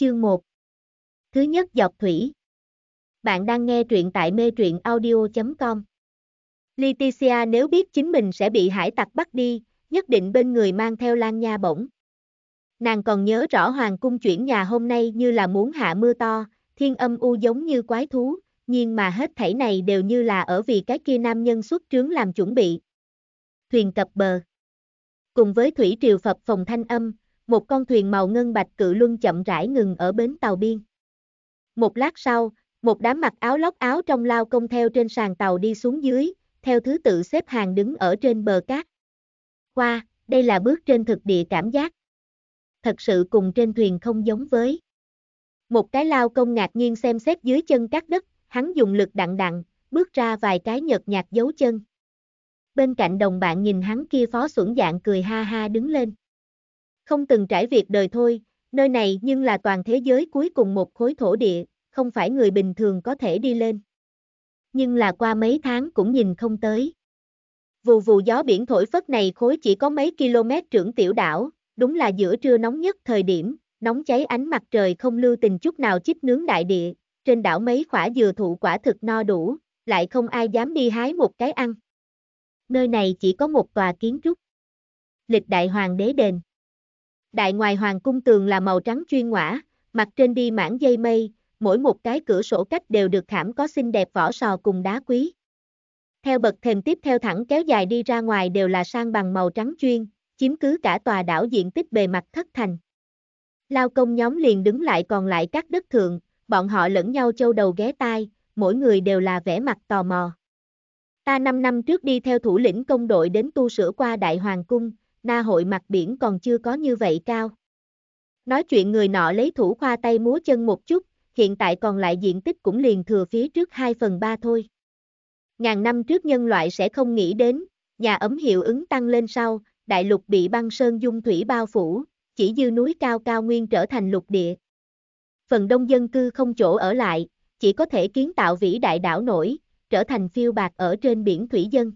Chương 1 Thứ nhất dọc thủy Bạn đang nghe truyện tại mê truyện audio.com Leticia nếu biết chính mình sẽ bị hải tặc bắt đi, nhất định bên người mang theo Lan Nha bổng. Nàng còn nhớ rõ hoàng cung chuyển nhà hôm nay như là muốn hạ mưa to, thiên âm u giống như quái thú, nhưng mà hết thảy này đều như là ở vì cái kia nam nhân xuất trướng làm chuẩn bị. Thuyền cập bờ Cùng với thủy triều phập phòng thanh âm, một con thuyền màu ngân bạch cự luân chậm rãi ngừng ở bến tàu biên. Một lát sau, một đám mặc áo lóc áo trong lao công theo trên sàn tàu đi xuống dưới, theo thứ tự xếp hàng đứng ở trên bờ cát. Qua, đây là bước trên thực địa cảm giác. Thật sự cùng trên thuyền không giống với. Một cái lao công ngạc nhiên xem xét dưới chân cát đất, hắn dùng lực đặng đặng, bước ra vài cái nhợt nhạt dấu chân. Bên cạnh đồng bạn nhìn hắn kia phó xuẩn dạng cười ha ha đứng lên không từng trải việc đời thôi, nơi này nhưng là toàn thế giới cuối cùng một khối thổ địa, không phải người bình thường có thể đi lên. Nhưng là qua mấy tháng cũng nhìn không tới. Vù vù gió biển thổi phất này khối chỉ có mấy km trưởng tiểu đảo, đúng là giữa trưa nóng nhất thời điểm, nóng cháy ánh mặt trời không lưu tình chút nào chích nướng đại địa, trên đảo mấy khỏa dừa thụ quả thực no đủ, lại không ai dám đi hái một cái ăn. Nơi này chỉ có một tòa kiến trúc. Lịch đại hoàng đế đền. Đại ngoài hoàng cung tường là màu trắng chuyên ngõa, mặt trên đi mảng dây mây, mỗi một cái cửa sổ cách đều được khảm có xinh đẹp vỏ sò cùng đá quý. Theo bậc thềm tiếp theo thẳng kéo dài đi ra ngoài đều là sang bằng màu trắng chuyên, chiếm cứ cả tòa đảo diện tích bề mặt thất thành. Lao công nhóm liền đứng lại còn lại các đất thượng, bọn họ lẫn nhau châu đầu ghé tai, mỗi người đều là vẻ mặt tò mò. Ta 5 năm trước đi theo thủ lĩnh công đội đến tu sửa qua Đại Hoàng Cung, na hội mặt biển còn chưa có như vậy cao. Nói chuyện người nọ lấy thủ khoa tay múa chân một chút, hiện tại còn lại diện tích cũng liền thừa phía trước 2 phần 3 thôi. Ngàn năm trước nhân loại sẽ không nghĩ đến, nhà ấm hiệu ứng tăng lên sau, đại lục bị băng sơn dung thủy bao phủ, chỉ dư núi cao cao nguyên trở thành lục địa. Phần đông dân cư không chỗ ở lại, chỉ có thể kiến tạo vĩ đại đảo nổi, trở thành phiêu bạc ở trên biển thủy dân.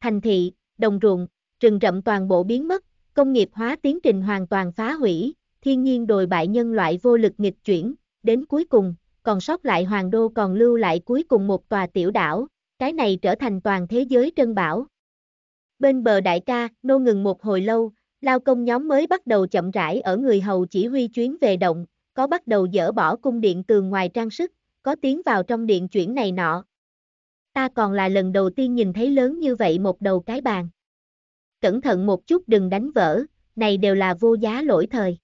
Thành thị, đồng ruộng, rừng rậm toàn bộ biến mất, công nghiệp hóa tiến trình hoàn toàn phá hủy, thiên nhiên đồi bại nhân loại vô lực nghịch chuyển, đến cuối cùng, còn sót lại hoàng đô còn lưu lại cuối cùng một tòa tiểu đảo, cái này trở thành toàn thế giới trân bảo. Bên bờ đại ca, nô ngừng một hồi lâu, lao công nhóm mới bắt đầu chậm rãi ở người hầu chỉ huy chuyến về động, có bắt đầu dỡ bỏ cung điện tường ngoài trang sức, có tiến vào trong điện chuyển này nọ. Ta còn là lần đầu tiên nhìn thấy lớn như vậy một đầu cái bàn cẩn thận một chút đừng đánh vỡ, này đều là vô giá lỗi thời.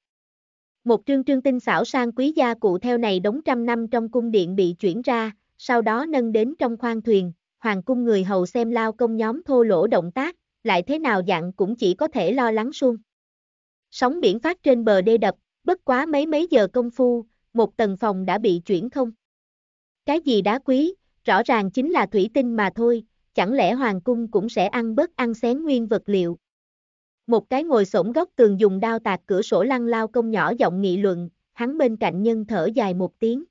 Một trương trương tinh xảo sang quý gia cụ theo này đống trăm năm trong cung điện bị chuyển ra, sau đó nâng đến trong khoang thuyền, hoàng cung người hầu xem lao công nhóm thô lỗ động tác, lại thế nào dặn cũng chỉ có thể lo lắng suông. Sóng biển phát trên bờ đê đập, bất quá mấy mấy giờ công phu, một tầng phòng đã bị chuyển không. Cái gì đá quý, rõ ràng chính là thủy tinh mà thôi, chẳng lẽ hoàng cung cũng sẽ ăn bớt ăn xén nguyên vật liệu. Một cái ngồi sổng góc tường dùng đao tạc cửa sổ lăn lao công nhỏ giọng nghị luận, hắn bên cạnh nhân thở dài một tiếng.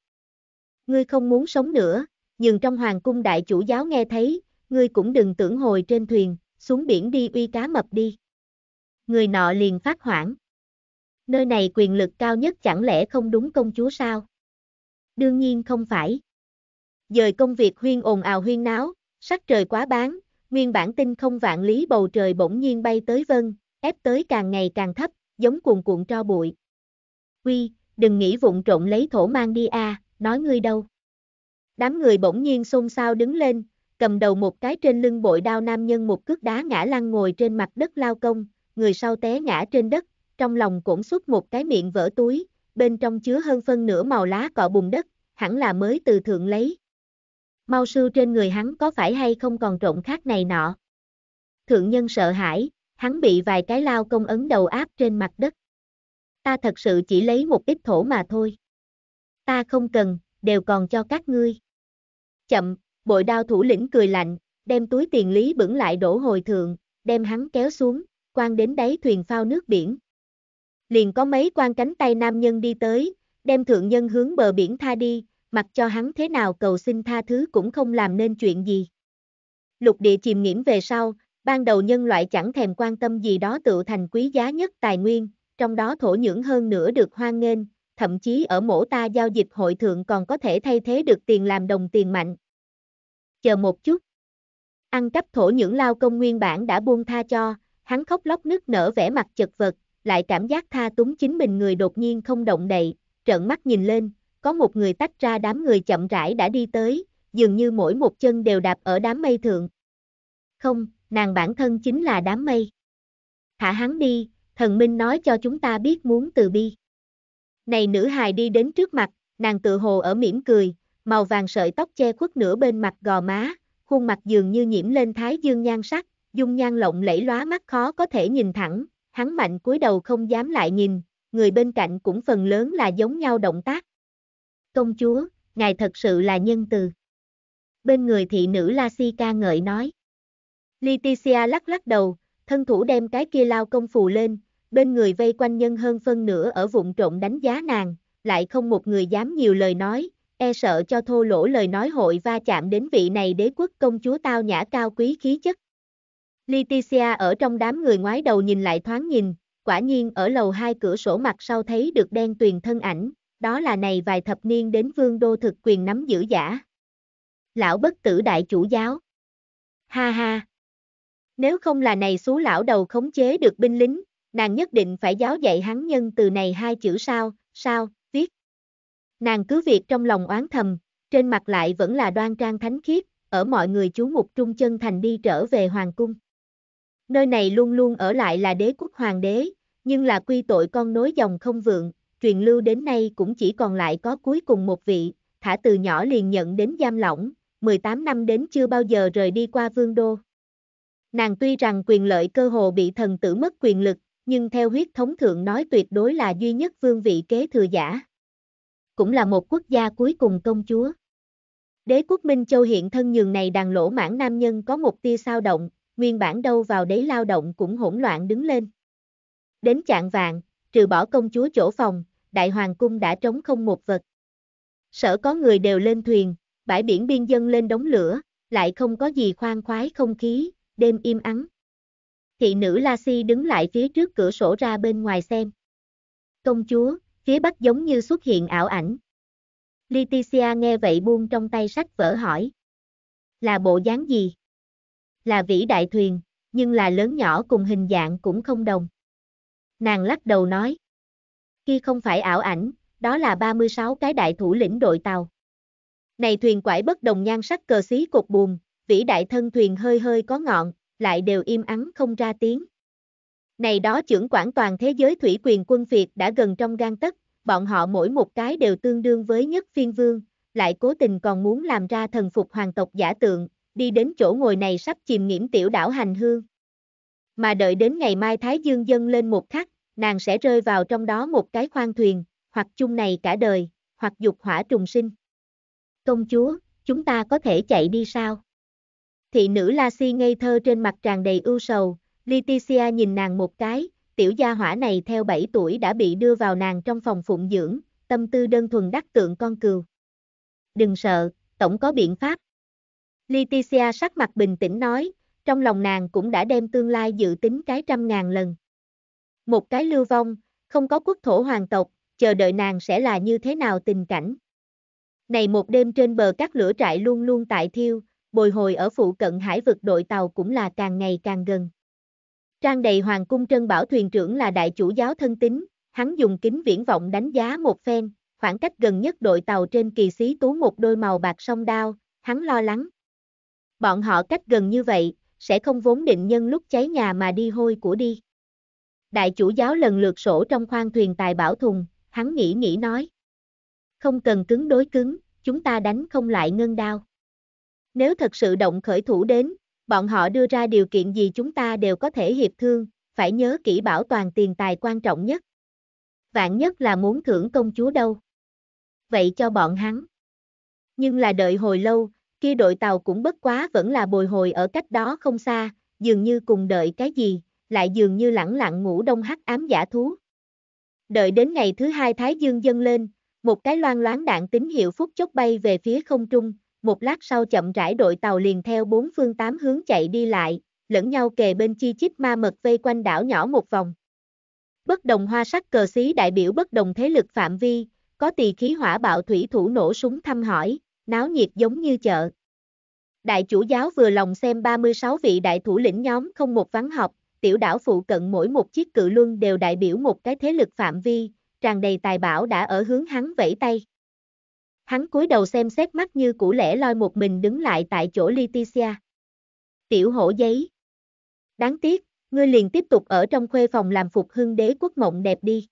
Ngươi không muốn sống nữa, nhưng trong hoàng cung đại chủ giáo nghe thấy, ngươi cũng đừng tưởng hồi trên thuyền, xuống biển đi uy cá mập đi. Người nọ liền phát hoảng. Nơi này quyền lực cao nhất chẳng lẽ không đúng công chúa sao? Đương nhiên không phải. Dời công việc huyên ồn ào huyên náo, Sắc trời quá bán, nguyên bản tinh không vạn lý bầu trời bỗng nhiên bay tới vân, ép tới càng ngày càng thấp, giống cuồn cuộn tro bụi. Quy, đừng nghĩ vụn trộn lấy thổ mang đi a, nói ngươi đâu. Đám người bỗng nhiên xôn xao đứng lên, cầm đầu một cái trên lưng bội đao nam nhân một cước đá ngã lăn ngồi trên mặt đất lao công, người sau té ngã trên đất, trong lòng cũng xuất một cái miệng vỡ túi, bên trong chứa hơn phân nửa màu lá cọ bùn đất, hẳn là mới từ thượng lấy mau sư trên người hắn có phải hay không còn trộn khác này nọ. Thượng nhân sợ hãi, hắn bị vài cái lao công ấn đầu áp trên mặt đất. Ta thật sự chỉ lấy một ít thổ mà thôi. Ta không cần, đều còn cho các ngươi. Chậm, bội đao thủ lĩnh cười lạnh, đem túi tiền lý bửng lại đổ hồi thượng, đem hắn kéo xuống, quan đến đáy thuyền phao nước biển. Liền có mấy quan cánh tay nam nhân đi tới, đem thượng nhân hướng bờ biển tha đi, mặc cho hắn thế nào cầu xin tha thứ cũng không làm nên chuyện gì. Lục địa chìm nghiễm về sau, ban đầu nhân loại chẳng thèm quan tâm gì đó tự thành quý giá nhất tài nguyên, trong đó thổ nhưỡng hơn nữa được hoan nghênh, thậm chí ở mổ ta giao dịch hội thượng còn có thể thay thế được tiền làm đồng tiền mạnh. Chờ một chút. Ăn cắp thổ nhưỡng lao công nguyên bản đã buông tha cho, hắn khóc lóc nức nở vẻ mặt chật vật, lại cảm giác tha túng chính mình người đột nhiên không động đậy, trợn mắt nhìn lên, có một người tách ra đám người chậm rãi đã đi tới, dường như mỗi một chân đều đạp ở đám mây thượng. Không, nàng bản thân chính là đám mây. Thả hắn đi, thần minh nói cho chúng ta biết muốn từ bi. Này nữ hài đi đến trước mặt, nàng tự hồ ở mỉm cười, màu vàng sợi tóc che khuất nửa bên mặt gò má, khuôn mặt dường như nhiễm lên thái dương nhan sắc, dung nhan lộng lẫy lóa mắt khó có thể nhìn thẳng, hắn mạnh cúi đầu không dám lại nhìn, người bên cạnh cũng phần lớn là giống nhau động tác công chúa, ngài thật sự là nhân từ. Bên người thị nữ La Si ca ngợi nói. Leticia lắc lắc đầu, thân thủ đem cái kia lao công phù lên, bên người vây quanh nhân hơn phân nửa ở vụn trộn đánh giá nàng, lại không một người dám nhiều lời nói, e sợ cho thô lỗ lời nói hội va chạm đến vị này đế quốc công chúa tao nhã cao quý khí chất. Leticia ở trong đám người ngoái đầu nhìn lại thoáng nhìn, quả nhiên ở lầu hai cửa sổ mặt sau thấy được đen tuyền thân ảnh, đó là này vài thập niên đến vương đô thực quyền nắm giữ giả. Lão bất tử đại chủ giáo. Ha ha. Nếu không là này xú lão đầu khống chế được binh lính, nàng nhất định phải giáo dạy hắn nhân từ này hai chữ sao, sao, viết. Nàng cứ việc trong lòng oán thầm, trên mặt lại vẫn là đoan trang thánh khiết, ở mọi người chú mục trung chân thành đi trở về hoàng cung. Nơi này luôn luôn ở lại là đế quốc hoàng đế, nhưng là quy tội con nối dòng không vượng, truyền lưu đến nay cũng chỉ còn lại có cuối cùng một vị, thả từ nhỏ liền nhận đến giam lỏng, 18 năm đến chưa bao giờ rời đi qua vương đô. Nàng tuy rằng quyền lợi cơ hồ bị thần tử mất quyền lực, nhưng theo huyết thống thượng nói tuyệt đối là duy nhất vương vị kế thừa giả. Cũng là một quốc gia cuối cùng công chúa. Đế quốc Minh Châu hiện thân nhường này đàn lỗ mãn nam nhân có một tia sao động, nguyên bản đâu vào đấy lao động cũng hỗn loạn đứng lên. Đến chạng vạn, trừ bỏ công chúa chỗ phòng, đại hoàng cung đã trống không một vật. Sở có người đều lên thuyền, bãi biển biên dân lên đống lửa, lại không có gì khoan khoái không khí, đêm im ắng. Thị nữ La Si đứng lại phía trước cửa sổ ra bên ngoài xem. Công chúa, phía bắc giống như xuất hiện ảo ảnh. Leticia nghe vậy buông trong tay sách vỡ hỏi. Là bộ dáng gì? Là vĩ đại thuyền, nhưng là lớn nhỏ cùng hình dạng cũng không đồng. Nàng lắc đầu nói kia không phải ảo ảnh, đó là 36 cái đại thủ lĩnh đội tàu. Này thuyền quải bất đồng nhan sắc cờ xí cục buồn, vĩ đại thân thuyền hơi hơi có ngọn, lại đều im ắng không ra tiếng. Này đó trưởng quản toàn thế giới thủy quyền quân Việt đã gần trong gan tất, bọn họ mỗi một cái đều tương đương với nhất phiên vương, lại cố tình còn muốn làm ra thần phục hoàng tộc giả tượng, đi đến chỗ ngồi này sắp chìm nghiễm tiểu đảo hành hương. Mà đợi đến ngày mai Thái Dương dâng lên một khắc, nàng sẽ rơi vào trong đó một cái khoang thuyền, hoặc chung này cả đời, hoặc dục hỏa trùng sinh. Công chúa, chúng ta có thể chạy đi sao? Thị nữ La Si ngây thơ trên mặt tràn đầy ưu sầu, Leticia nhìn nàng một cái, tiểu gia hỏa này theo 7 tuổi đã bị đưa vào nàng trong phòng phụng dưỡng, tâm tư đơn thuần đắc tượng con cừu. Đừng sợ, tổng có biện pháp. Leticia sắc mặt bình tĩnh nói, trong lòng nàng cũng đã đem tương lai dự tính cái trăm ngàn lần. Một cái lưu vong, không có quốc thổ hoàng tộc, chờ đợi nàng sẽ là như thế nào tình cảnh. Này một đêm trên bờ các lửa trại luôn luôn tại thiêu, bồi hồi ở phụ cận hải vực đội tàu cũng là càng ngày càng gần. Trang đầy hoàng cung trân bảo thuyền trưởng là đại chủ giáo thân tính, hắn dùng kính viễn vọng đánh giá một phen, khoảng cách gần nhất đội tàu trên kỳ xí tú một đôi màu bạc song đao, hắn lo lắng. Bọn họ cách gần như vậy, sẽ không vốn định nhân lúc cháy nhà mà đi hôi của đi đại chủ giáo lần lượt sổ trong khoang thuyền tài bảo thùng, hắn nghĩ nghĩ nói. Không cần cứng đối cứng, chúng ta đánh không lại ngân đao. Nếu thật sự động khởi thủ đến, bọn họ đưa ra điều kiện gì chúng ta đều có thể hiệp thương, phải nhớ kỹ bảo toàn tiền tài quan trọng nhất. Vạn nhất là muốn thưởng công chúa đâu. Vậy cho bọn hắn. Nhưng là đợi hồi lâu, kia đội tàu cũng bất quá vẫn là bồi hồi ở cách đó không xa, dường như cùng đợi cái gì, lại dường như lẳng lặng ngủ đông hắc ám giả thú. Đợi đến ngày thứ hai Thái Dương dâng lên, một cái loan loáng đạn tín hiệu phút chốc bay về phía không trung, một lát sau chậm rãi đội tàu liền theo bốn phương tám hướng chạy đi lại, lẫn nhau kề bên chi chít ma mật vây quanh đảo nhỏ một vòng. Bất đồng hoa sắc cờ xí đại biểu bất đồng thế lực phạm vi, có tỳ khí hỏa bạo thủy thủ nổ súng thăm hỏi, náo nhiệt giống như chợ. Đại chủ giáo vừa lòng xem 36 vị đại thủ lĩnh nhóm không một vắng học, tiểu đảo phụ cận mỗi một chiếc cự luân đều đại biểu một cái thế lực phạm vi, tràn đầy tài bảo đã ở hướng hắn vẫy tay. Hắn cúi đầu xem xét mắt như cũ lẻ loi một mình đứng lại tại chỗ Leticia. Tiểu hổ giấy. Đáng tiếc, ngươi liền tiếp tục ở trong khuê phòng làm phục hưng đế quốc mộng đẹp đi.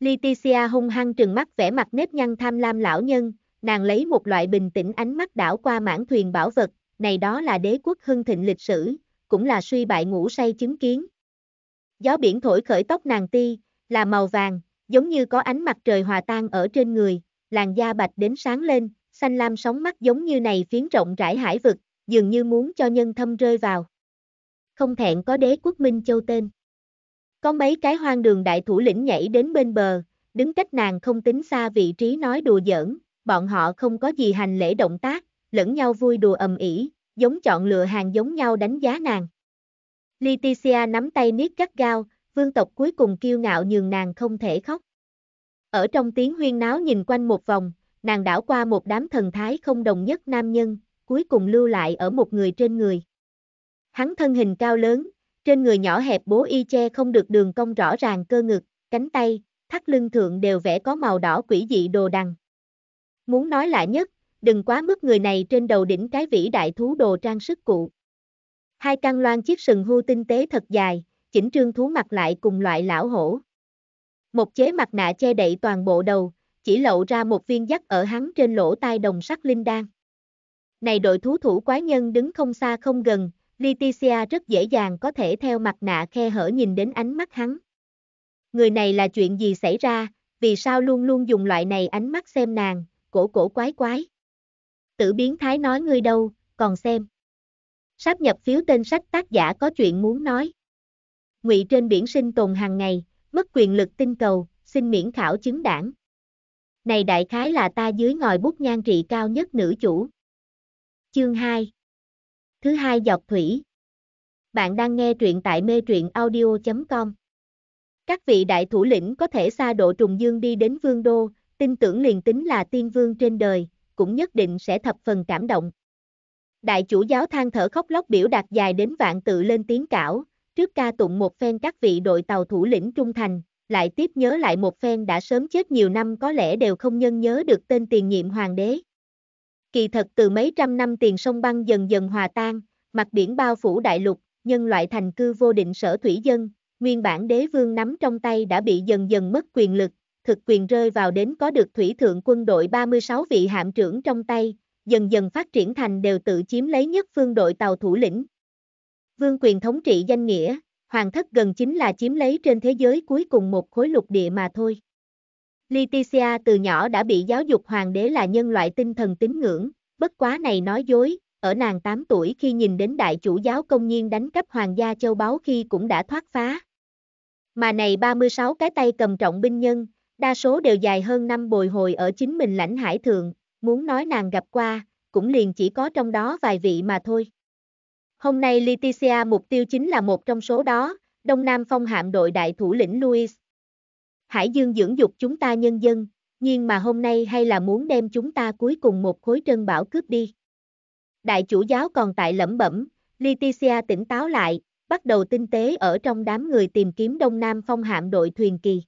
Leticia hung hăng trừng mắt vẻ mặt nếp nhăn tham lam lão nhân, nàng lấy một loại bình tĩnh ánh mắt đảo qua mảng thuyền bảo vật, này đó là đế quốc hưng thịnh lịch sử, cũng là suy bại ngủ say chứng kiến. Gió biển thổi khởi tóc nàng ti, là màu vàng, giống như có ánh mặt trời hòa tan ở trên người, làn da bạch đến sáng lên, xanh lam sóng mắt giống như này phiến rộng rãi hải vực, dường như muốn cho nhân thâm rơi vào. Không thẹn có đế quốc Minh Châu tên. Có mấy cái hoang đường đại thủ lĩnh nhảy đến bên bờ, đứng cách nàng không tính xa vị trí nói đùa giỡn, bọn họ không có gì hành lễ động tác, lẫn nhau vui đùa ầm ĩ, giống chọn lựa hàng giống nhau đánh giá nàng. Leticia nắm tay niết cắt gao, vương tộc cuối cùng kiêu ngạo nhường nàng không thể khóc. Ở trong tiếng huyên náo nhìn quanh một vòng, nàng đảo qua một đám thần thái không đồng nhất nam nhân, cuối cùng lưu lại ở một người trên người. Hắn thân hình cao lớn, trên người nhỏ hẹp bố y che không được đường cong rõ ràng cơ ngực, cánh tay, thắt lưng thượng đều vẽ có màu đỏ quỷ dị đồ đằng. Muốn nói lại nhất, đừng quá mức người này trên đầu đỉnh cái vĩ đại thú đồ trang sức cụ. Hai căn loan chiếc sừng hưu tinh tế thật dài, chỉnh trương thú mặt lại cùng loại lão hổ. Một chế mặt nạ che đậy toàn bộ đầu, chỉ lộ ra một viên dắt ở hắn trên lỗ tai đồng sắc linh đan. Này đội thú thủ quái nhân đứng không xa không gần, Leticia rất dễ dàng có thể theo mặt nạ khe hở nhìn đến ánh mắt hắn. Người này là chuyện gì xảy ra, vì sao luôn luôn dùng loại này ánh mắt xem nàng, cổ cổ quái quái tử biến thái nói ngươi đâu, còn xem. Sáp nhập phiếu tên sách tác giả có chuyện muốn nói. Ngụy trên biển sinh tồn hàng ngày, mất quyền lực tinh cầu, xin miễn khảo chứng đảng. Này đại khái là ta dưới ngòi bút nhan trị cao nhất nữ chủ. Chương 2 Thứ hai dọc thủy Bạn đang nghe truyện tại mê truyện audio.com Các vị đại thủ lĩnh có thể xa độ trùng dương đi đến vương đô, tin tưởng liền tính là tiên vương trên đời, cũng nhất định sẽ thập phần cảm động. Đại chủ giáo than thở khóc lóc biểu đạt dài đến vạn tự lên tiếng cảo, trước ca tụng một phen các vị đội tàu thủ lĩnh trung thành, lại tiếp nhớ lại một phen đã sớm chết nhiều năm có lẽ đều không nhân nhớ được tên tiền nhiệm hoàng đế. Kỳ thật từ mấy trăm năm tiền sông băng dần dần hòa tan, mặt biển bao phủ đại lục, nhân loại thành cư vô định sở thủy dân, nguyên bản đế vương nắm trong tay đã bị dần dần mất quyền lực, thực quyền rơi vào đến có được thủy thượng quân đội 36 vị hạm trưởng trong tay, dần dần phát triển thành đều tự chiếm lấy nhất phương đội tàu thủ lĩnh. Vương quyền thống trị danh nghĩa, hoàng thất gần chính là chiếm lấy trên thế giới cuối cùng một khối lục địa mà thôi. Leticia từ nhỏ đã bị giáo dục hoàng đế là nhân loại tinh thần tín ngưỡng, bất quá này nói dối, ở nàng 8 tuổi khi nhìn đến đại chủ giáo công nhiên đánh cắp hoàng gia châu báu khi cũng đã thoát phá. Mà này 36 cái tay cầm trọng binh nhân, đa số đều dài hơn năm bồi hồi ở chính mình lãnh hải thượng, muốn nói nàng gặp qua, cũng liền chỉ có trong đó vài vị mà thôi. Hôm nay Leticia mục tiêu chính là một trong số đó, Đông Nam phong hạm đội đại thủ lĩnh Louis. Hải dương dưỡng dục chúng ta nhân dân, nhưng mà hôm nay hay là muốn đem chúng ta cuối cùng một khối trân bảo cướp đi. Đại chủ giáo còn tại lẩm bẩm, Leticia tỉnh táo lại, bắt đầu tinh tế ở trong đám người tìm kiếm Đông Nam phong hạm đội thuyền kỳ.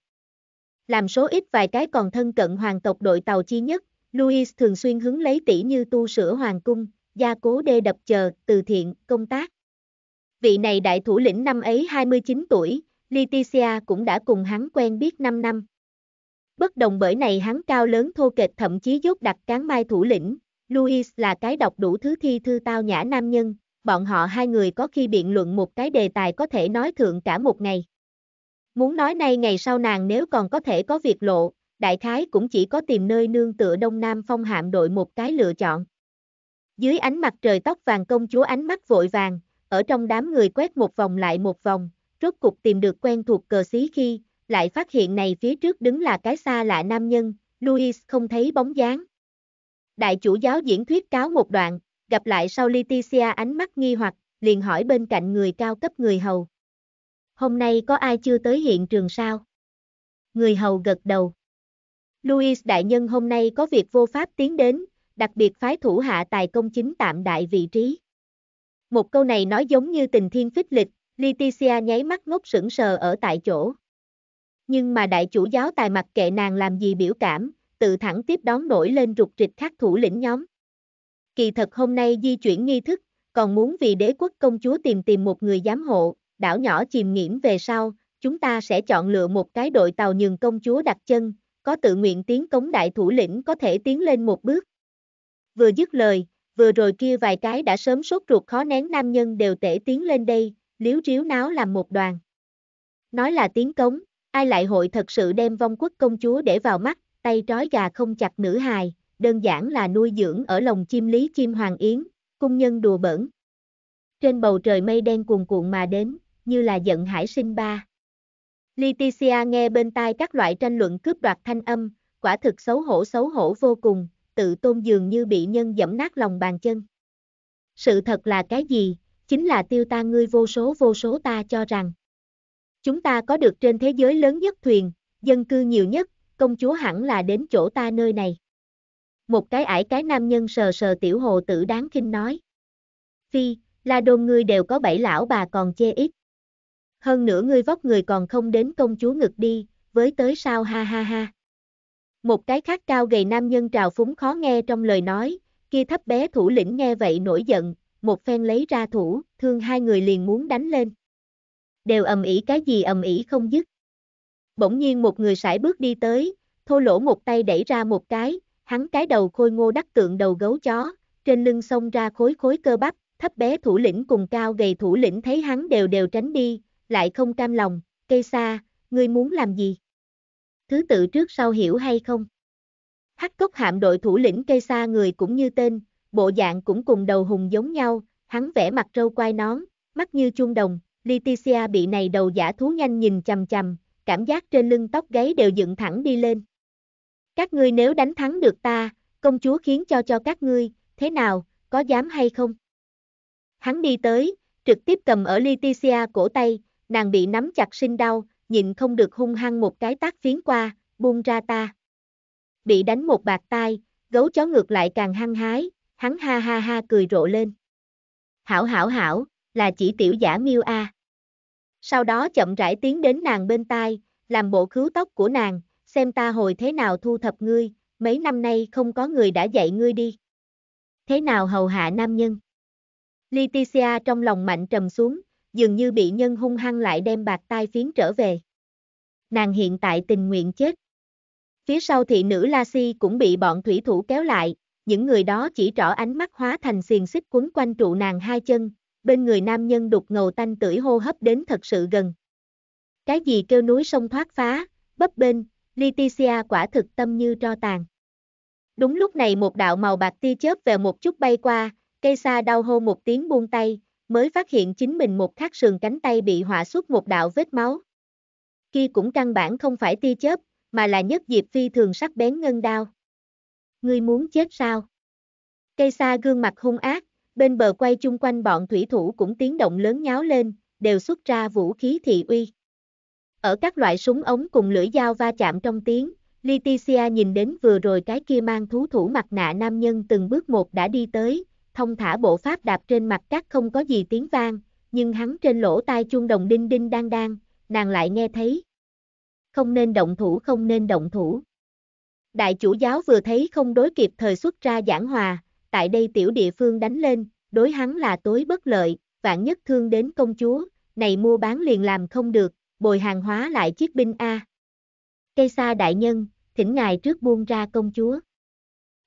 Làm số ít vài cái còn thân cận hoàng tộc đội tàu chi nhất, Louis thường xuyên hứng lấy tỷ như tu sửa hoàng cung, gia cố đê đập chờ, từ thiện, công tác. Vị này đại thủ lĩnh năm ấy 29 tuổi, Leticia cũng đã cùng hắn quen biết 5 năm. Bất đồng bởi này hắn cao lớn thô kệch thậm chí dốt đặt cán mai thủ lĩnh, Louis là cái đọc đủ thứ thi thư tao nhã nam nhân, bọn họ hai người có khi biện luận một cái đề tài có thể nói thượng cả một ngày. Muốn nói nay ngày sau nàng nếu còn có thể có việc lộ, đại khái cũng chỉ có tìm nơi nương tựa Đông Nam phong hạm đội một cái lựa chọn. Dưới ánh mặt trời tóc vàng công chúa ánh mắt vội vàng, ở trong đám người quét một vòng lại một vòng, rốt cục tìm được quen thuộc cờ xí khi, lại phát hiện này phía trước đứng là cái xa lạ nam nhân, Louis không thấy bóng dáng. Đại chủ giáo diễn thuyết cáo một đoạn, gặp lại sau Leticia ánh mắt nghi hoặc, liền hỏi bên cạnh người cao cấp người hầu, hôm nay có ai chưa tới hiện trường sao? Người hầu gật đầu. Louis đại nhân hôm nay có việc vô pháp tiến đến, đặc biệt phái thủ hạ tài công chính tạm đại vị trí. Một câu này nói giống như tình thiên phích lịch, Leticia nháy mắt ngốc sững sờ ở tại chỗ. Nhưng mà đại chủ giáo tài mặt kệ nàng làm gì biểu cảm, tự thẳng tiếp đón nổi lên rục rịch khác thủ lĩnh nhóm. Kỳ thật hôm nay di chuyển nghi thức, còn muốn vì đế quốc công chúa tìm tìm một người giám hộ, đảo nhỏ chìm nghiễm về sau, chúng ta sẽ chọn lựa một cái đội tàu nhường công chúa đặt chân, có tự nguyện tiến cống đại thủ lĩnh có thể tiến lên một bước. Vừa dứt lời, vừa rồi kia vài cái đã sớm sốt ruột khó nén nam nhân đều tể tiến lên đây, liếu riếu náo làm một đoàn. Nói là tiến cống, ai lại hội thật sự đem vong quốc công chúa để vào mắt, tay trói gà không chặt nữ hài, đơn giản là nuôi dưỡng ở lồng chim lý chim hoàng yến, cung nhân đùa bẩn. Trên bầu trời mây đen cuồn cuộn mà đến, như là giận hải sinh ba. Leticia nghe bên tai các loại tranh luận cướp đoạt thanh âm, quả thực xấu hổ xấu hổ vô cùng, tự tôn dường như bị nhân dẫm nát lòng bàn chân. Sự thật là cái gì? Chính là tiêu ta ngươi vô số vô số ta cho rằng. Chúng ta có được trên thế giới lớn nhất thuyền, dân cư nhiều nhất, công chúa hẳn là đến chỗ ta nơi này. Một cái ải cái nam nhân sờ sờ tiểu hồ tử đáng kinh nói. Phi, là đồn ngươi đều có bảy lão bà còn chê ít hơn nữa ngươi vóc người còn không đến công chúa ngực đi, với tới sao ha ha ha. Một cái khác cao gầy nam nhân trào phúng khó nghe trong lời nói, kia thấp bé thủ lĩnh nghe vậy nổi giận, một phen lấy ra thủ, thương hai người liền muốn đánh lên. Đều ầm ĩ cái gì ầm ĩ không dứt. Bỗng nhiên một người sải bước đi tới, thô lỗ một tay đẩy ra một cái, hắn cái đầu khôi ngô đắc tượng đầu gấu chó, trên lưng xông ra khối khối cơ bắp, thấp bé thủ lĩnh cùng cao gầy thủ lĩnh thấy hắn đều đều tránh đi, lại không cam lòng, cây xa, ngươi muốn làm gì? Thứ tự trước sau hiểu hay không? Hắc cốc hạm đội thủ lĩnh cây xa người cũng như tên, bộ dạng cũng cùng đầu hùng giống nhau, hắn vẽ mặt râu quai nón, mắt như chuông đồng, Leticia bị này đầu giả thú nhanh nhìn chầm chầm, cảm giác trên lưng tóc gáy đều dựng thẳng đi lên. Các ngươi nếu đánh thắng được ta, công chúa khiến cho cho các ngươi, thế nào, có dám hay không? Hắn đi tới, trực tiếp cầm ở Leticia cổ tay, nàng bị nắm chặt sinh đau, nhịn không được hung hăng một cái tác phiến qua, buông ra ta. Bị đánh một bạc tai, gấu chó ngược lại càng hăng hái, hắn ha ha ha cười rộ lên. Hảo hảo hảo, là chỉ tiểu giả miêu a. Sau đó chậm rãi tiến đến nàng bên tai, làm bộ cứu tóc của nàng, xem ta hồi thế nào thu thập ngươi, mấy năm nay không có người đã dạy ngươi đi. Thế nào hầu hạ nam nhân? Leticia trong lòng mạnh trầm xuống, dường như bị nhân hung hăng lại đem bạc tai phiến trở về. Nàng hiện tại tình nguyện chết. Phía sau thị nữ La Si cũng bị bọn thủy thủ kéo lại, những người đó chỉ trỏ ánh mắt hóa thành xiềng xích quấn quanh trụ nàng hai chân, bên người nam nhân đục ngầu tanh tưởi hô hấp đến thật sự gần. Cái gì kêu núi sông thoát phá, bấp bênh, Leticia quả thực tâm như tro tàn. Đúng lúc này một đạo màu bạc ti chớp về một chút bay qua, cây xa đau hô một tiếng buông tay, mới phát hiện chính mình một khắc sườn cánh tay bị họa suốt một đạo vết máu. Khi cũng căn bản không phải tia chớp, mà là nhất diệp phi thường sắc bén ngân đao. Ngươi muốn chết sao? Cây xa gương mặt hung ác, bên bờ quay chung quanh bọn thủy thủ cũng tiếng động lớn nháo lên, đều xuất ra vũ khí thị uy. Ở các loại súng ống cùng lưỡi dao va chạm trong tiếng, Leticia nhìn đến vừa rồi cái kia mang thú thủ mặt nạ nam nhân từng bước một đã đi tới, thông thả bộ pháp đạp trên mặt cát không có gì tiếng vang, nhưng hắn trên lỗ tai chuông đồng đinh đinh đang đang, nàng lại nghe thấy. Không nên động thủ không nên động thủ. Đại chủ giáo vừa thấy không đối kịp thời xuất ra giảng hòa, tại đây tiểu địa phương đánh lên, đối hắn là tối bất lợi, vạn nhất thương đến công chúa, này mua bán liền làm không được, bồi hàng hóa lại chiếc binh A. Cây xa đại nhân, thỉnh ngài trước buông ra công chúa.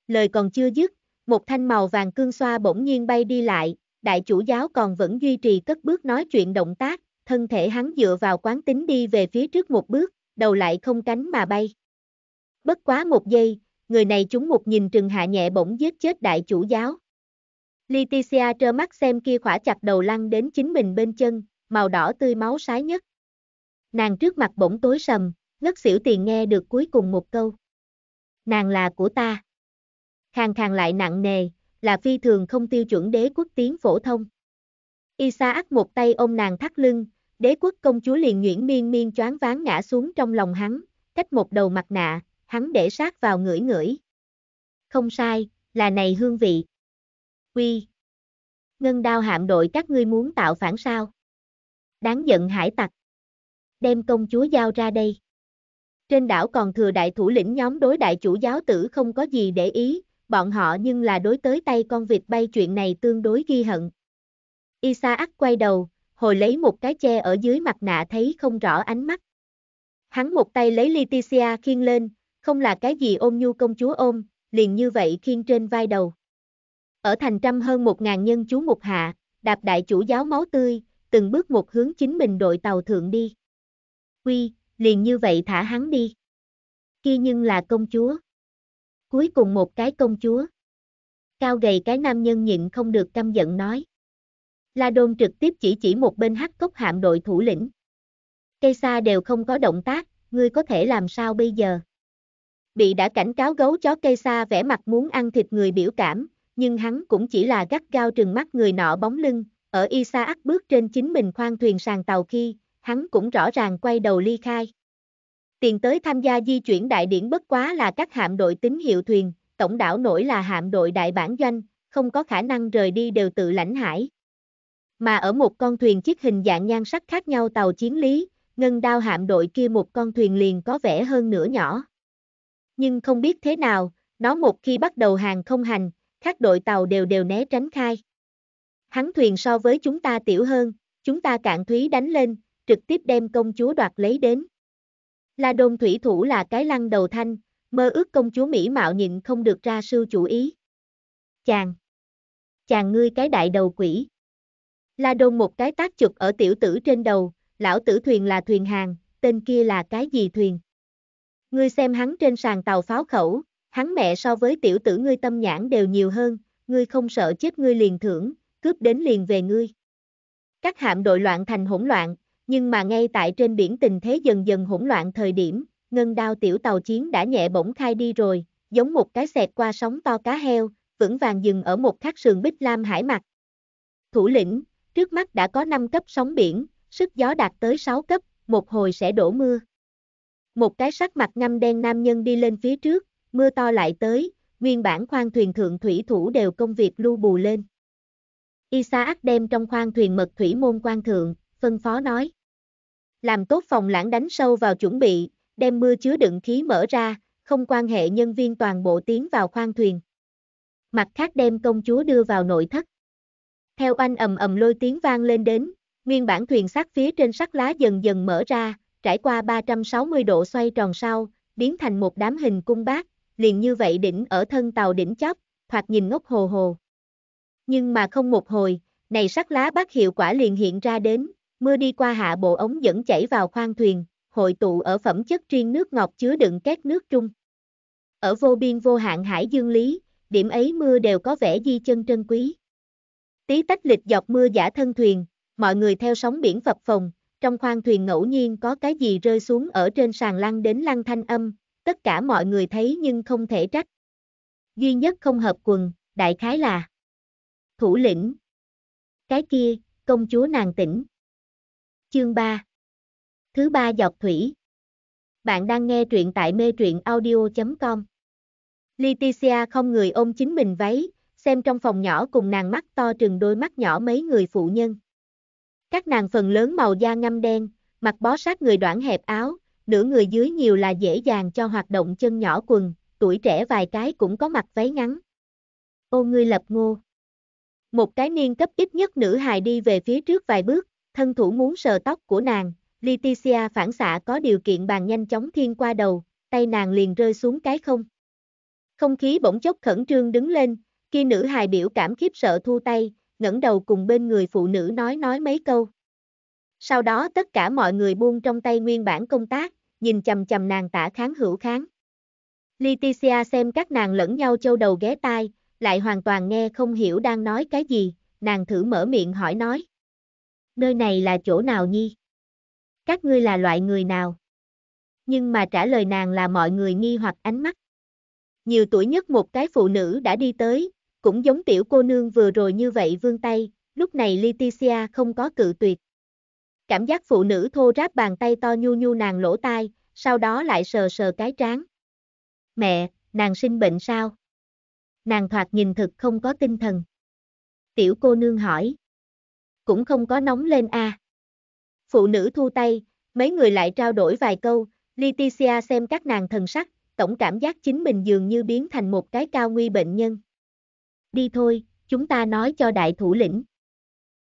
Lời còn chưa dứt, một thanh màu vàng cương xoa bỗng nhiên bay đi lại, đại chủ giáo còn vẫn duy trì cất bước nói chuyện động tác, thân thể hắn dựa vào quán tính đi về phía trước một bước, đầu lại không cánh mà bay. Bất quá một giây, người này chúng một nhìn trừng hạ nhẹ bỗng giết chết đại chủ giáo. Leticia trơ mắt xem kia khỏa chặt đầu lăn đến chính mình bên chân, màu đỏ tươi máu sái nhất. Nàng trước mặt bỗng tối sầm, ngất xỉu tiền nghe được cuối cùng một câu. Nàng là của ta khàn khàn lại nặng nề, là phi thường không tiêu chuẩn đế quốc tiếng phổ thông. Isaac một tay ôm nàng thắt lưng, đế quốc công chúa liền nhuyễn miên miên choáng váng ngã xuống trong lòng hắn, cách một đầu mặt nạ, hắn để sát vào ngửi ngửi. Không sai, là này hương vị. Quy. Ngân đao hạm đội các ngươi muốn tạo phản sao. Đáng giận hải tặc. Đem công chúa giao ra đây. Trên đảo còn thừa đại thủ lĩnh nhóm đối đại chủ giáo tử không có gì để ý, bọn họ nhưng là đối tới tay con vịt bay chuyện này tương đối ghi hận. Isaac quay đầu, hồi lấy một cái che ở dưới mặt nạ thấy không rõ ánh mắt. Hắn một tay lấy Leticia khiêng lên, không là cái gì ôm nhu công chúa ôm, liền như vậy khiêng trên vai đầu. Ở thành trăm hơn một ngàn nhân chú mục hạ, đạp đại chủ giáo máu tươi, từng bước một hướng chính mình đội tàu thượng đi. Quy, liền như vậy thả hắn đi. Khi nhưng là công chúa. Cuối cùng một cái công chúa. Cao gầy cái nam nhân nhịn không được căm giận nói. La Đôn trực tiếp chỉ chỉ một bên hắc cốc hạm đội thủ lĩnh. Cây xa đều không có động tác, ngươi có thể làm sao bây giờ? Bị đã cảnh cáo gấu chó cây xa vẽ mặt muốn ăn thịt người biểu cảm, nhưng hắn cũng chỉ là gắt gao trừng mắt người nọ bóng lưng, ở Isaac bước trên chính mình khoan thuyền sàn tàu khi, hắn cũng rõ ràng quay đầu ly khai. Tiền tới tham gia di chuyển đại điển bất quá là các hạm đội tín hiệu thuyền, tổng đảo nổi là hạm đội đại bản doanh, không có khả năng rời đi đều tự lãnh hải. Mà ở một con thuyền chiếc hình dạng nhan sắc khác nhau tàu chiến lý, ngân đao hạm đội kia một con thuyền liền có vẻ hơn nửa nhỏ. Nhưng không biết thế nào, nó một khi bắt đầu hàng không hành, các đội tàu đều đều né tránh khai. Hắn thuyền so với chúng ta tiểu hơn, chúng ta cạn thúy đánh lên, trực tiếp đem công chúa đoạt lấy đến. La Đôn thủy thủ là cái lăn đầu thanh, mơ ước công chúa Mỹ Mạo nhịn không được ra sư chủ ý. Chàng! Chàng ngươi cái đại đầu quỷ! La Đôn một cái tác chụp ở tiểu tử trên đầu, lão tử thuyền là thuyền hàng, tên kia là cái gì thuyền? Ngươi xem hắn trên sàn tàu pháo khẩu, hắn mẹ so với tiểu tử ngươi tâm nhãn đều nhiều hơn, ngươi không sợ chết ngươi liền thưởng, cướp đến liền về ngươi. Các hạm đội loạn thành hỗn loạn, nhưng mà ngay tại trên biển tình thế dần dần hỗn loạn thời điểm, ngân đao tiểu tàu chiến đã nhẹ bỗng khai đi rồi, giống một cái xẹt qua sóng to cá heo, vững vàng dừng ở một khắc sườn bích lam hải mặt. Thủ lĩnh, trước mắt đã có 5 cấp sóng biển, sức gió đạt tới 6 cấp, một hồi sẽ đổ mưa. Một cái sắc mặt ngăm đen nam nhân đi lên phía trước, mưa to lại tới, nguyên bản khoang thuyền thượng thủy thủ đều công việc lưu bù lên. Isaac đem trong khoang thuyền mật thủy môn quan thượng, phân phó nói. Làm tốt phòng lãng đánh sâu vào chuẩn bị, đem mưa chứa đựng khí mở ra, không quan hệ nhân viên toàn bộ tiến vào khoang thuyền. Mặt khác đem công chúa đưa vào nội thất. Theo anh ầm ầm lôi tiếng vang lên đến, nguyên bản thuyền sắt phía trên sắt lá dần dần mở ra, trải qua 360 độ xoay tròn sau, biến thành một đám hình cung bát, liền như vậy đỉnh ở thân tàu đỉnh chóp, thoạt nhìn ngốc hồ hồ. Nhưng mà không một hồi, này sắt lá bát hiệu quả liền hiện ra đến, Mưa đi qua hạ bộ ống dẫn chảy vào khoang thuyền, hội tụ ở phẩm chất riêng nước ngọc chứa đựng các nước trung. Ở vô biên vô hạn hải dương lý, điểm ấy mưa đều có vẻ di chân trân quý. Tí tách lịch dọc mưa giả thân thuyền, mọi người theo sóng biển phập phồng, trong khoang thuyền ngẫu nhiên có cái gì rơi xuống ở trên sàn lăn đến lăn thanh âm, tất cả mọi người thấy nhưng không thể trách. Duy nhất không hợp quần, đại khái là Thủ lĩnh Cái kia, công chúa nàng tỉnh chương 3. Thứ ba dọc thủy. Bạn đang nghe truyện tại mê truyện audio.com. Leticia không người ôm chính mình váy, xem trong phòng nhỏ cùng nàng mắt to trừng đôi mắt nhỏ mấy người phụ nhân. Các nàng phần lớn màu da ngăm đen, mặc bó sát người đoạn hẹp áo, nửa người dưới nhiều là dễ dàng cho hoạt động chân nhỏ quần, tuổi trẻ vài cái cũng có mặc váy ngắn. Ô ngươi lập ngô. Một cái niên cấp ít nhất nữ hài đi về phía trước vài bước, thân thủ muốn sờ tóc của nàng, Leticia phản xạ có điều kiện bàn nhanh chóng thiên qua đầu, tay nàng liền rơi xuống cái không. Không khí bỗng chốc khẩn trương đứng lên, kia nữ hài biểu cảm khiếp sợ thu tay, ngẩng đầu cùng bên người phụ nữ nói nói mấy câu. Sau đó tất cả mọi người buông trong tay nguyên bản công tác, nhìn chầm chầm nàng tả kháng hữu kháng. Leticia xem các nàng lẫn nhau châu đầu ghé tai, lại hoàn toàn nghe không hiểu đang nói cái gì, nàng thử mở miệng hỏi nói nơi này là chỗ nào nhi? Các ngươi là loại người nào? Nhưng mà trả lời nàng là mọi người nghi hoặc ánh mắt. Nhiều tuổi nhất một cái phụ nữ đã đi tới, cũng giống tiểu cô nương vừa rồi như vậy vương tay, lúc này Leticia không có cự tuyệt. Cảm giác phụ nữ thô ráp bàn tay to nhu nhu nàng lỗ tai, sau đó lại sờ sờ cái trán. Mẹ, nàng sinh bệnh sao? Nàng thoạt nhìn thực không có tinh thần. Tiểu cô nương hỏi cũng không có nóng lên a. Phụ nữ thu tay, mấy người lại trao đổi vài câu, Leticia xem các nàng thần sắc, tổng cảm giác chính mình dường như biến thành một cái cao nguy bệnh nhân. Đi thôi, chúng ta nói cho đại thủ lĩnh.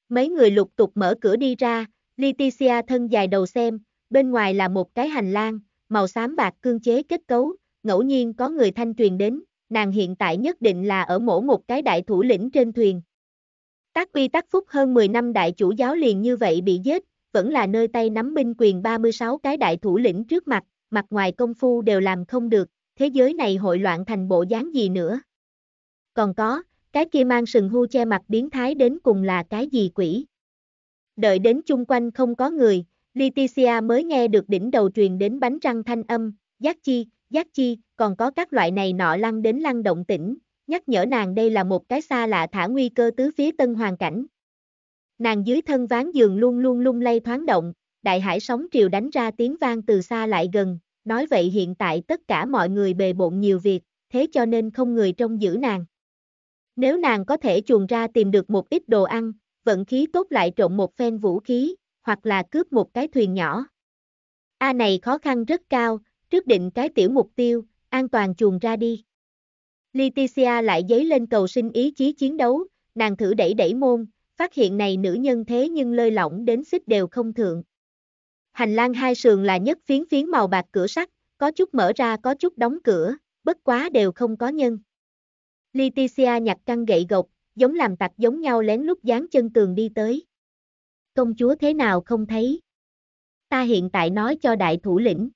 Mấy người lục tục mở cửa đi ra, Leticia thân dài đầu xem, bên ngoài là một cái hành lang, màu xám bạc cương chế kết cấu, ngẫu nhiên có người thanh truyền đến, nàng hiện tại nhất định là ở mỗi một cái đại thủ lĩnh trên thuyền. Các quy tắc phúc hơn 10 năm đại chủ giáo liền như vậy bị giết, vẫn là nơi tay nắm binh quyền 36 cái đại thủ lĩnh trước mặt, mặt ngoài công phu đều làm không được, thế giới này hội loạn thành bộ dáng gì nữa. Còn có, cái kia mang sừng hưu che mặt biến thái đến cùng là cái gì quỷ. Đợi đến chung quanh không có người, Leticia mới nghe được đỉnh đầu truyền đến bánh răng thanh âm, giác chi, giác chi, còn có các loại này nọ lăn đến lăn động tĩnh, nhắc nhở nàng đây là một cái xa lạ thả nguy cơ tứ phía tân hoàn cảnh. Nàng dưới thân ván giường luôn luôn lung lay thoáng động, đại hải sóng triều đánh ra tiếng vang từ xa lại gần, nói vậy hiện tại tất cả mọi người bề bộn nhiều việc, thế cho nên không người trông giữ nàng. Nếu nàng có thể chuồn ra tìm được một ít đồ ăn, vận khí tốt lại trộn một phen vũ khí, hoặc là cướp một cái thuyền nhỏ. A này khó khăn rất cao, trước định cái tiểu mục tiêu, an toàn chuồn ra đi. Leticia lại dấy lên cầu sinh ý chí chiến đấu, nàng thử đẩy đẩy môn, phát hiện này nữ nhân thế nhưng lơi lỏng đến xích đều không thượng. Hành lang hai sườn là nhất phiến phiến màu bạc cửa sắt, có chút mở ra có chút đóng cửa, bất quá đều không có nhân. Leticia nhặt căn gậy gộc, giống làm tặc giống nhau lén lút dán chân tường đi tới. Công chúa thế nào không thấy? Ta hiện tại nói cho đại thủ lĩnh.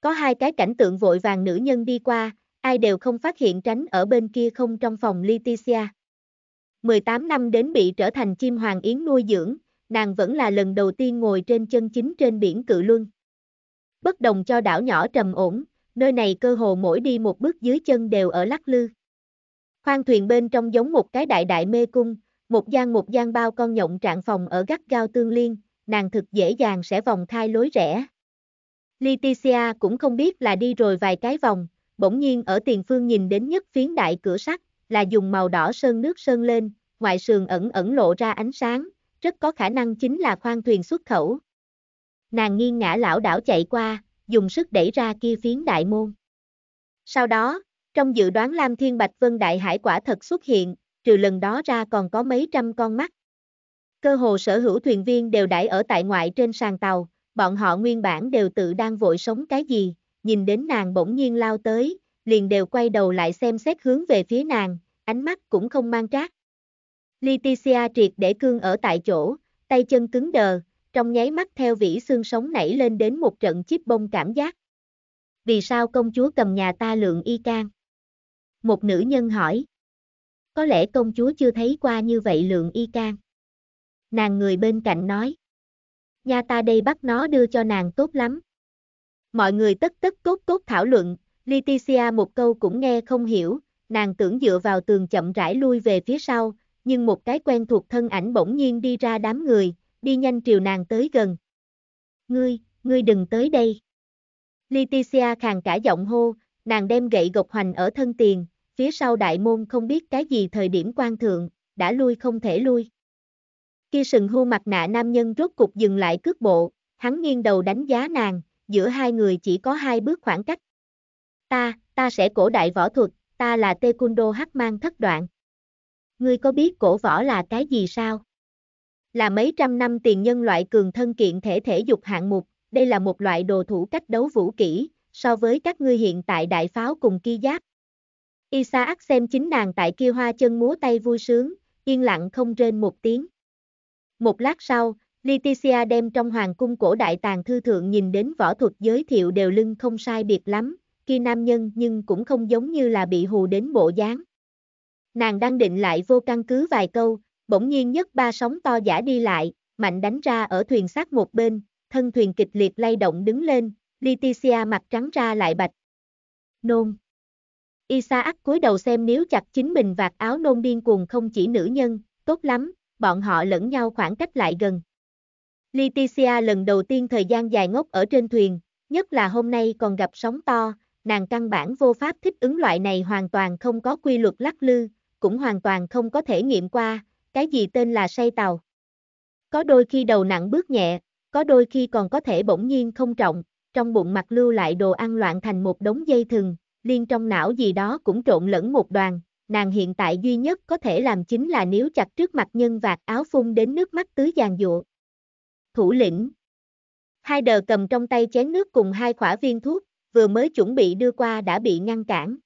Có hai cái cảnh tượng vội vàng nữ nhân đi qua, ai đều không phát hiện tránh ở bên kia không trong phòng Leticia. 18 năm đến bị trở thành chim hoàng yến nuôi dưỡng, nàng vẫn là lần đầu tiên ngồi trên chân chính trên biển cự luân. Bất đồng cho đảo nhỏ trầm ổn, nơi này cơ hồ mỗi đi một bước dưới chân đều ở lắc lư. Khoang thuyền bên trong giống một cái đại đại mê cung, một gian một gian bao con nhộng trạng phòng ở gắt gao tương liên, nàng thực dễ dàng sẽ vòng khai lối rẻ. Leticia cũng không biết là đi rồi vài cái vòng, bỗng nhiên ở tiền phương nhìn đến nhất phiến đại cửa sắt, là dùng màu đỏ sơn nước sơn lên, ngoại sườn ẩn ẩn lộ ra ánh sáng, rất có khả năng chính là khoang thuyền xuất khẩu. Nàng nghiêng ngã lão đảo chạy qua, dùng sức đẩy ra kia phiến đại môn. Sau đó, trong dự đoán Lam Thiên Bạch Vân Đại Hải quả thật xuất hiện, trừ lần đó ra còn có mấy trăm con mắt. Cơ hồ sở hữu thuyền viên đều đãi ở tại ngoại trên sàn tàu, bọn họ nguyên bản đều tự đang vội sống cái gì, nhìn đến nàng bỗng nhiên lao tới, liền đều quay đầu lại xem xét hướng về phía nàng, ánh mắt cũng không mang trác. Leticia triệt để cương ở tại chỗ, tay chân cứng đờ, trong nháy mắt theo vĩ xương sống nảy lên đến một trận chip bông cảm giác. Vì sao công chúa cầm nhà ta lượng y can? Một nữ nhân hỏi. Có lẽ công chúa chưa thấy qua như vậy lượng y can. Nàng người bên cạnh nói. Nhà ta đây bắt nó đưa cho nàng tốt lắm. Mọi người tất tất tốt tốt thảo luận, Leticia một câu cũng nghe không hiểu, nàng tưởng dựa vào tường chậm rãi lui về phía sau, nhưng một cái quen thuộc thân ảnh bỗng nhiên đi ra đám người, đi nhanh triều nàng tới gần. Ngươi, ngươi đừng tới đây. Leticia khàn cả giọng hô, nàng đem gậy gộc hoành ở thân tiền, phía sau đại môn không biết cái gì thời điểm quan thượng, đã lui không thể lui. Kia sừng hưu mặt nạ nam nhân rốt cục dừng lại cước bộ, hắn nghiêng đầu đánh giá nàng, giữa hai người chỉ có hai bước khoảng cách. Ta, ta sẽ cổ đại võ thuật, ta là Taekwondo Hắc Mang thất đoạn. Ngươi có biết cổ võ là cái gì sao? Là mấy trăm năm tiền nhân loại cường thân kiện thể thể dục hạng mục, đây là một loại đồ thủ cách đấu vũ kỹ, so với các ngươi hiện tại đại pháo cùng kia giáp. Isaac xem chính nàng tại kia hoa chân múa tay vui sướng, yên lặng không rên một tiếng. Một lát sau, Leticia đem trong hoàng cung cổ đại tàng thư thượng nhìn đến võ thuật giới thiệu đều lưng không sai biệt lắm, kia nam nhân nhưng cũng không giống như là bị hù đến bộ dáng. Nàng đang định lại vô căn cứ vài câu, bỗng nhiên nhất ba sóng to giả đi lại, mạnh đánh ra ở thuyền sát một bên, thân thuyền kịch liệt lay động đứng lên, Leticia mặt trắng ra lại bạch. Nôn. Isaac cúi đầu xem nếu chặt chính mình vạt áo nôn điên cuồng không chỉ nữ nhân, tốt lắm, bọn họ lẫn nhau khoảng cách lại gần. Leticia lần đầu tiên thời gian dài ngốc ở trên thuyền, nhất là hôm nay còn gặp sóng to, nàng căn bản vô pháp thích ứng loại này hoàn toàn không có quy luật lắc lư, cũng hoàn toàn không có thể nghiệm qua, cái gì tên là say tàu. Có đôi khi đầu nặng bước nhẹ, có đôi khi còn có thể bỗng nhiên không trọng, trong bụng mặt lưu lại đồ ăn loạn thành một đống dây thừng, liên trong não gì đó cũng trộn lẫn một đoàn, nàng hiện tại duy nhất có thể làm chính là nếu chặt trước mặt nhân vạt áo phun đến nước mắt tứ giàn dụa thủ lĩnh. Hai đờ cầm trong tay chén nước cùng hai khỏa viên thuốc, vừa mới chuẩn bị đưa qua đã bị ngăn cản.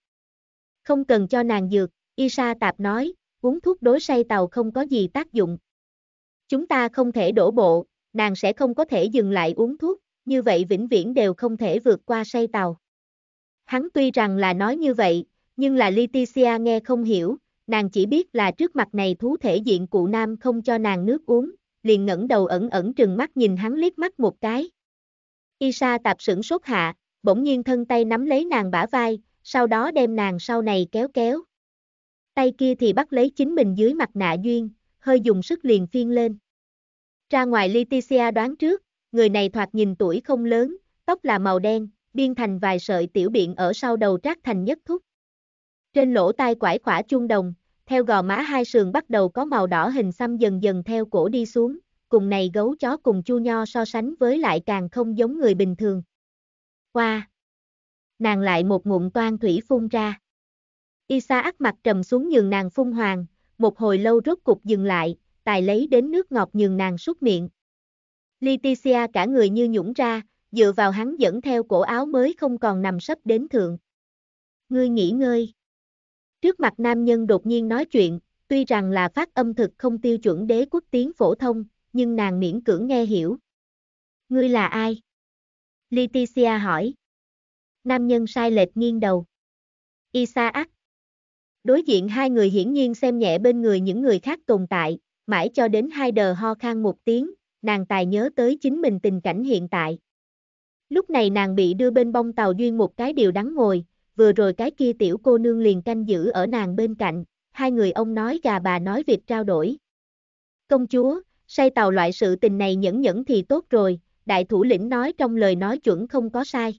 Không cần cho nàng dược, Isa Tạp nói, uống thuốc đối say tàu không có gì tác dụng. Chúng ta không thể đổ bộ, nàng sẽ không có thể dừng lại uống thuốc, như vậy vĩnh viễn đều không thể vượt qua say tàu. Hắn tuy rằng là nói như vậy, nhưng là Leticia nghe không hiểu, nàng chỉ biết là trước mặt này thú thể diện cụ nam không cho nàng nước uống, liền ngẩng đầu ẩn ẩn trừng mắt nhìn hắn liếc mắt một cái. Isa tạp sửng sốt hạ, bỗng nhiên thân tay nắm lấy nàng bả vai, sau đó đem nàng sau này kéo kéo. Tay kia thì bắt lấy chính mình dưới mặt nạ duyên, hơi dùng sức liền phiên lên. Ra ngoài Leticia đoán trước, người này thoạt nhìn tuổi không lớn, tóc là màu đen, biên thành vài sợi tiểu biện ở sau đầu trác thành nhất thúc. Trên lỗ tai quải khỏa chuông đồng, theo gò má hai sườn bắt đầu có màu đỏ hình xăm dần dần theo cổ đi xuống, cùng này gấu chó cùng chu nho so sánh với lại càng không giống người bình thường. Qua! Nàng lại một ngụm toan thủy phun ra. Isa ác mặt trầm xuống nhường nàng phun hoàng, một hồi lâu rốt cục dừng lại, tài lấy đến nước ngọt nhường nàng súc miệng. Leticia cả người như nhũng ra, dựa vào hắn dẫn theo cổ áo mới không còn nằm sấp đến thượng. Ngươi nghỉ ngơi. Trước mặt nam nhân đột nhiên nói chuyện, tuy rằng là phát âm thực không tiêu chuẩn đế quốc tiếng phổ thông, nhưng nàng miễn cưỡng nghe hiểu. Ngươi là ai? Leticia hỏi. Nam nhân sai lệch nghiêng đầu. Isaac. Đối diện hai người hiển nhiên xem nhẹ bên người những người khác tồn tại, mãi cho đến hai đờ ho khan một tiếng, nàng tài nhớ tới chính mình tình cảnh hiện tại. Lúc này nàng bị đưa bên bông tàu duyên một cái điều đắng ngồi, vừa rồi cái kia tiểu cô nương liền canh giữ ở nàng bên cạnh, hai người ông nói gà bà nói việc trao đổi. Công chúa, say tàu loại sự tình này nhẫn nhẫn thì tốt rồi, đại thủ lĩnh nói trong lời nói chuẩn không có sai.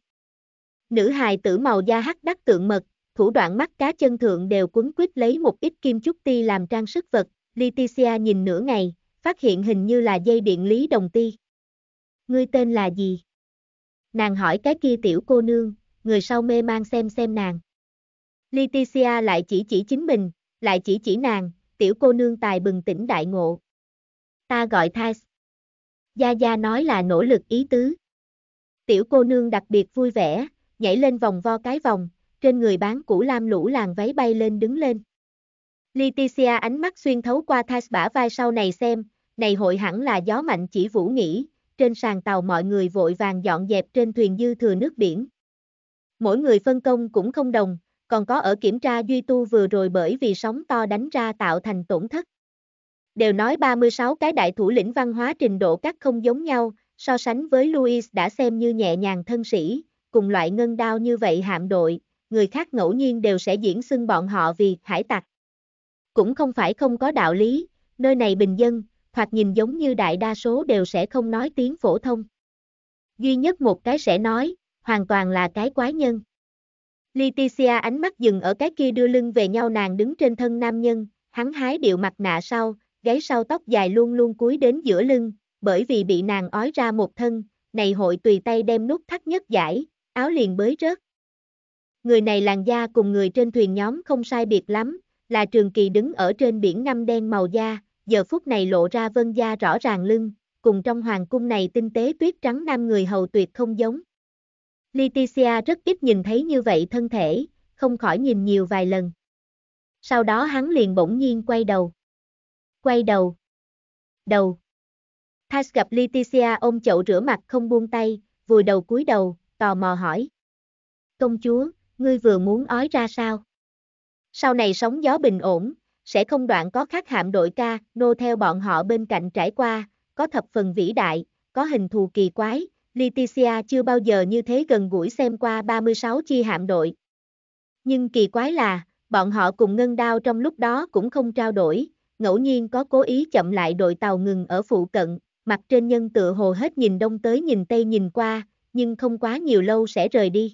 Nữ hài tử màu da hắc đắc tượng mật, thủ đoạn mắt cá chân thượng đều quấn quýt lấy một ít kim trúc ti làm trang sức vật, Leticia nhìn nửa ngày, phát hiện hình như là dây điện lý đồng ti. Ngươi tên là gì? Nàng hỏi cái kia tiểu cô nương, người sau mê mang xem xem nàng. Leticia lại chỉ chỉ chính mình, lại chỉ chỉ nàng, tiểu cô nương tài bừng tỉnh đại ngộ. Ta gọi Thais. Gia Gia nói là nỗ lực ý tứ. Tiểu cô nương đặc biệt vui vẻ, nhảy lên vòng vo cái vòng, trên người bán củ lam lũ làng váy bay lên đứng lên. Leticia ánh mắt xuyên thấu qua Thais bả vai sau này xem, này hội hẳn là gió mạnh chỉ vũ nghỉ, trên sàn tàu mọi người vội vàng dọn dẹp trên thuyền dư thừa nước biển mỗi người phân công cũng không đồng, còn có ở kiểm tra duy tu vừa rồi bởi vì sóng to đánh ra tạo thành tổn thất. Đều nói 36 cái đại thủ lĩnh văn hóa trình độ các không giống nhau, so sánh với Louis đã xem như nhẹ nhàng thân sĩ, cùng loại ngân đao như vậy hạm đội, người khác ngẫu nhiên đều sẽ diễn xưng bọn họ vì hải tặc. Cũng không phải không có đạo lý, nơi này bình dân, hoặc nhìn giống như đại đa số đều sẽ không nói tiếng phổ thông. Duy nhất một cái sẽ nói, hoàn toàn là cái quái nhân. Leticia ánh mắt dừng ở cái kia đưa lưng về nhau nàng đứng trên thân nam nhân, hắn hái điệu mặt nạ sau, gáy sau tóc dài luôn luôn cúi đến giữa lưng, bởi vì bị nàng ói ra một thân, này hội tùy tay đem nút thắt nhất giải, áo liền bới rớt. Người này làn da cùng người trên thuyền nhóm không sai biệt lắm, là trường kỳ đứng ở trên biển ngâm đen màu da, giờ phút này lộ ra vân da rõ ràng lưng, cùng trong hoàng cung này tinh tế tuyết trắng nam người hầu tuyệt không giống. Leticia rất ít nhìn thấy như vậy thân thể, không khỏi nhìn nhiều vài lần. Sau đó hắn liền bỗng nhiên quay đầu. Quay đầu. Đầu. Tash gặp Leticia ôm chậu rửa mặt không buông tay, vùi đầu cúi đầu, tò mò hỏi. Công chúa, ngươi vừa muốn ói ra sao? Sau này sóng gió bình ổn, sẽ không đoạn có khắc hạm đội ca, nô theo bọn họ bên cạnh trải qua, có thập phần vĩ đại, có hình thù kỳ quái, Leticia chưa bao giờ như thế gần gũi xem qua 36 chi hạm đội. Nhưng kỳ quái là, bọn họ cùng ngân đao trong lúc đó cũng không trao đổi, ngẫu nhiên có cố ý chậm lại đội tàu ngừng ở phụ cận, mặt trên nhân tựa hồ hết nhìn đông tới nhìn tây nhìn qua, nhưng không quá nhiều lâu sẽ rời đi.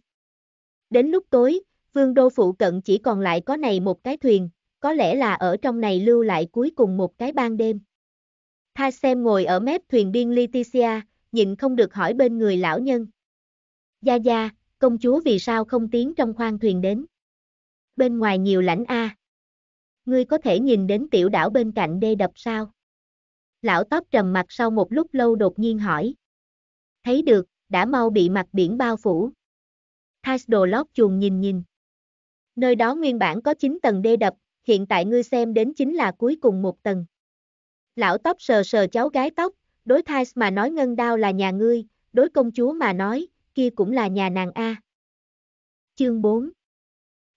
Đến lúc tối, vương đô phụ cận chỉ còn lại có này một cái thuyền, có lẽ là ở trong này lưu lại cuối cùng một cái ban đêm. Tha xem ngồi ở mép thuyền biên Leticia, nhịn không được hỏi bên người lão nhân. Gia Gia, công chúa vì sao không tiến trong khoang thuyền đến? Bên ngoài nhiều lãnh A. Ngươi có thể nhìn đến tiểu đảo bên cạnh đê đập sao? Lão tóc trầm mặt sau một lúc lâu đột nhiên hỏi. Thấy được, đã mau bị mặt biển bao phủ. Thais đồ lót chuồng nhìn nhìn. Nơi đó nguyên bản có 9 tầng đê đập, hiện tại ngươi xem đến chính là cuối cùng một tầng. Lão tóc sờ sờ cháu gái tóc, đối Thais mà nói ngân đao là nhà ngươi, đối công chúa mà nói, kia cũng là nhà nàng A. Chương 4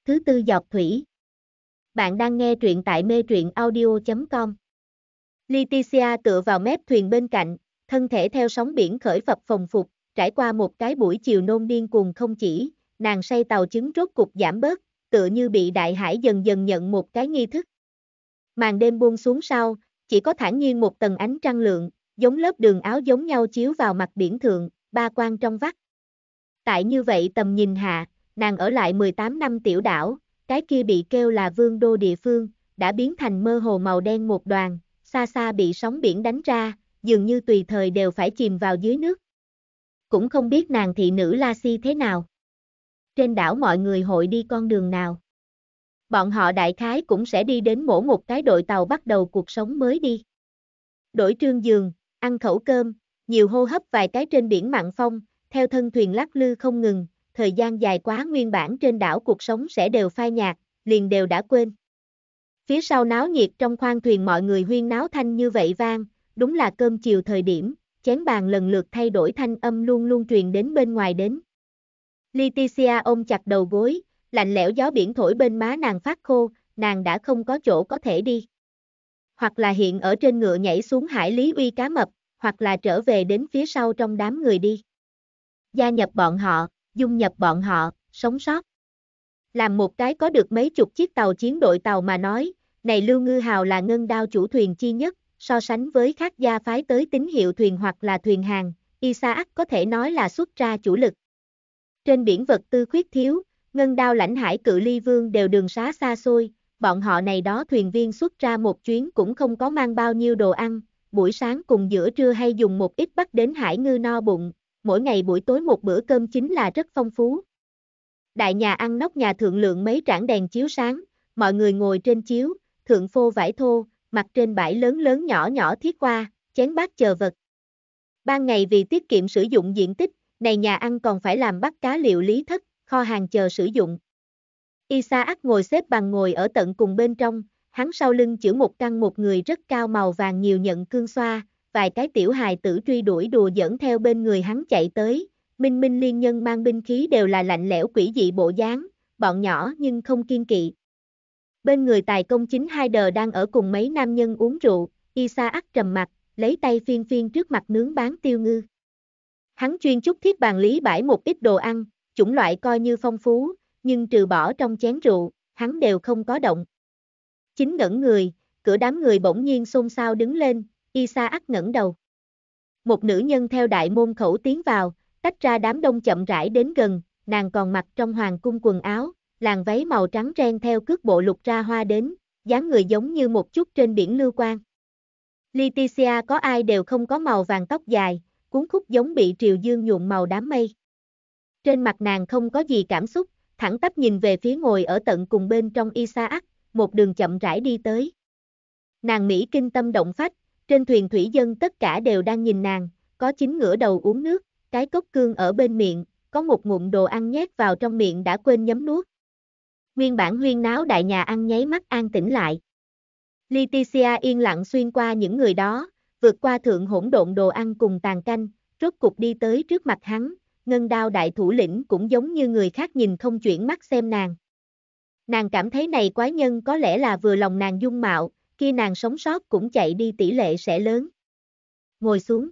Thứ tư Dọc thủy Bạn đang nghe truyện tại mê truyện audio.com Leticia tựa vào mép thuyền bên cạnh, thân thể theo sóng biển khởi phập phồng phục, trải qua một cái buổi chiều nôn điên cuồng không chỉ, nàng say tàu chứng rốt cục giảm bớt, tựa như bị đại hải dần dần nhận một cái nghi thức. Màn đêm buông xuống sau, chỉ có thản nhiên một tầng ánh trăng lượng, giống lớp đường áo giống nhau chiếu vào mặt biển thượng, ba quan trong vắt. Tại như vậy tầm nhìn hạ, nàng ở lại 18 năm tiểu đảo, cái kia bị kêu là vương đô địa phương, đã biến thành mơ hồ màu đen một đoàn, xa xa bị sóng biển đánh ra, dường như tùy thời đều phải chìm vào dưới nước. Cũng không biết nàng thị nữ La Si thế nào. Trên đảo mọi người hội đi con đường nào. Bọn họ đại khái cũng sẽ đi đến mỗi một cái đội tàu bắt đầu cuộc sống mới đi. Đổi trương giường, ăn khẩu cơm, nhiều hô hấp vài cái trên biển mặn phong, theo thân thuyền lắc lư không ngừng, thời gian dài quá nguyên bản trên đảo cuộc sống sẽ đều phai nhạt, liền đều đã quên. Phía sau náo nhiệt trong khoang thuyền mọi người huyên náo thanh như vậy vang, đúng là cơm chiều thời điểm, chén bàn lần lượt thay đổi thanh âm luôn luôn truyền đến bên ngoài đến. Leticia ôm chặt đầu gối, lạnh lẽo gió biển thổi bên má nàng phát khô, nàng đã không có chỗ có thể đi hoặc là hiện ở trên ngựa nhảy xuống hải lý uy cá mập, hoặc là trở về đến phía sau trong đám người đi. Gia nhập bọn họ, dung nhập bọn họ, sống sót. Làm một cái có được mấy chục chiếc tàu chiến đội tàu mà nói, này Lưu Ngư Hào là ngân đao chủ thuyền chi nhất, so sánh với các gia phái tới tín hiệu thuyền hoặc là thuyền hàng, Isaac có thể nói là xuất ra chủ lực. Trên biển vật tư khuyết thiếu, ngân đao lãnh hải cự ly vương đều đường xá xa xôi, bọn họ này đó thuyền viên xuất ra một chuyến cũng không có mang bao nhiêu đồ ăn, buổi sáng cùng giữa trưa hay dùng một ít bắt đến hải ngư no bụng, mỗi ngày buổi tối một bữa cơm chính là rất phong phú. Đại nhà ăn nóc nhà thượng lượng mấy trảng đèn chiếu sáng, mọi người ngồi trên chiếu, thượng phô vải thô, mặt trên bãi lớn lớn nhỏ nhỏ thiết qua, chén bát chờ vật. Ban ngày vì tiết kiệm sử dụng diện tích, này nhà ăn còn phải làm bắt cá liệu lý thất, kho hàng chờ sử dụng. Isaac ngồi xếp bằng ngồi ở tận cùng bên trong, hắn sau lưng chữa một căn một người rất cao màu vàng nhiều nhận cương xoa, vài cái tiểu hài tử truy đuổi đùa dẫn theo bên người hắn chạy tới, minh minh liên nhân mang binh khí đều là lạnh lẽo quỷ dị bộ dáng, bọn nhỏ nhưng không kiên kỵ. Bên người tài công chính hai đờ đang ở cùng mấy nam nhân uống rượu, Isaac trầm mặt, lấy tay phiên phiên trước mặt nướng bán tiêu ngư. Hắn chuyên chút thiết bàn lý bãi một ít đồ ăn, chủng loại coi như phong phú, nhưng trừ bỏ trong chén rượu, hắn đều không có động. Chính ngẩn người, cửa đám người bỗng nhiên xôn xao đứng lên, Isa Isaac ngẩn đầu. Một nữ nhân theo đại môn khẩu tiến vào, tách ra đám đông chậm rãi đến gần, nàng còn mặc trong hoàng cung quần áo, làn váy màu trắng ren theo cước bộ lục ra hoa đến, dáng người giống như một chút trên biển lưu quan. Leticia có ai đều không có màu vàng tóc dài, cuốn khúc giống bị triều dương nhuộm màu đám mây. Trên mặt nàng không có gì cảm xúc, thẳng tắp nhìn về phía ngồi ở tận cùng bên trong Isaac, một đường chậm rãi đi tới. Nàng Mỹ kinh tâm động phách, trên thuyền thủy dân tất cả đều đang nhìn nàng, có chính ngửa đầu uống nước, cái cốc cương ở bên miệng, có một ngụm đồ ăn nhét vào trong miệng đã quên nhấm nuốt. Nguyên bản huyên náo đại nhà ăn nháy mắt an tĩnh lại. Leticia yên lặng xuyên qua những người đó, vượt qua thượng hỗn độn đồ ăn cùng tàn canh, rốt cục đi tới trước mặt hắn, ngân đao đại thủ lĩnh cũng giống như người khác nhìn không chuyển mắt xem nàng. Nàng cảm thấy này quái nhân có lẽ là vừa lòng nàng dung mạo, khi nàng sống sót cũng chạy đi tỷ lệ sẽ lớn. Ngồi xuống.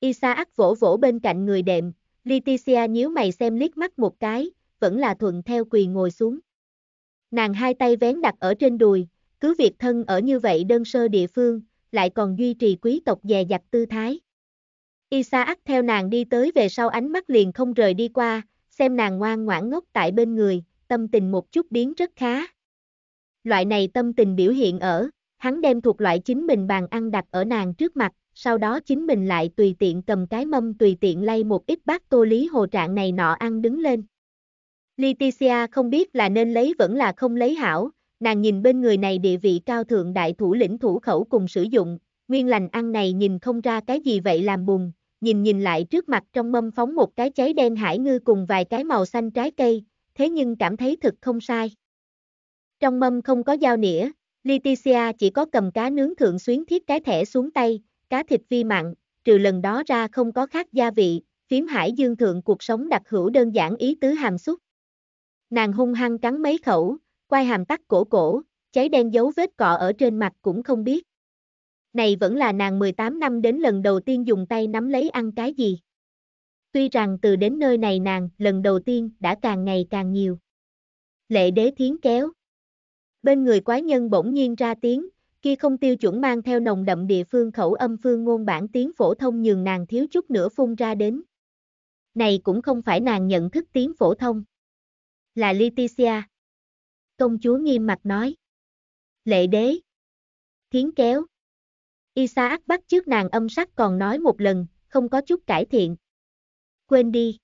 Isaac vỗ vỗ bên cạnh người đệm, Leticia nhíu mày xem liếc mắt một cái, vẫn là thuận theo quỳ ngồi xuống. Nàng hai tay vén đặt ở trên đùi, cứ việc thân ở như vậy đơn sơ địa phương, lại còn duy trì quý tộc dè dặt tư thái. Isaac theo nàng đi tới về sau ánh mắt liền không rời đi qua, xem nàng ngoan ngoãn ngốc tại bên người, tâm tình một chút biến rất khá. Loại này tâm tình biểu hiện ở, hắn đem thuộc loại chính mình bàn ăn đặt ở nàng trước mặt, sau đó chính mình lại tùy tiện cầm cái mâm tùy tiện lay một ít bát tô lý hồ trạng này nọ ăn đứng lên. Leticia không biết là nên lấy vẫn là không lấy hảo, nàng nhìn bên người này địa vị cao thượng đại thủ lĩnh thủ khẩu cùng sử dụng, nguyên lành ăn này nhìn không ra cái gì vậy làm bùng, nhìn nhìn lại trước mặt trong mâm phóng một cái cháy đen hải ngư cùng vài cái màu xanh trái cây, thế nhưng cảm thấy thực không sai. Trong mâm không có dao nĩa, Leticia chỉ có cầm cá nướng thượng xuyến thiết cái thẻ xuống tay, cá thịt vi mặn, trừ lần đó ra không có khác gia vị, phím hải dương thượng cuộc sống đặc hữu đơn giản ý tứ hàm xúc. Nàng hung hăng cắn mấy khẩu, quay hàm tắt cổ cổ, cháy đen dấu vết cọ ở trên mặt cũng không biết này vẫn là nàng 18 năm đến lần đầu tiên dùng tay nắm lấy ăn cái gì. Tuy rằng từ đến nơi này nàng, lần đầu tiên, đã càng ngày càng nhiều. Lệ đế thiến kéo. Bên người quái nhân bỗng nhiên ra tiếng, kia không tiêu chuẩn mang theo nồng đậm địa phương khẩu âm phương ngôn bản tiếng phổ thông nhường nàng thiếu chút nữa phun ra đến. Này cũng không phải nàng nhận thức tiếng phổ thông. Là Leticia. Công chúa nghiêm mặt nói. Lệ đế. Thiến kéo. Isaac bắt trước nàng âm sắc còn nói một lần, không có chút cải thiện. Quên đi.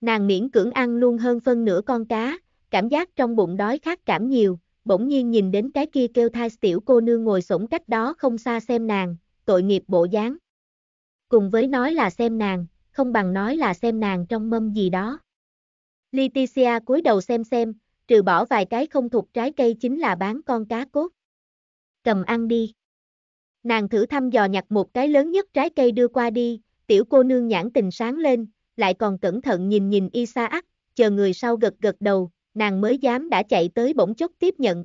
Nàng miễn cưỡng ăn luôn hơn phân nửa con cá, cảm giác trong bụng đói khát cảm nhiều, bỗng nhiên nhìn đến cái kia kêu thai tiểu cô nương ngồi sổng cách đó không xa xem nàng, tội nghiệp bộ dáng. Cùng với nói là xem nàng, không bằng nói là xem nàng trong mâm gì đó. Leticia cúi đầu xem xem, trừ bỏ vài cái không thuộc trái cây chính là bán con cá cốt. Cầm ăn đi. Nàng thử thăm dò nhặt một cái lớn nhất trái cây đưa qua đi, tiểu cô nương nhãn tình sáng lên, lại còn cẩn thận nhìn nhìn Isaac, chờ người sau gật gật đầu, nàng mới dám đã chạy tới bỗng chốc tiếp nhận.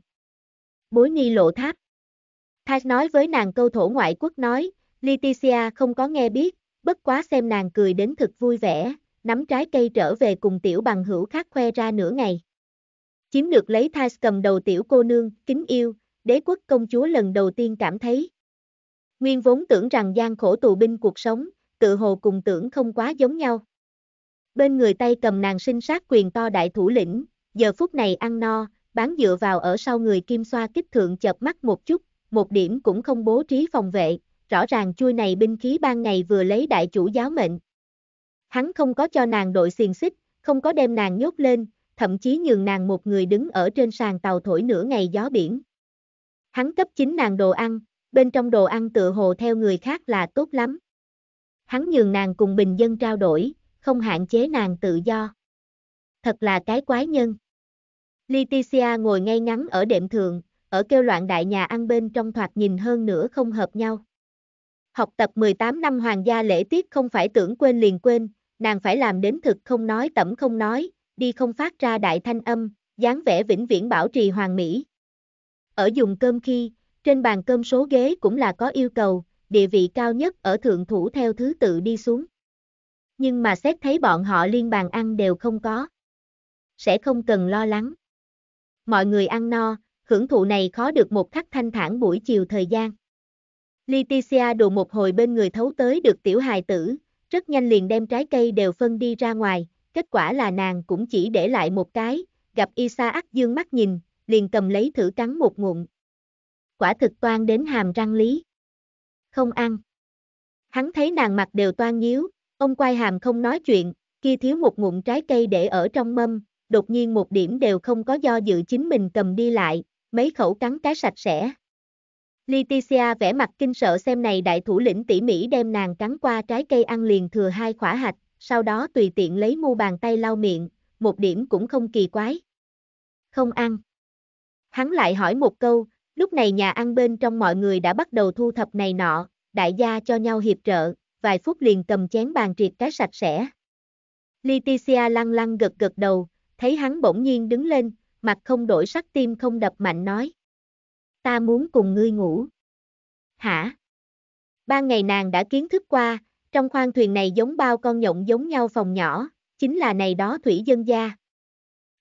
Bối ni lộ tháp. Thác nói với nàng câu thổ ngoại quốc nói, Leticia không có nghe biết, bất quá xem nàng cười đến thực vui vẻ, nắm trái cây trở về cùng tiểu bằng hữu khác khoe ra nửa ngày. Chiếm được lấy Thais cầm đầu tiểu cô nương, kính yêu, đế quốc công chúa lần đầu tiên cảm thấy. Nguyên vốn tưởng rằng gian khổ tù binh cuộc sống, tự hồ cùng tưởng không quá giống nhau. Bên người tay cầm nàng sinh sát quyền to đại thủ lĩnh, giờ phút này ăn no, bán dựa vào ở sau người kim xoa kích thượng chập mắt một chút, một điểm cũng không bố trí phòng vệ, rõ ràng chui này binh khí ban ngày vừa lấy đại chủ giáo mệnh. Hắn không có cho nàng đội xiềng xích, không có đem nàng nhốt lên, thậm chí nhường nàng một người đứng ở trên sàn tàu thổi nửa ngày gió biển. Hắn cấp chính nàng đồ ăn, bên trong đồ ăn tựa hồ theo người khác là tốt lắm. Hắn nhường nàng cùng bình dân trao đổi, không hạn chế nàng tự do. Thật là cái quái nhân. Leticia ngồi ngay ngắn ở đệm thường, ở kêu loạn đại nhà ăn bên trong thoạt nhìn hơn nữa không hợp nhau. Học tập 18 năm hoàng gia lễ tiết không phải tưởng quên liền quên, nàng phải làm đến thực không nói tẩm không nói, đi không phát ra đại thanh âm, dáng vẻ vĩnh viễn bảo trì hoàng mỹ. Ở dùng cơm khi, trên bàn cơm số ghế cũng là có yêu cầu, địa vị cao nhất ở thượng thủ theo thứ tự đi xuống. Nhưng mà xét thấy bọn họ liên bàn ăn đều không có. Sẽ không cần lo lắng. Mọi người ăn no, hưởng thụ này khó được một khắc thanh thản buổi chiều thời gian. Leticia đồ một hồi bên người thấu tới được tiểu hài tử, rất nhanh liền đem trái cây đều phân đi ra ngoài, kết quả là nàng cũng chỉ để lại một cái, gặp Isaac dương mắt nhìn, liền cầm lấy thử cắn một ngụm quả thực toan đến hàm răng lý. Không ăn. Hắn thấy nàng mặt đều toan nhíu, ông quay hàm không nói chuyện, kia thiếu một ngụm trái cây để ở trong mâm, đột nhiên một điểm đều không có do dự chính mình cầm đi lại, mấy khẩu cắn cái sạch sẽ. Leticia vẻ mặt kinh sợ xem này đại thủ lĩnh tỉ mỉ đem nàng cắn qua trái cây ăn liền thừa hai khỏa hạch, sau đó tùy tiện lấy mu bàn tay lau miệng, một điểm cũng không kỳ quái. Không ăn. Hắn lại hỏi một câu, Lúc này nhà ăn bên trong mọi người đã bắt đầu thu thập này nọ, đại gia cho nhau hiệp trợ, vài phút liền cầm chén bàn triệt cái sạch sẽ. Leticia lăng lăng gật gật đầu, thấy hắn bỗng nhiên đứng lên, mặt không đổi sắc tim không đập mạnh nói. Ta muốn cùng ngươi ngủ. Hả? Ba ngày nàng đã kiến thức qua, trong khoang thuyền này giống bao con nhộng giống nhau phòng nhỏ, chính là này đó thủy dân gia.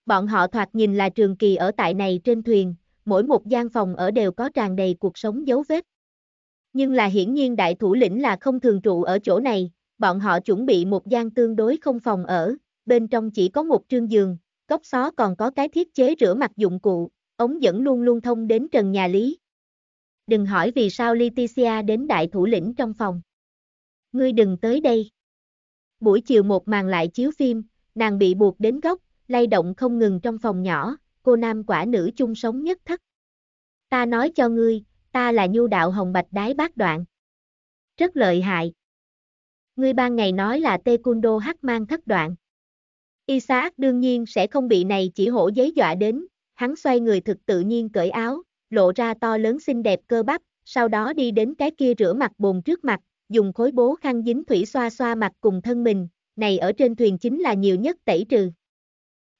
Bọn họ thoạt nhìn là trường kỳ ở tại này trên thuyền, mỗi một gian phòng ở đều có tràn đầy cuộc sống dấu vết. Nhưng là hiển nhiên đại thủ lĩnh là không thường trụ ở chỗ này, bọn họ chuẩn bị một gian tương đối không phòng ở, bên trong chỉ có một trương giường, góc xó còn có cái thiết chế rửa mặt dụng cụ, ống dẫn luôn luôn thông đến trần nhà lý. Đừng hỏi vì sao Leticia đến đại thủ lĩnh trong phòng. Ngươi đừng tới đây. Buổi chiều một màn lại chiếu phim, nàng bị buộc đến góc, lay động không ngừng trong phòng nhỏ, cô nam quả nữ chung sống nhất thất. Ta nói cho ngươi, ta là nhu đạo hồng bạch đái bát đoạn. Rất lợi hại. Ngươi ban ngày nói là tê cun đô hắc mang thất đoạn. Isaac đương nhiên sẽ không bị này chỉ hổ giấy dọa đến, hắn xoay người thực tự nhiên cởi áo, lộ ra to lớn xinh đẹp cơ bắp, sau đó đi đến cái kia rửa mặt bồn trước mặt, dùng khối bố khăn dính thủy xoa xoa mặt cùng thân mình, này ở trên thuyền chính là nhiều nhất tẩy trừ.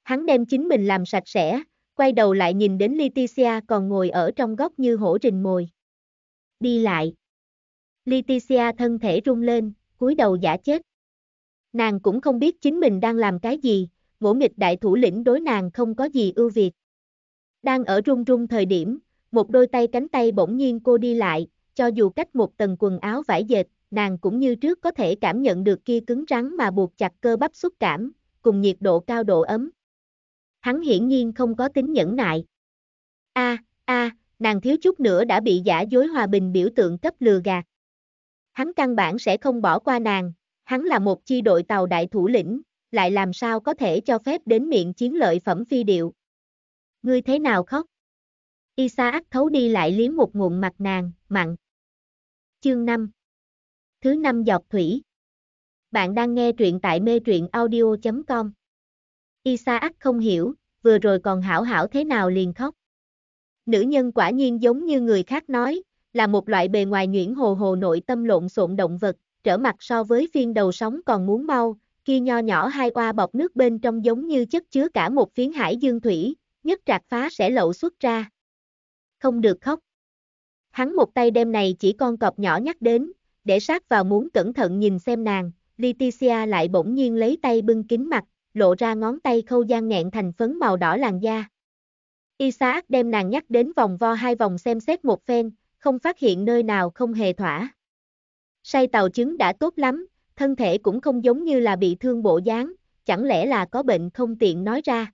Hắn đem chính mình làm sạch sẽ, quay đầu lại nhìn đến Leticia còn ngồi ở trong góc như hổ rình mồi. Đi lại. Leticia thân thể rung lên, cúi đầu giả chết. Nàng cũng không biết chính mình đang làm cái gì, ngỗ nghịch đại thủ lĩnh đối nàng không có gì ưu việt. Đang ở rung rung thời điểm, một đôi tay cánh tay bỗng nhiên cô đi lại, cho dù cách một tầng quần áo vải dệt, nàng cũng như trước có thể cảm nhận được kia cứng rắn mà buộc chặt cơ bắp xúc cảm, cùng nhiệt độ cao độ ấm hắn hiển nhiên không có tính nhẫn nại. A, a, nàng thiếu chút nữa đã bị giả dối hòa bình biểu tượng cấp lừa gạt. Hắn căn bản sẽ không bỏ qua nàng, hắn là một chi đội tàu đại thủ lĩnh, lại làm sao có thể cho phép đến miệng chiến lợi phẩm phi điệu. Ngươi thế nào khóc? Isa ác thấu đi lại liếm một nguồn mặt nàng, mặn. Chương 5 Thứ năm dọc thủy Bạn đang nghe truyện tại mê truyện audio.com Isaac không hiểu, vừa rồi còn hảo hảo thế nào liền khóc. Nữ nhân quả nhiên giống như người khác nói, là một loại bề ngoài nhuyễn hồ hồ nội tâm lộn xộn động vật, trở mặt so với phiên đầu sóng còn muốn mau, Khi nho nhỏ hai oa bọc nước bên trong giống như chất chứa cả một phiến hải dương thủy, nhất trạc phá sẽ lộ xuất ra. Không được khóc. Hắn một tay đem này chỉ con cọp nhỏ nhắc đến, để sát vào muốn cẩn thận nhìn xem nàng, Leticia lại bỗng nhiên lấy tay bưng kính mặt, lộ ra ngón tay khâu gian nghẹn thành phấn màu đỏ làn da. Isaac đem nàng nhắc đến vòng vo hai vòng xem xét một phen, không phát hiện nơi nào không hề thỏa. Say tàu chứng đã tốt lắm, thân thể cũng không giống như là bị thương bộ dáng, chẳng lẽ là có bệnh không tiện nói ra.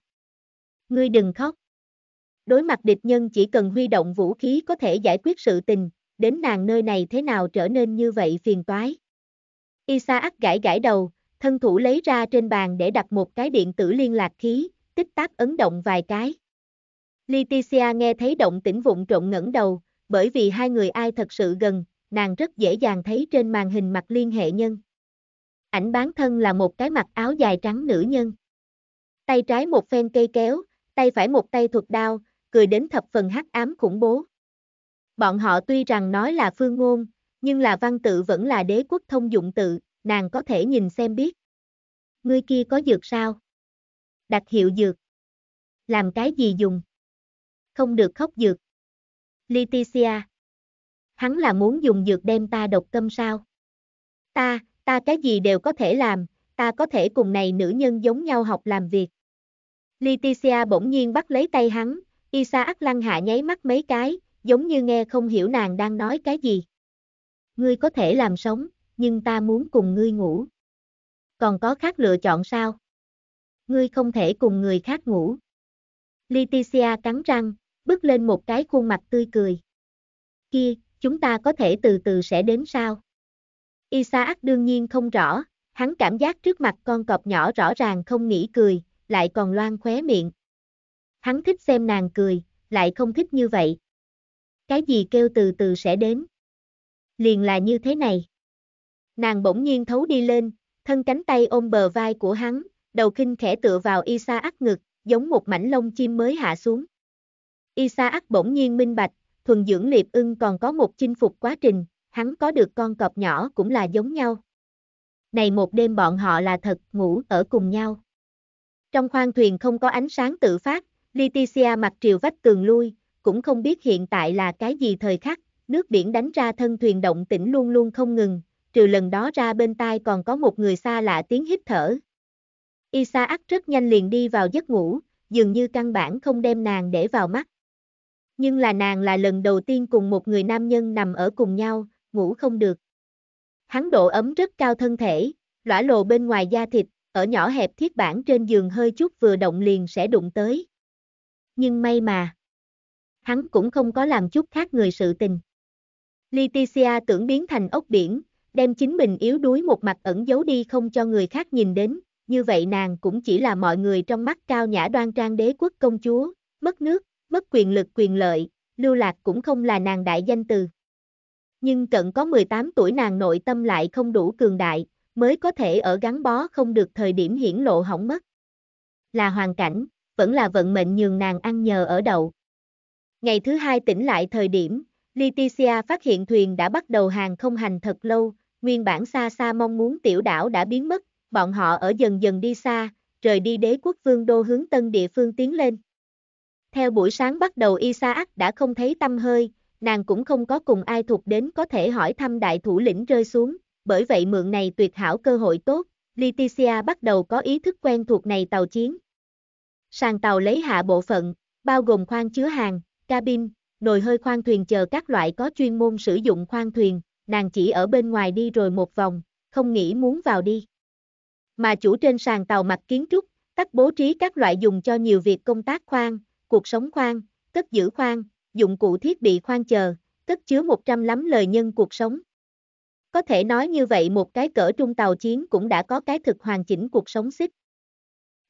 Ngươi đừng khóc. Đối mặt địch nhân chỉ cần huy động vũ khí có thể giải quyết sự tình, đến nàng nơi này thế nào trở nên như vậy phiền toái. Isaac gãi gãi đầu, Thân thủ lấy ra trên bàn để đặt một cái điện tử liên lạc khí, tích tắc ấn động vài cái. Leticia nghe thấy động tĩnh vụng trộn ngẩng đầu, bởi vì hai người ai thật sự gần, nàng rất dễ dàng thấy trên màn hình mặt liên hệ nhân. Ảnh bán thân là một cái mặc áo dài trắng nữ nhân. Tay trái một phen cây kéo, tay phải một tay thuật đao, cười đến thập phần hắc ám khủng bố. Bọn họ tuy rằng nói là phương ngôn, nhưng là văn tự vẫn là đế quốc thông dụng tự, nàng có thể nhìn xem biết. Ngươi kia có dược sao? đặc hiệu dược. Làm cái gì dùng? Không được khóc dược. Leticia. Hắn là muốn dùng dược đem ta độc tâm sao? Ta, ta cái gì đều có thể làm, ta có thể cùng này nữ nhân giống nhau học làm việc. Leticia bỗng nhiên bắt lấy tay hắn, Isaac lăng hạ nháy mắt mấy cái, giống như nghe không hiểu nàng đang nói cái gì. Ngươi có thể làm sống nhưng ta muốn cùng ngươi ngủ. Còn có khác lựa chọn sao? Ngươi không thể cùng người khác ngủ. Leticia cắn răng, bước lên một cái khuôn mặt tươi cười. Kia, chúng ta có thể từ từ sẽ đến sao? Isaac đương nhiên không rõ, hắn cảm giác trước mặt con cọp nhỏ rõ ràng không nghĩ cười, lại còn loan khóe miệng. Hắn thích xem nàng cười, lại không thích như vậy. Cái gì kêu từ từ sẽ đến? Liền là như thế này. Nàng bỗng nhiên thấu đi lên, thân cánh tay ôm bờ vai của hắn, đầu khinh khẽ tựa vào Isa ác ngực, giống một mảnh lông chim mới hạ xuống. Isa ác bỗng nhiên minh bạch, thuần dưỡng liệp ưng còn có một chinh phục quá trình, hắn có được con cọp nhỏ cũng là giống nhau. Này một đêm bọn họ là thật ngủ ở cùng nhau. Trong khoang thuyền không có ánh sáng tự phát, Leticia mặt triều vách tường lui, cũng không biết hiện tại là cái gì thời khắc, nước biển đánh ra thân thuyền động tĩnh luôn luôn không ngừng, trừ lần đó ra bên tai còn có một người xa lạ tiếng hít thở. Isaac rất nhanh liền đi vào giấc ngủ, dường như căn bản không đem nàng để vào mắt. Nhưng là nàng là lần đầu tiên cùng một người nam nhân nằm ở cùng nhau, ngủ không được. Hắn độ ấm rất cao thân thể, lõa lồ bên ngoài da thịt, ở nhỏ hẹp thiết bản trên giường hơi chút vừa động liền sẽ đụng tới. Nhưng may mà, hắn cũng không có làm chút khác người sự tình. Leticia tưởng biến thành ốc biển, đem chính mình yếu đuối một mặt ẩn giấu đi không cho người khác nhìn đến, như vậy nàng cũng chỉ là mọi người trong mắt cao nhã đoan trang đế quốc công chúa, mất nước, mất quyền lực quyền lợi, lưu lạc cũng không là nàng đại danh từ. Nhưng cận có 18 tuổi nàng nội tâm lại không đủ cường đại, mới có thể ở gắn bó không được thời điểm hiển lộ hỏng mất. Là hoàn cảnh, vẫn là vận mệnh nhường nàng ăn nhờ ở đậu. Ngày thứ hai tỉnh lại thời điểm, Leticia phát hiện thuyền đã bắt đầu hàng không hành thật lâu, nguyên bản xa xa mong muốn tiểu đảo đã biến mất, bọn họ ở dần dần đi xa, rời đi đế quốc vương đô hướng tân địa phương tiến lên. Theo buổi sáng bắt đầu Isaac đã không thấy tâm hơi, nàng cũng không có cùng ai thuộc đến có thể hỏi thăm đại thủ lĩnh rơi xuống, bởi vậy mượn này tuyệt hảo cơ hội tốt, Leticia bắt đầu có ý thức quen thuộc này tàu chiến. Sàn tàu lấy hạ bộ phận, bao gồm khoang chứa hàng, cabin, nồi hơi khoang thuyền chờ các loại có chuyên môn sử dụng khoang thuyền, nàng chỉ ở bên ngoài đi rồi một vòng, không nghĩ muốn vào đi. Mà chủ trên sàn tàu mặt kiến trúc, tắt bố trí các loại dùng cho nhiều việc công tác khoan, cuộc sống khoan, cất giữ khoan, dụng cụ thiết bị khoan chờ, cất chứa 100 lắm lời nhân cuộc sống. Có thể nói như vậy một cái cỡ trung tàu chiến cũng đã có cái thực hoàn chỉnh cuộc sống xích.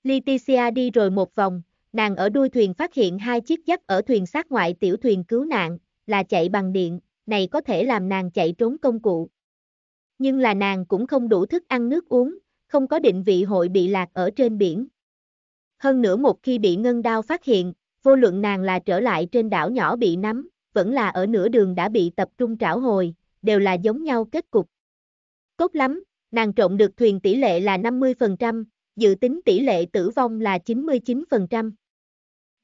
Leticia đi rồi một vòng, nàng ở đuôi thuyền phát hiện hai chiếc dắt ở thuyền sát ngoại tiểu thuyền cứu nạn, là chạy bằng điện, này có thể làm nàng chạy trốn công cụ. Nhưng là nàng cũng không đủ thức ăn nước uống, không có định vị hội bị lạc ở trên biển. Hơn nữa một khi bị ngân đao phát hiện, vô luận nàng là trở lại trên đảo nhỏ bị nắm, vẫn là ở nửa đường đã bị tập trung trảo hồi, đều là giống nhau kết cục. Cốt lắm, nàng trộn được thuyền tỷ lệ là 50%, dự tính tỷ lệ tử vong là 99%.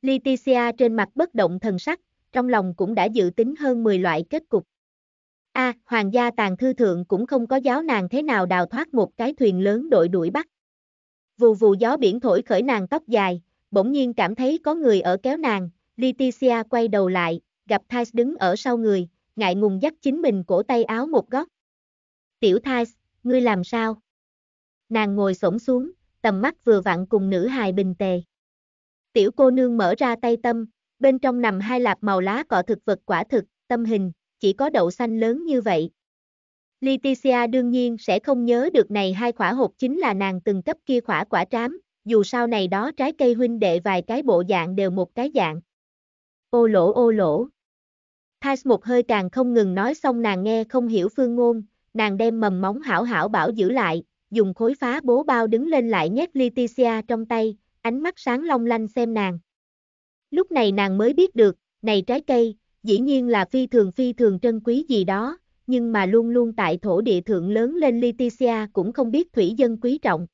Leticia trên mặt bất động thần sắc, trong lòng cũng đã dự tính hơn 10 loại kết cục. A, à, hoàng gia tàng thư thượng cũng không có giáo nàng thế nào đào thoát một cái thuyền lớn đội đuổi bắt. Vù vù gió biển thổi khởi nàng tóc dài, bỗng nhiên cảm thấy có người ở kéo nàng, Leticia quay đầu lại, gặp Thais đứng ở sau người, ngại ngùng dắt chính mình cổ tay áo một góc. Tiểu Thais, ngươi làm sao? Nàng ngồi xổm xuống, tầm mắt vừa vặn cùng nữ hài bình tề. Tiểu cô nương mở ra tay tâm, bên trong nằm hai lạp màu lá cọ thực vật quả thực, tâm hình, chỉ có đậu xanh lớn như vậy. Leticia đương nhiên sẽ không nhớ được này hai quả hộp chính là nàng từng cấp kia quả quả trám, dù sau này đó trái cây huynh đệ vài cái bộ dạng đều một cái dạng. Ô lỗ ô lỗ. Thais một hơi càng không ngừng nói xong nàng nghe không hiểu phương ngôn, nàng đem mầm móng hảo hảo bảo giữ lại, dùng khối phá bố bao đứng lên lại nhét Leticia trong tay, ánh mắt sáng long lanh xem nàng. Lúc này nàng mới biết được, này trái cây, dĩ nhiên là phi thường phi thường trân quý gì đó, nhưng mà luôn luôn tại thổ địa thượng lớn lên Leticia cũng không biết thủy dân quý trọng.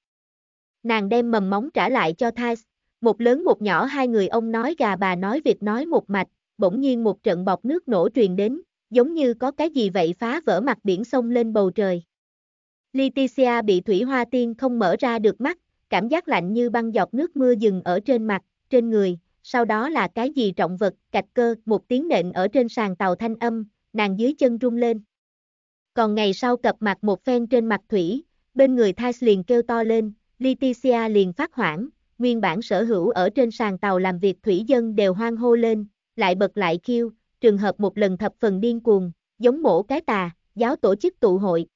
Nàng đem mầm móng trả lại cho Thais, một lớn một nhỏ hai người ông nói gà bà nói việc nói một mạch, bỗng nhiên một trận bọc nước nổ truyền đến, giống như có cái gì vậy phá vỡ mặt biển sông lên bầu trời. Leticia bị thủy hoa tiên không mở ra được mắt, cảm giác lạnh như băng dọc nước mưa dừng ở trên mặt, trên người, sau đó là cái gì trọng vật, cạch cơ, một tiếng nện ở trên sàn tàu thanh âm, nàng dưới chân rung lên. Còn ngày sau cập mặt một phen trên mặt thủy, bên người Thais liền kêu to lên, Leticia liền phát hoảng, nguyên bản sở hữu ở trên sàn tàu làm việc thủy dân đều hoang hô lên, lại bật lại kêu, trường hợp một lần thập phần điên cuồng, giống mổ cái tà, giáo tổ chức tụ hội.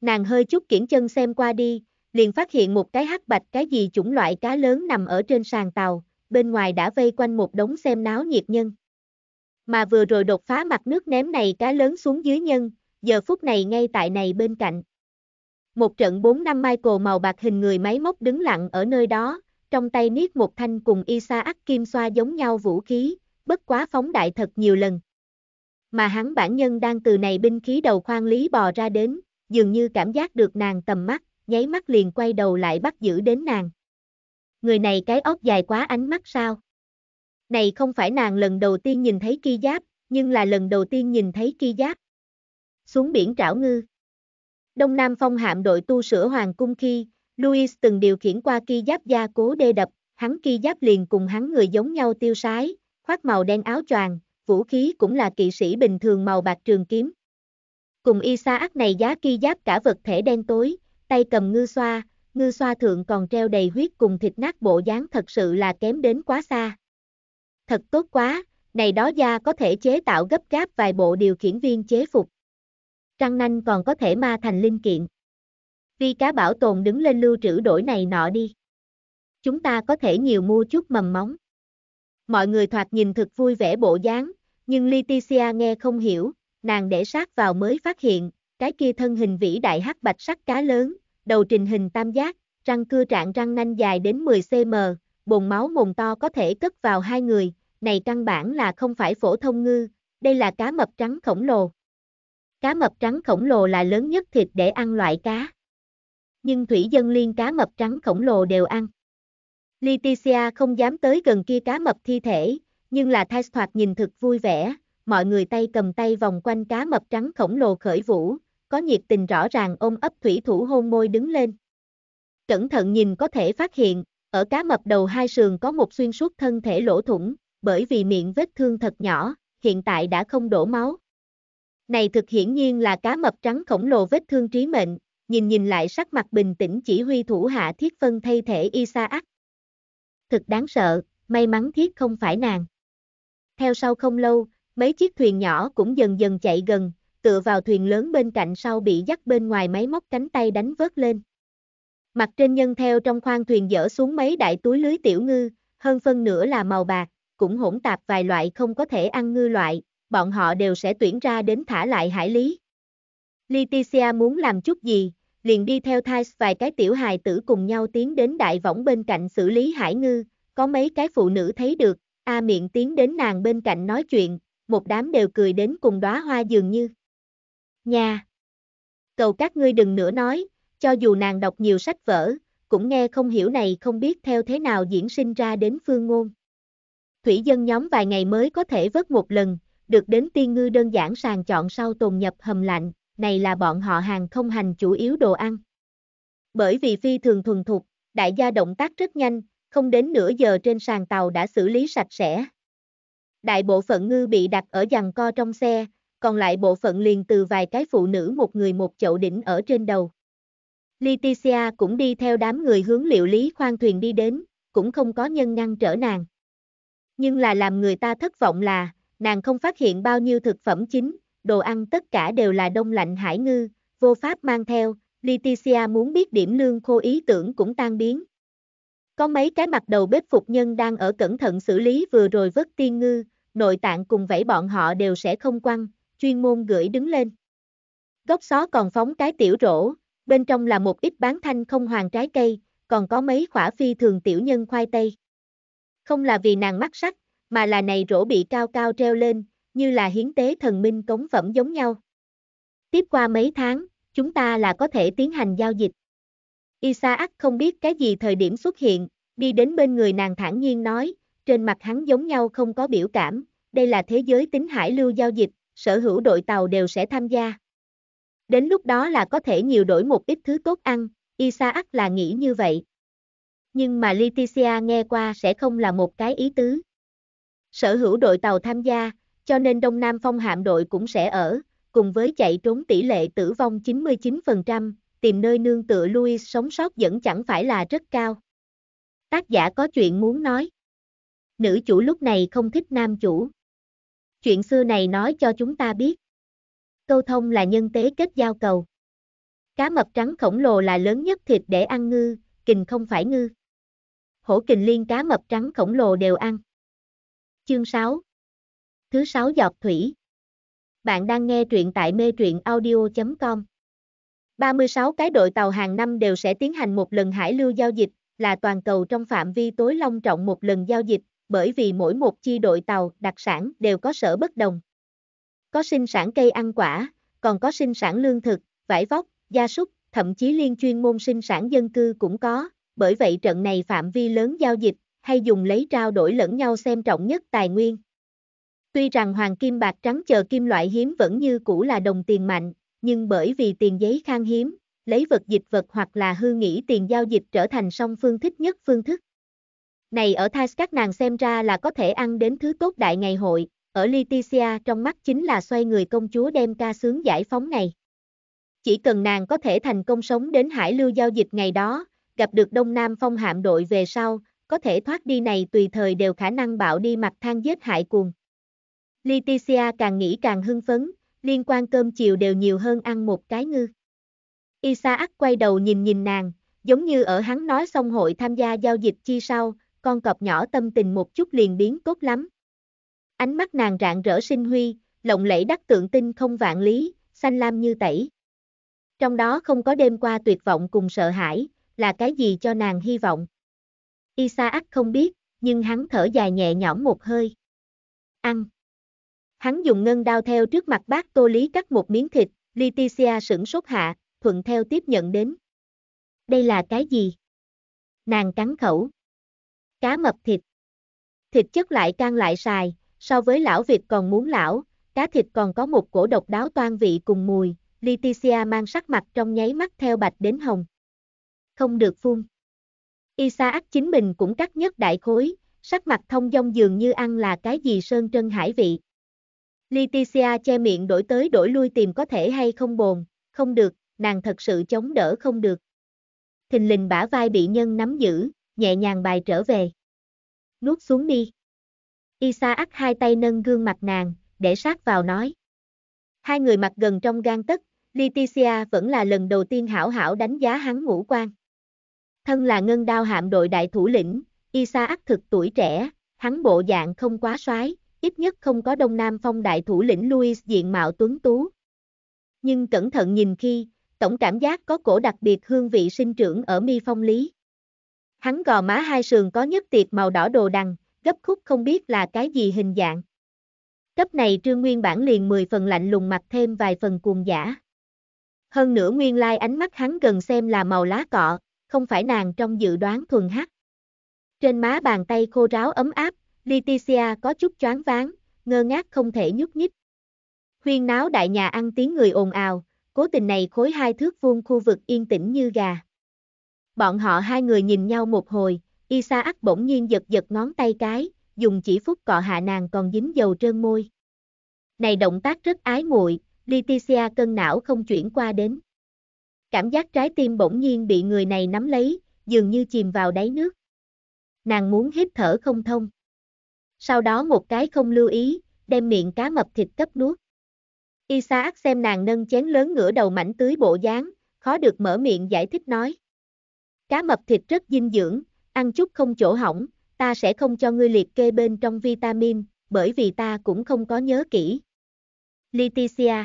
Nàng hơi chút kiển chân xem qua đi, liền phát hiện một cái hắc bạch cái gì chủng loại cá lớn nằm ở trên sàn tàu, bên ngoài đã vây quanh một đống xem náo nhiệt nhân. Mà vừa rồi đột phá mặt nước ném này cá lớn xuống dưới nhân, giờ phút này ngay tại này bên cạnh. Một trận bốn năm Michael màu bạc hình người máy móc đứng lặng ở nơi đó, trong tay niết một thanh cùng Isa Isaac kim xoa giống nhau vũ khí, bất quá phóng đại thật nhiều lần. Mà hắn bản nhân đang từ này binh khí đầu khoan lý bò ra đến, dường như cảm giác được nàng tầm mắt, nháy mắt liền quay đầu lại bắt giữ đến nàng người này cái óc dài quá ánh mắt sao? Này không phải nàng lần đầu tiên nhìn thấy ki giáp, nhưng là lần đầu tiên nhìn thấy ki giáp. Xuống biển trảo ngư. Đông Nam Phong hạm đội tu sửa hoàng cung khi, Louis từng điều khiển qua ki giáp gia cố đê đập, hắn ki giáp liền cùng hắn người giống nhau tiêu sái, khoác màu đen áo choàng, vũ khí cũng là kỵ sĩ bình thường màu bạc trường kiếm. Cùng y sa ác này giá ki giáp cả vật thể đen tối, tay cầm ngư xoa, ngư xoa thượng còn treo đầy huyết cùng thịt nát bộ dáng thật sự là kém đến quá xa. Thật tốt quá, này đó da có thể chế tạo gấp gáp vài bộ điều khiển viên chế phục. Trăng nanh còn có thể ma thành linh kiện. Vi cá bảo tồn đứng lên lưu trữ đổi này nọ đi. Chúng ta có thể nhiều mua chút mầm móng. Mọi người thoạt nhìn thật vui vẻ bộ dáng, nhưng Leticia nghe không hiểu, nàng để sát vào mới phát hiện, cái kia thân hình vĩ đại hắc bạch sắc cá lớn, đầu trình hình tam giác, răng cưa trạng răng nanh dài đến 10cm, bồn máu mồm to có thể cất vào hai người, này căn bản là không phải phổ thông ngư, đây là cá mập trắng khổng lồ. Cá mập trắng khổng lồ là lớn nhất thịt để ăn loại cá. Nhưng thủy dân liên cá mập trắng khổng lồ đều ăn. Leticia không dám tới gần kia cá mập thi thể, nhưng là Thais thoạt nhìn thực vui vẻ, mọi người tay cầm tay vòng quanh cá mập trắng khổng lồ khởi vũ, có nhiệt tình rõ ràng ôm ấp thủy thủ hôn môi đứng lên. Cẩn thận nhìn có thể phát hiện, ở cá mập đầu hai sườn có một xuyên suốt thân thể lỗ thủng, bởi vì miệng vết thương thật nhỏ, hiện tại đã không đổ máu. Này thực hiển nhiên là cá mập trắng khổng lồ vết thương trí mệnh, nhìn nhìn lại sắc mặt bình tĩnh chỉ huy thủ hạ thiết phân thay thể Isaac. Thực đáng sợ, may mắn thiết không phải nàng. Theo sau không lâu, mấy chiếc thuyền nhỏ cũng dần dần chạy gần, tựa vào thuyền lớn bên cạnh sau bị dắt bên ngoài máy móc cánh tay đánh vớt lên. Mặt trên nhân theo trong khoang thuyền dỡ xuống mấy đại túi lưới tiểu ngư, hơn phân nửa là màu bạc, cũng hỗn tạp vài loại không có thể ăn ngư loại, bọn họ đều sẽ tuyển ra đến thả lại hải lý. Leticia muốn làm chút gì, liền đi theo Thais vài cái tiểu hài tử cùng nhau tiến đến đại võng bên cạnh xử lý hải ngư, có mấy cái phụ nữ thấy được, A miệng tiến đến nàng bên cạnh nói chuyện, một đám đều cười đến cùng đóa hoa dường như nha. Cầu các ngươi đừng nữa nói, cho dù nàng đọc nhiều sách vở, cũng nghe không hiểu này không biết theo thế nào diễn sinh ra đến phương ngôn. Thủy dân nhóm vài ngày mới có thể vớt một lần, được đến tiên ngư đơn giản sàng chọn sau tồn nhập hầm lạnh, này là bọn họ hàng không hành chủ yếu đồ ăn. Bởi vì phi thường thuần thục, đại gia động tác rất nhanh, không đến nửa giờ trên sàn tàu đã xử lý sạch sẽ. Đại bộ phận ngư bị đặt ở giằng co trong xe, còn lại bộ phận liền từ vài cái phụ nữ một người một chậu đỉnh ở trên đầu. Leticia cũng đi theo đám người hướng liệu lý khoan thuyền đi đến, cũng không có nhân ngăn trở nàng. Nhưng là làm người ta thất vọng là, nàng không phát hiện bao nhiêu thực phẩm chính, đồ ăn tất cả đều là đông lạnh hải ngư, vô pháp mang theo, Leticia muốn biết điểm lương khô ý tưởng cũng tan biến. Có mấy cái mặt đầu bếp phục nhân đang ở cẩn thận xử lý vừa rồi vớt tiên ngư, nội tạng cùng vẫy bọn họ đều sẽ không quăng, chuyên môn gửi đứng lên. Góc xó còn phóng cái tiểu rổ, bên trong là một ít bán thanh không hoàng trái cây, còn có mấy khỏa phi thường tiểu nhân khoai tây. Không là vì nàng mắt sắc, mà là này rổ bị cao cao treo lên, như là hiến tế thần minh cống phẩm giống nhau. Tiếp qua mấy tháng, chúng ta là có thể tiến hành giao dịch. Isaac không biết cái gì thời điểm xuất hiện, đi đến bên người nàng thản nhiên nói, trên mặt hắn giống nhau không có biểu cảm, đây là thế giới tính hải lưu giao dịch, sở hữu đội tàu đều sẽ tham gia. Đến lúc đó là có thể nhiều đổi một ít thứ tốt ăn, Isaac là nghĩ như vậy. Nhưng mà Leticia nghe qua sẽ không là một cái ý tứ. Sở hữu đội tàu tham gia, cho nên Đông Nam Phong hạm đội cũng sẽ ở, cùng với chạy trốn tỷ lệ tử vong 99%, tìm nơi nương tựa Louis sống sót vẫn chẳng phải là rất cao. Tác giả có chuyện muốn nói. Nữ chủ lúc này không thích nam chủ. Chuyện xưa này nói cho chúng ta biết. Câu thông là nhân tế kết giao cầu. Cá mập trắng khổng lồ là lớn nhất thịt để ăn ngư, kình không phải ngư. Hổ kình liên cá mập trắng khổng lồ đều ăn. Chương 6 Thứ 6 giọt thủy Bạn đang nghe truyện tại mê truyện audio.com 36 cái đội tàu hàng năm đều sẽ tiến hành một lần hải lưu giao dịch, là toàn cầu trong phạm vi tối long trọng một lần giao dịch, bởi vì mỗi một chi đội tàu đặc sản đều có sở bất đồng. Có sinh sản cây ăn quả, còn có sinh sản lương thực, vải vóc, gia súc, thậm chí liên chuyên môn sinh sản dân cư cũng có, bởi vậy trận này phạm vi lớn giao dịch, hay dùng lấy trao đổi lẫn nhau xem trọng nhất tài nguyên. Tuy rằng hoàng kim bạc trắng chờ kim loại hiếm vẫn như cũ là đồng tiền mạnh, nhưng bởi vì tiền giấy khan hiếm, lấy vật dịch vật hoặc là hư nghĩ tiền giao dịch trở thành song phương thích nhất phương thức. Này ở Thais các nàng xem ra là có thể ăn đến thứ tốt đại ngày hội, ở Leticia trong mắt chính là xoay người công chúa đem ca sướng giải phóng này. Chỉ cần nàng có thể thành công sống đến hải lưu giao dịch ngày đó, gặp được Đông Nam phong hạm đội về sau, có thể thoát đi này tùy thời đều khả năng bạo đi mặt thang giết hại cuồng. Leticia càng nghĩ càng hưng phấn, liên quan cơm chiều đều nhiều hơn ăn một cái ngư. Isaac quay đầu nhìn nhìn nàng, giống như ở hắn nói xong hội tham gia giao dịch chi sau, con cọp nhỏ tâm tình một chút liền biến tốt lắm. Ánh mắt nàng rạng rỡ sinh huy, lộng lẫy đắc tượng tinh không vạn lý, xanh lam như tẩy. Trong đó không có đêm qua tuyệt vọng cùng sợ hãi, là cái gì cho nàng hy vọng. Isaac không biết, nhưng hắn thở dài nhẹ nhõm một hơi. Ăn. Hắn dùng ngân đao theo trước mặt bác tô lý cắt một miếng thịt, Leticia sửng sốt hạ, thuận theo tiếp nhận đến. Đây là cái gì? Nàng cắn khẩu. Cá mập thịt Thịt chất lại can lại xài, so với lão Việt còn muốn lão, cá thịt còn có một cổ độc đáo toan vị cùng mùi, Leticia mang sắc mặt trong nháy mắt theo bạch đến hồng. Không được phun. Isaac chính mình cũng cắt nhất đại khối, sắc mặt thông dong dường như ăn là cái gì sơn trân hải vị. Leticia che miệng đổi tới đổi lui tìm có thể hay không bồn, không được, nàng thật sự chống đỡ không được. Thình lình bả vai bị nhân nắm giữ, nhẹ nhàng bài trở về. Nuốt xuống đi. Isaac hai tay nâng gương mặt nàng, để sát vào nói. Hai người mặt gần trong gan tất, Leticia vẫn là lần đầu tiên hảo hảo đánh giá hắn ngũ quan. Thân là ngân đao hạm đội đại thủ lĩnh, Isaac thực tuổi trẻ, hắn bộ dạng không quá soái, ít nhất không có Đông Nam phong đại thủ lĩnh Louis diện mạo tuấn tú. Nhưng cẩn thận nhìn khi, tổng cảm giác có cổ đặc biệt hương vị sinh trưởng ở mi phong lý. Hắn gò má hai sườn có nhất tiệp màu đỏ đồ đằng, gấp khúc không biết là cái gì hình dạng. Cấp này trương nguyên bản liền 10 phần lạnh lùng mặt thêm vài phần cuồng giả. Hơn nữa nguyên lai like ánh mắt hắn gần xem là màu lá cọ, không phải nàng trong dự đoán thuần hắc. Trên má bàn tay khô ráo ấm áp, Leticia có chút choáng váng, ngơ ngác không thể nhúc nhích. Huyên náo đại nhà ăn tiếng người ồn ào, cố tình này khối hai thước vuông khu vực yên tĩnh như gà. Bọn họ hai người nhìn nhau một hồi, Isaac bỗng nhiên giật giật ngón tay cái, dùng chỉ phút cọ hạ nàng còn dính dầu trơn môi. Này động tác rất ái muội, Leticia cân não không chuyển qua đến. Cảm giác trái tim bỗng nhiên bị người này nắm lấy, dường như chìm vào đáy nước. Nàng muốn hít thở không thông. Sau đó một cái không lưu ý, đem miệng cá mập thịt cấp nuốt. Isaac xem nàng nâng chén lớn ngửa đầu mảnh tưới bộ dáng, khó được mở miệng giải thích nói. Cá mập thịt rất dinh dưỡng, ăn chút không chỗ hỏng, ta sẽ không cho ngươi liệt kê bên trong vitamin, bởi vì ta cũng không có nhớ kỹ. Leticia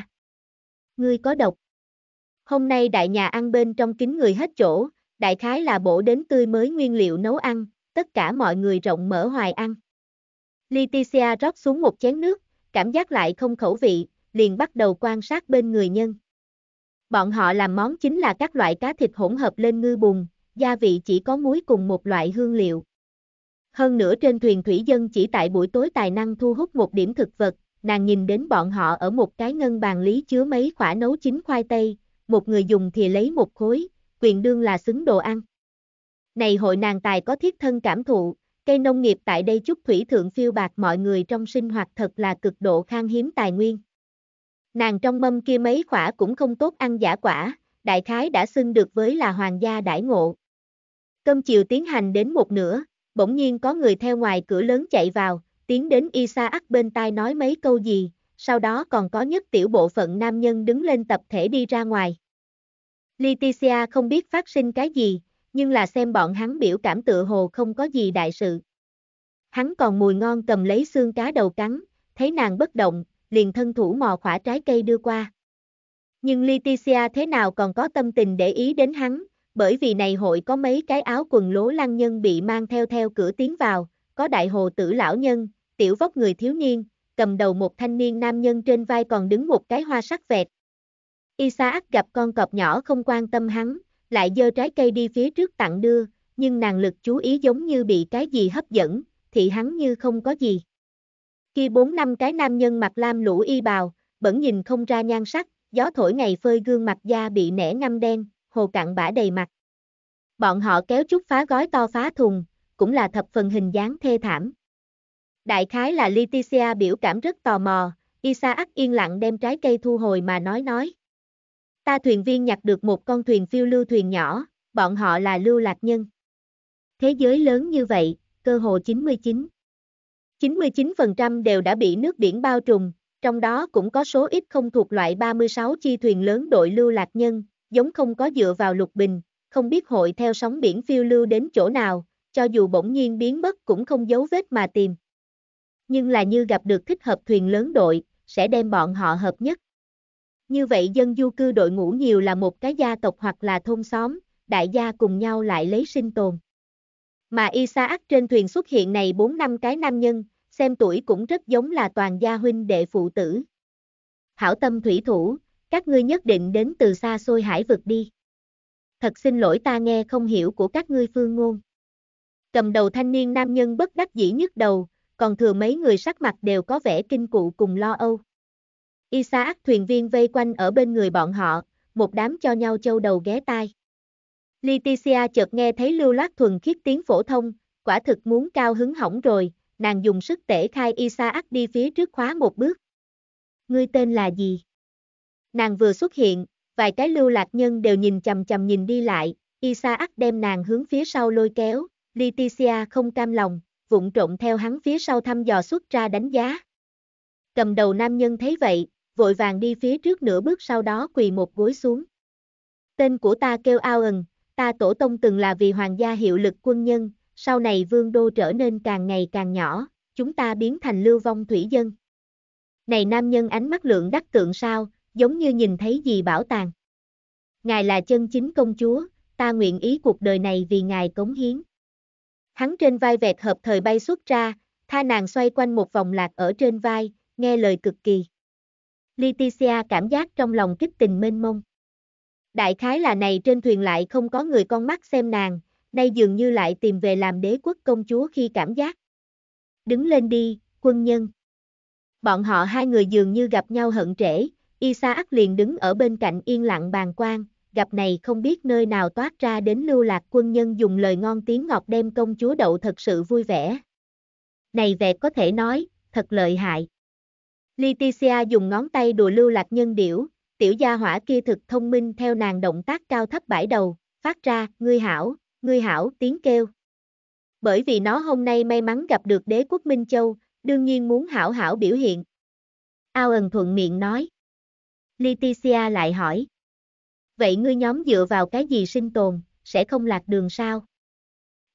Ngươi có độc. Hôm nay đại nhà ăn bên trong kính người hết chỗ, đại khái là bổ đến tươi mới nguyên liệu nấu ăn, tất cả mọi người rộng mở hoài ăn. Leticia rót xuống một chén nước, cảm giác lại không khẩu vị, liền bắt đầu quan sát bên người nhân. Bọn họ làm món chính là các loại cá thịt hỗn hợp lên ngư bùn, gia vị chỉ có muối cùng một loại hương liệu. Hơn nữa trên thuyền thủy dân chỉ tại buổi tối tài năng thu hút một điểm thực vật, nàng nhìn đến bọn họ ở một cái ngân bàn lý chứa mấy khỏa nấu chín khoai tây, một người dùng thì lấy một khối, quyền đương là xứng đồ ăn. Này hội nàng tài có thiết thân cảm thụ, cây nông nghiệp tại đây chút thủy thượng phiêu bạc mọi người trong sinh hoạt thật là cực độ khan hiếm tài nguyên. Nàng trong mâm kia mấy khỏa cũng không tốt ăn giả quả, đại khái đã xưng được với là hoàng gia đãi ngộ. Cơm chiều tiến hành đến một nửa, bỗng nhiên có người theo ngoài cửa lớn chạy vào, tiến đến Isaac bên tai nói mấy câu gì, sau đó còn có nhất tiểu bộ phận nam nhân đứng lên tập thể đi ra ngoài. Leticia không biết phát sinh cái gì, nhưng là xem bọn hắn biểu cảm tựa hồ không có gì đại sự. Hắn còn mùi ngon cầm lấy xương cá đầu cắn, thấy nàng bất động, liền thân thủ mò khỏa trái cây đưa qua. Nhưng Leticia thế nào còn có tâm tình để ý đến hắn, bởi vì này hội có mấy cái áo quần lố lăng nhân bị mang theo theo cửa tiến vào, có đại hồ tử lão nhân, tiểu vóc người thiếu niên, cầm đầu một thanh niên nam nhân trên vai còn đứng một cái hoa sắc vẹt. Isaac gặp con cọp nhỏ không quan tâm hắn, lại dơ trái cây đi phía trước tặng đưa, nhưng nàng lực chú ý giống như bị cái gì hấp dẫn, thì hắn như không có gì. Khi bốn năm cái nam nhân mặc lam lũ y bào, bẩn nhìn không ra nhan sắc, gió thổi ngày phơi gương mặt da bị nẻ ngâm đen, hồ cặn bã đầy mặt. Bọn họ kéo chút phá gói to phá thùng, cũng là thập phần hình dáng thê thảm. Đại khái là Leticia biểu cảm rất tò mò, Isaac yên lặng đem trái cây thu hồi mà nói nói. Ta thuyền viên nhặt được một con thuyền phiêu lưu thuyền nhỏ, bọn họ là lưu lạc nhân. Thế giới lớn như vậy, cơ hồ 99. 99% đều đã bị nước biển bao trùm, trong đó cũng có số ít không thuộc loại 36 chi thuyền lớn đội lưu lạc nhân, giống không có dựa vào lục bình, không biết hội theo sóng biển phiêu lưu đến chỗ nào, cho dù bỗng nhiên biến mất cũng không dấu vết mà tìm. Nhưng là như gặp được thích hợp thuyền lớn đội, sẽ đem bọn họ hợp nhất. Như vậy dân du cư đội ngũ nhiều là một cái gia tộc hoặc là thôn xóm, đại gia cùng nhau lại lấy sinh tồn. Mà Isaac trên thuyền xuất hiện này 4 năm cái nam nhân, xem tuổi cũng rất giống là toàn gia huynh đệ phụ tử. Hảo tâm thủy thủ, các ngươi nhất định đến từ xa xôi hải vực đi. Thật xin lỗi ta nghe không hiểu của các ngươi phương ngôn. Cầm đầu thanh niên nam nhân bất đắc dĩ nhức đầu, còn thừa mấy người sắc mặt đều có vẻ kinh cụ cùng lo âu. Isaac thuyền viên vây quanh ở bên người bọn họ, một đám cho nhau châu đầu ghé tai. Leticia chợt nghe thấy lưu loát thuần khiết tiếng phổ thông, quả thực muốn cao hứng hỏng rồi, nàng dùng sức tể khai Isaac đi phía trước khóa một bước. Ngươi tên là gì? Nàng vừa xuất hiện, vài cái lưu lạc nhân đều nhìn chầm chầm nhìn đi lại, Isaac đem nàng hướng phía sau lôi kéo, Leticia không cam lòng, vụng trộn theo hắn phía sau thăm dò xuất ra đánh giá. Cầm đầu nam nhân thấy vậy, vội vàng đi phía trước nửa bước sau đó quỳ một gối xuống. Tên của ta kêu Owen, ta tổ tông từng là vì hoàng gia hiệu lực quân nhân, sau này vương đô trở nên càng ngày càng nhỏ, chúng ta biến thành lưu vong thủy dân. Này nam nhân ánh mắt lượng đắc tượng sao, giống như nhìn thấy gì bảo tàng. Ngài là chân chính công chúa, ta nguyện ý cuộc đời này vì ngài cống hiến. Hắn trên vai vẹt hợp thời bay xuất ra, tha nàng xoay quanh một vòng lạc ở trên vai, nghe lời cực kỳ. Leticia cảm giác trong lòng kích tình mênh mông. Đại khái là này trên thuyền lại không có người con mắt xem nàng, nay dường như lại tìm về làm đế quốc công chúa khi cảm giác. Đứng lên đi, quân nhân. Bọn họ hai người dường như gặp nhau hận trễ, Isaac liền đứng ở bên cạnh yên lặng bàn quan, gặp này không biết nơi nào toát ra đến lưu lạc quân nhân dùng lời ngon tiếng ngọt đem công chúa đậu thật sự vui vẻ. Này vẹt có thể nói, thật lợi hại. Leticia dùng ngón tay đùa lưu lạc nhân điểu, tiểu gia hỏa kia thực thông minh theo nàng động tác cao thấp bãi đầu, phát ra, ngươi hảo, ngươi hảo, tiếng kêu. Bởi vì nó hôm nay may mắn gặp được đế quốc Minh Châu, đương nhiên muốn hảo hảo biểu hiện. Ao ẩn thuận miệng nói. Leticia lại hỏi. Vậy ngươi nhóm dựa vào cái gì sinh tồn, sẽ không lạc đường sao?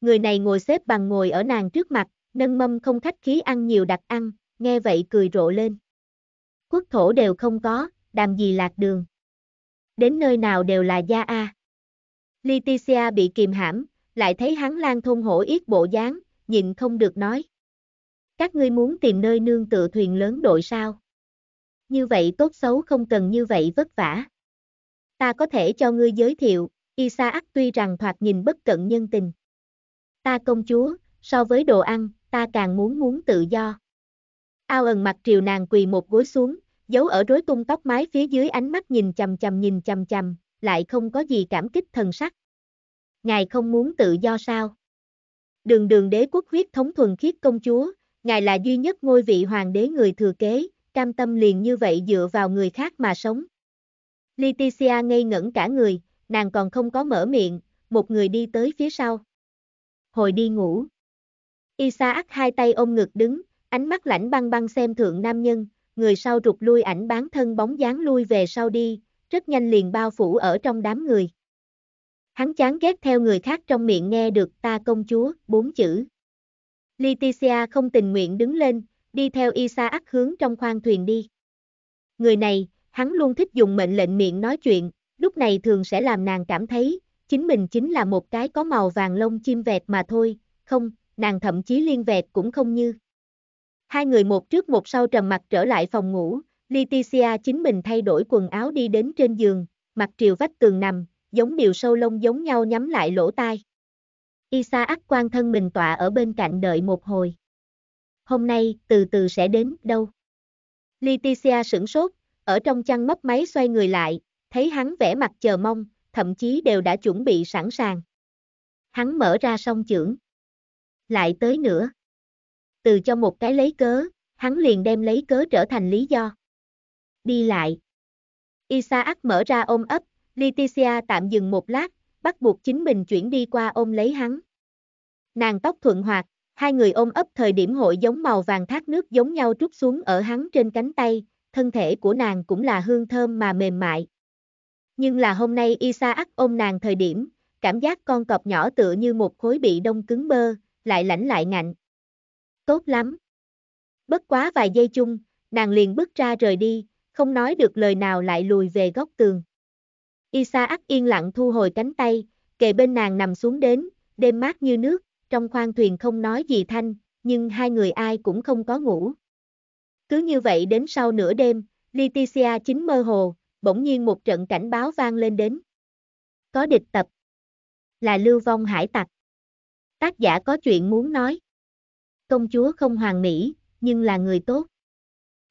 Người này ngồi xếp bằng ngồi ở nàng trước mặt, nâng mâm không khách khí ăn nhiều đặc ăn, nghe vậy cười rộ lên. Quốc thổ đều không có, đàm gì lạc đường. Đến nơi nào đều là gia A. Leticia bị kìm hãm, lại thấy hắn lang thôn hổ yết bộ dáng, nhịn không được nói. Các ngươi muốn tìm nơi nương tựa thuyền lớn đội sao? như vậy tốt xấu không cần như vậy vất vả. Ta có thể cho ngươi giới thiệu, Isaac tuy rằng thoạt nhìn bất cận nhân tình. Ta công chúa, so với đồ ăn, ta càng muốn muốn tự do. Ao ẩn mặt triều nàng quỳ một gối xuống, giấu ở rối tung tóc mái phía dưới ánh mắt nhìn chầm chầm nhìn chầm chầm, lại không có gì cảm kích thần sắc. Ngài không muốn tự do sao? Đường đường đế quốc huyết thống thuần khiết công chúa, ngài là duy nhất ngôi vị hoàng đế người thừa kế, cam tâm liền như vậy dựa vào người khác mà sống. Leticia ngây ngẩn cả người, nàng còn không có mở miệng, một người đi tới phía sau. Hồi đi ngủ. Isaac hai tay ôm ngực đứng, ánh mắt lãnh băng băng xem thượng nam nhân, người sau rụt lui ảnh bán thân bóng dáng lui về sau đi, rất nhanh liền bao phủ ở trong đám người. Hắn chán ghét theo người khác trong miệng nghe được ta công chúa, bốn chữ. Leticia không tình nguyện đứng lên, đi theo Isaac hướng trong khoang thuyền đi. Người này, hắn luôn thích dùng mệnh lệnh miệng nói chuyện, lúc này thường sẽ làm nàng cảm thấy, chính mình chính là một cái có màu vàng lông chim vẹt mà thôi, không, nàng thậm chí liên vẹt cũng không như. Hai người một trước một sau trầm mặt trở lại phòng ngủ, Leticia chính mình thay đổi quần áo đi đến trên giường, mặt triều vách tường nằm, giống điều sâu lông giống nhau nhắm lại lỗ tai. Isaac quan thân mình tọa ở bên cạnh đợi một hồi hôm nay từ từ sẽ đến đâu. Leticia sửng sốt, ở trong chăn mấp máy xoay người lại, thấy hắn vẻ mặt chờ mong, thậm chí đều đã chuẩn bị sẵn sàng. Hắn mở ra song chưởng. Lại tới nữa. Từ cho một cái lấy cớ, hắn liền đem lấy cớ trở thành lý do. Đi lại. Isaac mở ra ôm ấp, Leticia tạm dừng một lát, bắt buộc chính mình chuyển đi qua ôm lấy hắn. Nàng tóc thuận hoạt, Hai người ôm ấp thời điểm hội giống màu vàng thác nước giống nhau trút xuống ở hắn trên cánh tay, thân thể của nàng cũng là hương thơm mà mềm mại. Nhưng là hôm nay Isaac ôm nàng thời điểm, cảm giác con cọp nhỏ tựa như một khối bị đông cứng bơ, lại lãnh lại ngạnh. Tốt lắm. Bất quá vài giây chung, nàng liền bước ra rời đi, không nói được lời nào lại lùi về góc tường. Isaac yên lặng thu hồi cánh tay, kề bên nàng nằm xuống đến, đêm mát như nước, trong khoang thuyền không nói gì thanh, nhưng hai người ai cũng không có ngủ. Cứ như vậy đến sau nửa đêm, Leticia chính mơ hồ, bỗng nhiên một trận cảnh báo vang lên đến. Có địch tập. Là lưu vong hải tặc. Tác giả có chuyện muốn nói. Công chúa không hoàn mỹ, nhưng là người tốt.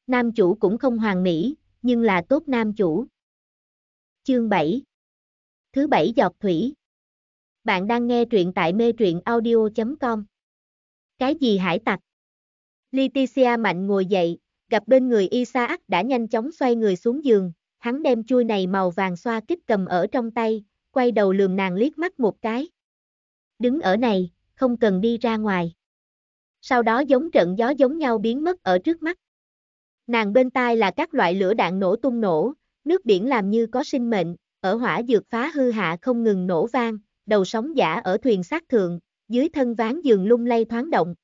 Nam chủ cũng không hoàn mỹ, nhưng là tốt nam chủ. Chương 7 Thứ bảy giọt thủy bạn đang nghe truyện tại mê truyện audio.com. Cái gì hải tặc? Leticia mạnh ngồi dậy, gặp bên người Isaac đã nhanh chóng xoay người xuống giường, hắn đem chui này màu vàng xoa kích cầm ở trong tay, quay đầu lườm nàng liếc mắt một cái. Đứng ở này, không cần đi ra ngoài. Sau đó giống trận gió giống nhau biến mất ở trước mắt. Nàng bên tai là các loại lửa đạn nổ tung nổ, nước biển làm như có sinh mệnh, ở hỏa dược phá hư hạ không ngừng nổ vang, đầu sóng giả ở thuyền sát thượng, dưới thân ván giường lung lay thoáng động.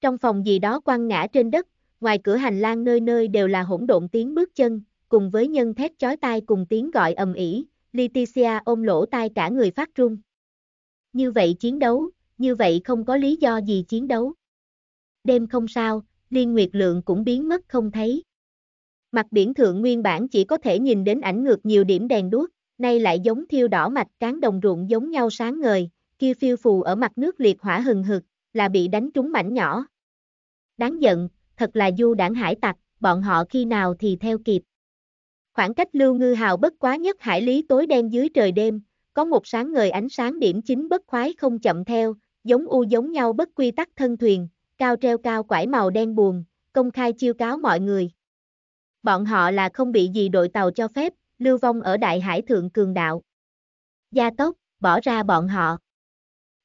Trong phòng gì đó quăng ngã trên đất, ngoài cửa hành lang nơi nơi đều là hỗn độn tiếng bước chân, cùng với nhân thét chói tai cùng tiếng gọi ầm ĩ, Leticia ôm lỗ tai cả người phát run. Như vậy chiến đấu, như vậy không có lý do gì chiến đấu. Đêm không sao, Liên Nguyệt Lượng cũng biến mất không thấy. Mặt biển thượng nguyên bản chỉ có thể nhìn đến ảnh ngược nhiều điểm đèn đuốc nay lại giống thiêu đỏ mạch cán đồng ruộng giống nhau sáng ngời, kia phiêu phù ở mặt nước liệt hỏa hừng hực, là bị đánh trúng mảnh nhỏ. Đáng giận, thật là du đảng hải tặc, bọn họ khi nào thì theo kịp. Khoảng cách lưu ngư hào bất quá nhất hải lý tối đen dưới trời đêm, có một sáng ngời ánh sáng điểm chính bất khoái không chậm theo, giống u giống nhau bất quy tắc thân thuyền, cao treo cao quải màu đen buồn, công khai chiêu cáo mọi người. Bọn họ là không bị gì đội tàu cho phép, lưu vong ở đại hải thượng cường đạo. Gia tốc, bỏ ra bọn họ.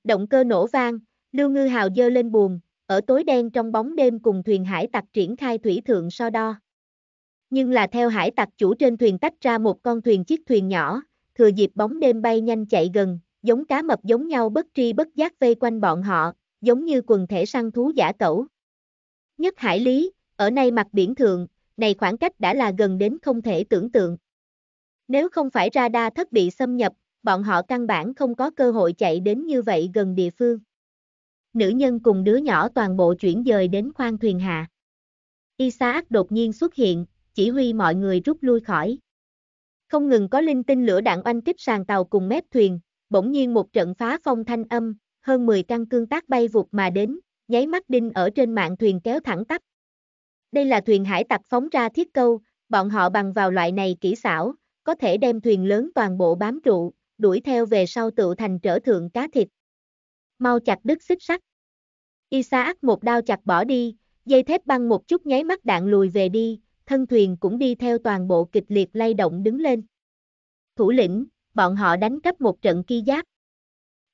Động cơ nổ vang, lưu ngư hào dơ lên buồn. ở tối đen trong bóng đêm cùng thuyền hải tặc triển khai thủy thượng so đo. Nhưng là theo hải tặc chủ trên thuyền tách ra một con thuyền chiếc thuyền nhỏ, thừa dịp bóng đêm bay nhanh chạy gần, giống cá mập giống nhau bất tri bất giác vây quanh bọn họ, giống như quần thể săn thú giả cẩu. Nhất hải lý, ở nay mặt biển thượng, này khoảng cách đã là gần đến không thể tưởng tượng. Nếu không phải radar thất bị xâm nhập, bọn họ căn bản không có cơ hội chạy đến như vậy gần địa phương. Nữ nhân cùng đứa nhỏ toàn bộ chuyển dời đến khoang thuyền hạ. Isaac đột nhiên xuất hiện, chỉ huy mọi người rút lui khỏi. Không ngừng có linh tinh lửa đạn oanh kích sàn tàu cùng mép thuyền, bỗng nhiên một trận phá phong thanh âm, hơn 10 căn cương tác bay vụt mà đến, nháy mắt đinh ở trên mạng thuyền kéo thẳng tắp. Đây là thuyền hải tặc phóng ra thiết câu, bọn họ bằng vào loại này kỹ xảo, có thể đem thuyền lớn toàn bộ bám trụ, đuổi theo về sau tự thành trở thượng cá thịt. Mau chặt đứt xích sắt. Isaac một đao chặt bỏ đi, dây thép băng một chút nháy mắt đạn lùi về đi, thân thuyền cũng đi theo toàn bộ kịch liệt lay động đứng lên. Thủ lĩnh, bọn họ đánh cấp một trận ki giáp.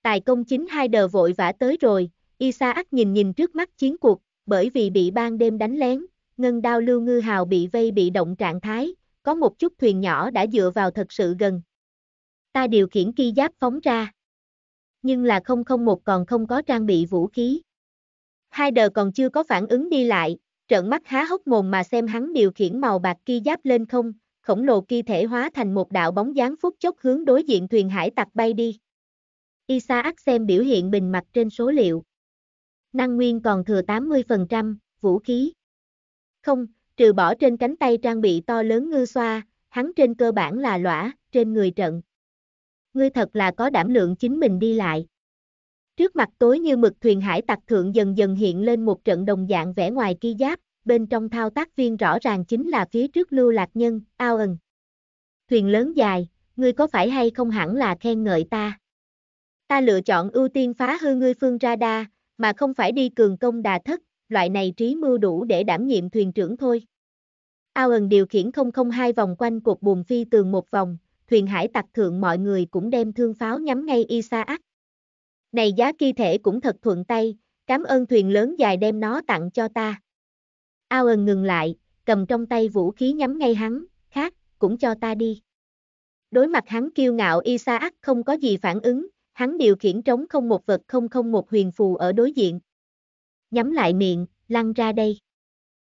Tài công chính hai đờ vội vã tới rồi, Isaac nhìn nhìn trước mắt chiến cuộc, bởi vì bị ban đêm đánh lén, ngân đao lưu ngư hào bị vây bị động trạng thái, có một chút thuyền nhỏ đã dựa vào thật sự gần. Ta điều khiển ki giáp phóng ra. Nhưng là 001 còn không có trang bị vũ khí. Hai đờ còn chưa có phản ứng đi lại, trợn mắt há hốc mồm mà xem hắn điều khiển màu bạc ki giáp lên không, khổng lồ ki thể hóa thành một đạo bóng dáng phút chốc hướng đối diện thuyền hải tặc bay đi. Isaac xem biểu hiện bình mặt trên số liệu. Năng nguyên còn thừa 80%, vũ khí. Không, trừ bỏ trên cánh tay trang bị to lớn ngư xoa, hắn trên cơ bản là lõa, trên người trận. Ngươi thật là có đảm lượng chính mình đi lại. Trước mặt tối như mực thuyền hải tặc thượng dần dần hiện lên một trận đồng dạng vẽ ngoài kia giáp, bên trong thao tác viên rõ ràng chính là phía trước lưu lạc nhân, ao ẩn. Thuyền lớn dài, ngươi có phải hay không hẳn là khen ngợi ta. Ta lựa chọn ưu tiên phá hư ngươi phương radar, mà không phải đi cường công đà thất, loại này trí mưu đủ để đảm nhiệm thuyền trưởng thôi. Ao Owen điều khiển 002 vòng quanh cột buồm phi tường một vòng, thuyền hải tặc thượng mọi người cũng đem thương pháo nhắm ngay Isaac. Này giá kỳ thể cũng thật thuận tay, cảm ơn thuyền lớn dài đem nó tặng cho ta. Ao Owen ngừng lại, cầm trong tay vũ khí nhắm ngay hắn, khác, cũng cho ta đi. Đối mặt hắn kiêu ngạo Isaac không có gì phản ứng, hắn điều khiển trống không một vật không không một huyền phù ở đối diện nhắm lại miệng, lăn ra đây.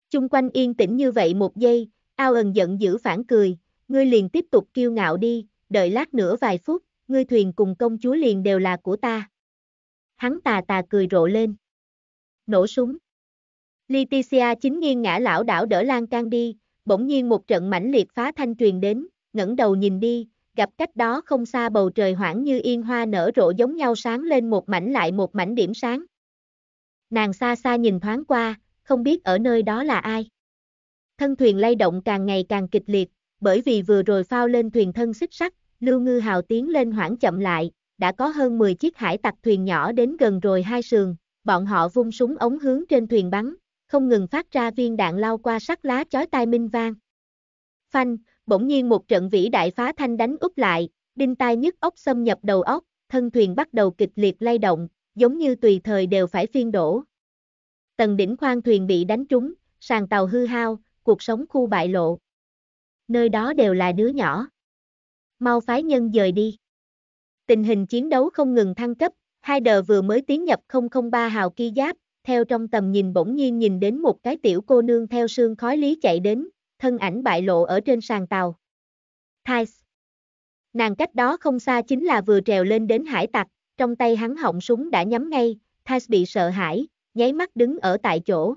Chung quanh yên tĩnh như vậy một giây, ao ẩn giận dữ phản cười, ngươi liền tiếp tục kiêu ngạo đi, đợi lát nữa vài phút, ngươi thuyền cùng công chúa liền đều là của ta. Hắn tà tà cười rộ lên. Nổ súng. Leticia chính nghiêng ngã lão đảo đỡ lan can đi, bỗng nhiên một trận mãnh liệt phá thanh truyền đến, ngẩng đầu nhìn đi, gặp cách đó không xa bầu trời hoảng như yên hoa nở rộ giống nhau sáng lên một mảnh lại một mảnh điểm sáng nàng xa xa nhìn thoáng qua, không biết ở nơi đó là ai. Thân thuyền lay động càng ngày càng kịch liệt, bởi vì vừa rồi phao lên thuyền thân xích sắt, Lưu Ngư Hào tiến lên hoảng chậm lại, đã có hơn 10 chiếc hải tặc thuyền nhỏ đến gần rồi hai sườn, bọn họ vung súng ống hướng trên thuyền bắn, không ngừng phát ra viên đạn lao qua sắt lá chói tai minh vang. Phanh, bỗng nhiên một trận vĩ đại phá thanh đánh úp lại, đinh tai nhức ốc xâm nhập đầu óc, thân thuyền bắt đầu kịch liệt lay động, giống như tùy thời đều phải phiên đổ. Tầng đỉnh khoang thuyền bị đánh trúng, sàn tàu hư hao, cuộc sống khu bại lộ. Nơi đó đều là đứa nhỏ. Mau phái nhân dời đi. Tình hình chiến đấu không ngừng thăng cấp, hai đờ vừa mới tiến nhập 003 hào ki giáp, theo trong tầm nhìn bỗng nhiên nhìn đến một cái tiểu cô nương theo sương khói lý chạy đến, thân ảnh bại lộ ở trên sàn tàu. Thais. Nàng cách đó không xa chính là vừa trèo lên đến hải tặc, trong tay hắn họng súng đã nhắm ngay, Thais bị sợ hãi, nháy mắt đứng ở tại chỗ.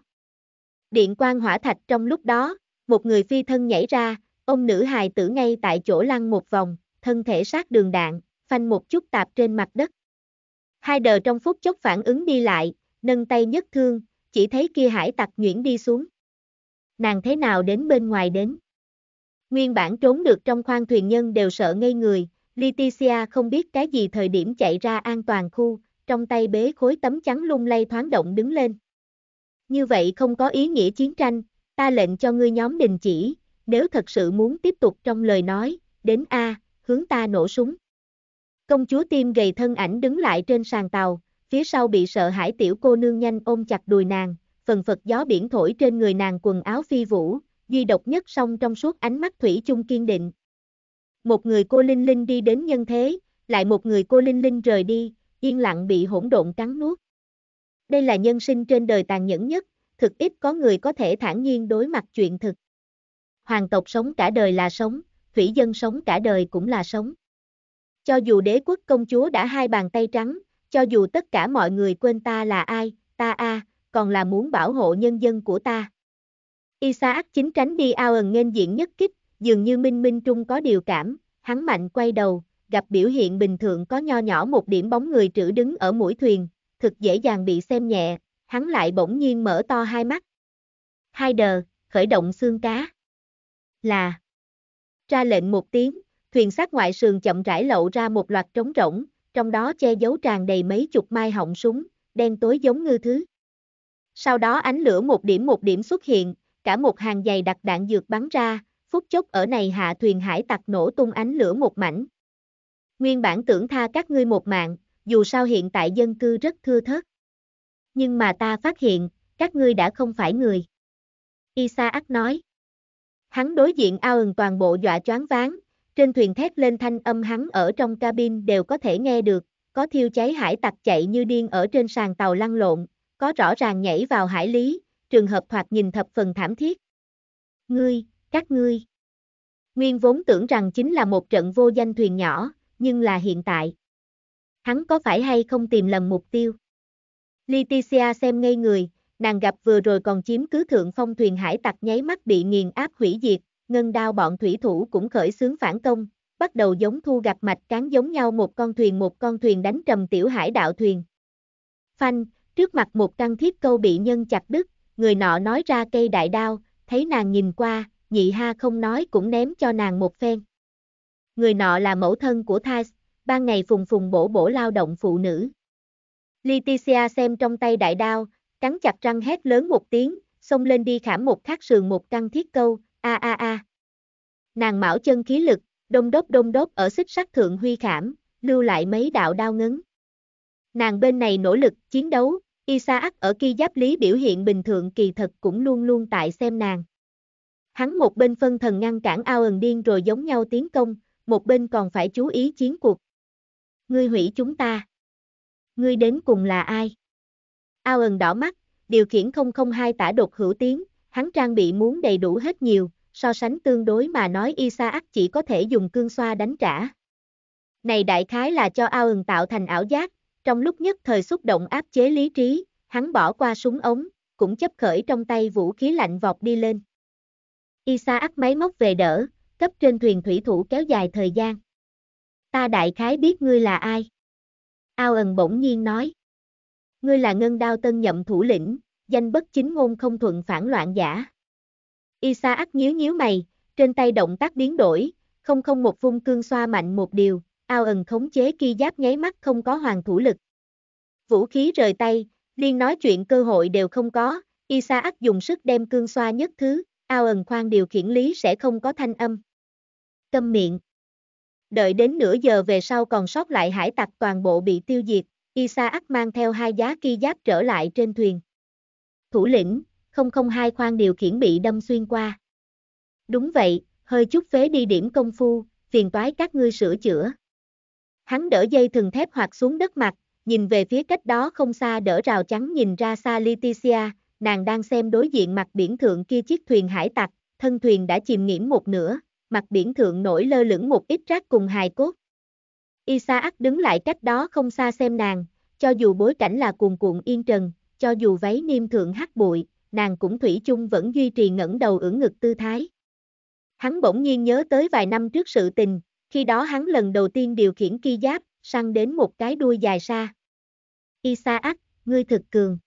Điện quang hỏa thạch trong lúc đó, một người phi thân nhảy ra, ông nữ hài tử ngay tại chỗ lăn một vòng, thân thể sát đường đạn, phanh một chút tạp trên mặt đất. Hai đờ trong phút chốc phản ứng đi lại, nâng tay nhất thương, chỉ thấy kia hải tặc nhuyễn đi xuống. Nàng thế nào đến bên ngoài đến? Nguyên bản trốn được trong khoang thuyền nhân đều sợ ngây người, Leticia không biết cái gì thời điểm chạy ra an toàn khu, trong tay bế khối tấm chắn lung lay thoáng động đứng lên. Như vậy không có ý nghĩa chiến tranh, ta lệnh cho ngươi nhóm đình chỉ, nếu thật sự muốn tiếp tục trong lời nói, đến A, hướng ta nổ súng. Công chúa tim gầy thân ảnh đứng lại trên sàn tàu, phía sau bị sợ hãi tiểu cô nương nhanh ôm chặt đùi nàng, phần phật gió biển thổi trên người nàng quần áo phi vũ, duy độc nhất song trong suốt ánh mắt thủy chung kiên định, một người cô Linh Linh đi đến nhân thế, lại một người cô Linh Linh rời đi, yên lặng bị hỗn độn cắn nuốt. Đây là nhân sinh trên đời tàn nhẫn nhất, thực ít có người có thể thản nhiên đối mặt chuyện thực. Hoàng tộc sống cả đời là sống, thủy dân sống cả đời cũng là sống. Cho dù đế quốc công chúa đã hai bàn tay trắng, cho dù tất cả mọi người quên ta là ai, ta a, còn là muốn bảo hộ nhân dân của ta. Isaac chính tránh đi ao ẩn nghênh diện nhất kích, dường như Minh Minh Trung có điều cảm, hắn mạnh quay đầu, gặp biểu hiện bình thường có nho nhỏ một điểm bóng người trữ đứng ở mũi thuyền, thực dễ dàng bị xem nhẹ, hắn lại bỗng nhiên mở to hai mắt. Hai đờ, khởi động xương cá. Là. Ra lệnh một tiếng, thuyền sát ngoại sườn chậm rãi lậu ra một loạt trống rỗng, trong đó che giấu tràn đầy mấy chục mai họng súng, đen tối giống ngư thứ. Sau đó ánh lửa một điểm một điểm xuất hiện, cả một hàng dày đặc đạn dược bắn ra, phút chốc ở này hạ thuyền hải tặc nổ tung ánh lửa một mảnh. Nguyên bản tưởng tha các ngươi một mạng, dù sao hiện tại dân cư rất thưa thớt. Nhưng mà ta phát hiện, các ngươi đã không phải người. Isa ác nói. Hắn đối diện ao ừng toàn bộ dọa choáng váng, trên thuyền thét lên thanh âm hắn ở trong cabin đều có thể nghe được, có thiêu cháy hải tặc chạy như điên ở trên sàn tàu lăn lộn, có rõ ràng nhảy vào hải lý, trường hợp thoạt nhìn thập phần thảm thiết. Ngươi, các ngươi. Nguyên vốn tưởng rằng chính là một trận vô danh thuyền nhỏ, nhưng là hiện tại. Hắn có phải hay không tìm lần mục tiêu? Leticia xem ngây người, nàng gặp vừa rồi còn chiếm cứ thượng phong thuyền hải tặc nháy mắt bị nghiền áp hủy diệt, ngân đao bọn thủy thủ cũng khởi xướng phản công, bắt đầu giống thu gặp mạch cán giống nhau một con thuyền một con thuyền đánh trầm tiểu hải đạo thuyền. Phanh, trước mặt một căn thiết câu bị nhân chặt đứt, người nọ nói ra cây đại đao, thấy nàng nhìn qua, nhị ha không nói cũng ném cho nàng một phen. Người nọ là mẫu thân của Thais, ban ngày phùng phùng bổ bổ lao động phụ nữ. Leticia xem trong tay đại đao, cắn chặt răng hét lớn một tiếng, xông lên đi khảm một khắc sườn một căn thiết câu, a a a. Nàng mảo chân khí lực, đông đốp đông đốp ở xích sắc thượng huy khảm, lưu lại mấy đạo đao ngấn. Nàng bên này nỗ lực chiến đấu, Isaac ở kia giáp lý biểu hiện bình thường kỳ thật cũng luôn luôn tại xem nàng. Hắn một bên phân thần ngăn cản ao ẩn điên rồi giống nhau tiến công, một bên còn phải chú ý chiến cuộc. Ngươi hủy chúng ta. Ngươi đến cùng là ai? Ao ẩn đỏ mắt, điều khiển 002 tả đột hữu tiếng, hắn trang bị muốn đầy đủ hết nhiều, so sánh tương đối mà nói Isaac chỉ có thể dùng cương xoa đánh trả. Này đại khái là cho ao ẩn tạo thành ảo giác, trong lúc nhất thời xúc động áp chế lý trí, hắn bỏ qua súng ống, cũng chấp khởi trong tay vũ khí lạnh vọt đi lên. Isa ắt máy móc về đỡ, cấp trên thuyền thủy thủ kéo dài thời gian. Ta đại khái biết ngươi là ai. Ao ẩn bỗng nhiên nói. Ngươi là ngân đao tân nhậm thủ lĩnh, danh bất chính ngôn không thuận phản loạn giả. Isa ắt nhíu nhíu mày, trên tay động tác biến đổi, không không một vung cương xoa mạnh một điều, ao ẩn khống chế ki giáp nháy mắt không có hoàng thủ lực. Vũ khí rời tay, liên nói chuyện cơ hội đều không có, Isa ắt dùng sức đem cương xoa nhất thứ, ao ẩn khoan điều khiển lý sẽ không có thanh âm. Câm miệng. Đợi đến nửa giờ về sau còn sót lại hải tặc toàn bộ bị tiêu diệt, Isaac mang theo hai giá ki giáp trở lại trên thuyền. Thủ lĩnh, không không hai khoan điều khiển bị đâm xuyên qua. Đúng vậy, hơi chút phế đi điểm công phu, phiền toái các ngươi sửa chữa. Hắn đỡ dây thừng thép hoặc xuống đất mặt, nhìn về phía cách đó không xa đỡ rào trắng nhìn ra xa Leticia, nàng đang xem đối diện mặt biển thượng kia chiếc thuyền hải tặc, thân thuyền đã chìm nghiễm một nửa, mặt biển thượng nổi lơ lửng một ít rác cùng hài cốt. Isaac đứng lại cách đó không xa xem nàng, cho dù bối cảnh là cuồn cuộn yên trần, cho dù váy niêm thượng hắc bụi, nàng cũng thủy chung vẫn duy trì ngẩng đầu ưỡn ngực tư thái. Hắn bỗng nhiên nhớ tới vài năm trước sự tình, khi đó hắn lần đầu tiên điều khiển ki giáp, săn đến một cái đuôi dài xa. Isaac, ngươi thực cường.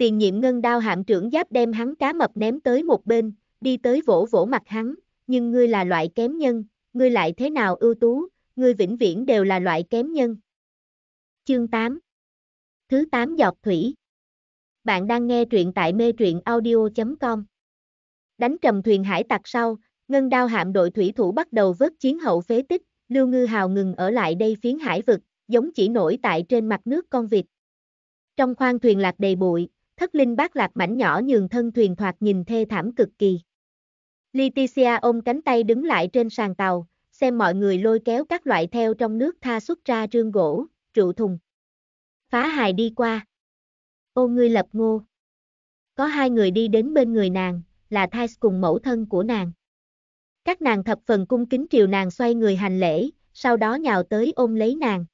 Tiền nhiệm ngân đao hạm trưởng giáp đem hắn cá mập ném tới một bên, đi tới vỗ vỗ mặt hắn, nhưng ngươi là loại kém nhân, ngươi lại thế nào ưu tú, ngươi vĩnh viễn đều là loại kém nhân. Chương 8 Thứ 8 giọt thủy Bạn đang nghe truyện tại mê truyện audio.com Đánh trầm thuyền hải tặc sau, ngân đao hạm đội thủy thủ bắt đầu vớt chiến hậu phế tích, Lưu Ngư Hào ngừng ở lại đây phiến hải vực, giống chỉ nổi tại trên mặt nước con vịt. Trong khoang thuyền lạc đầy bụi, thất linh bát lạc mảnh nhỏ nhường thân thuyền thoạt nhìn thê thảm cực kỳ. Leticia ôm cánh tay đứng lại trên sàn tàu, xem mọi người lôi kéo các loại theo trong nước tha xuất ra rương gỗ, trụ thùng. Phá hài đi qua. Ô ngươi lập ngô. Có hai người đi đến bên người nàng, là Thais cùng mẫu thân của nàng. Các nàng thập phần cung kính triều nàng xoay người hành lễ, sau đó nhào tới ôm lấy nàng.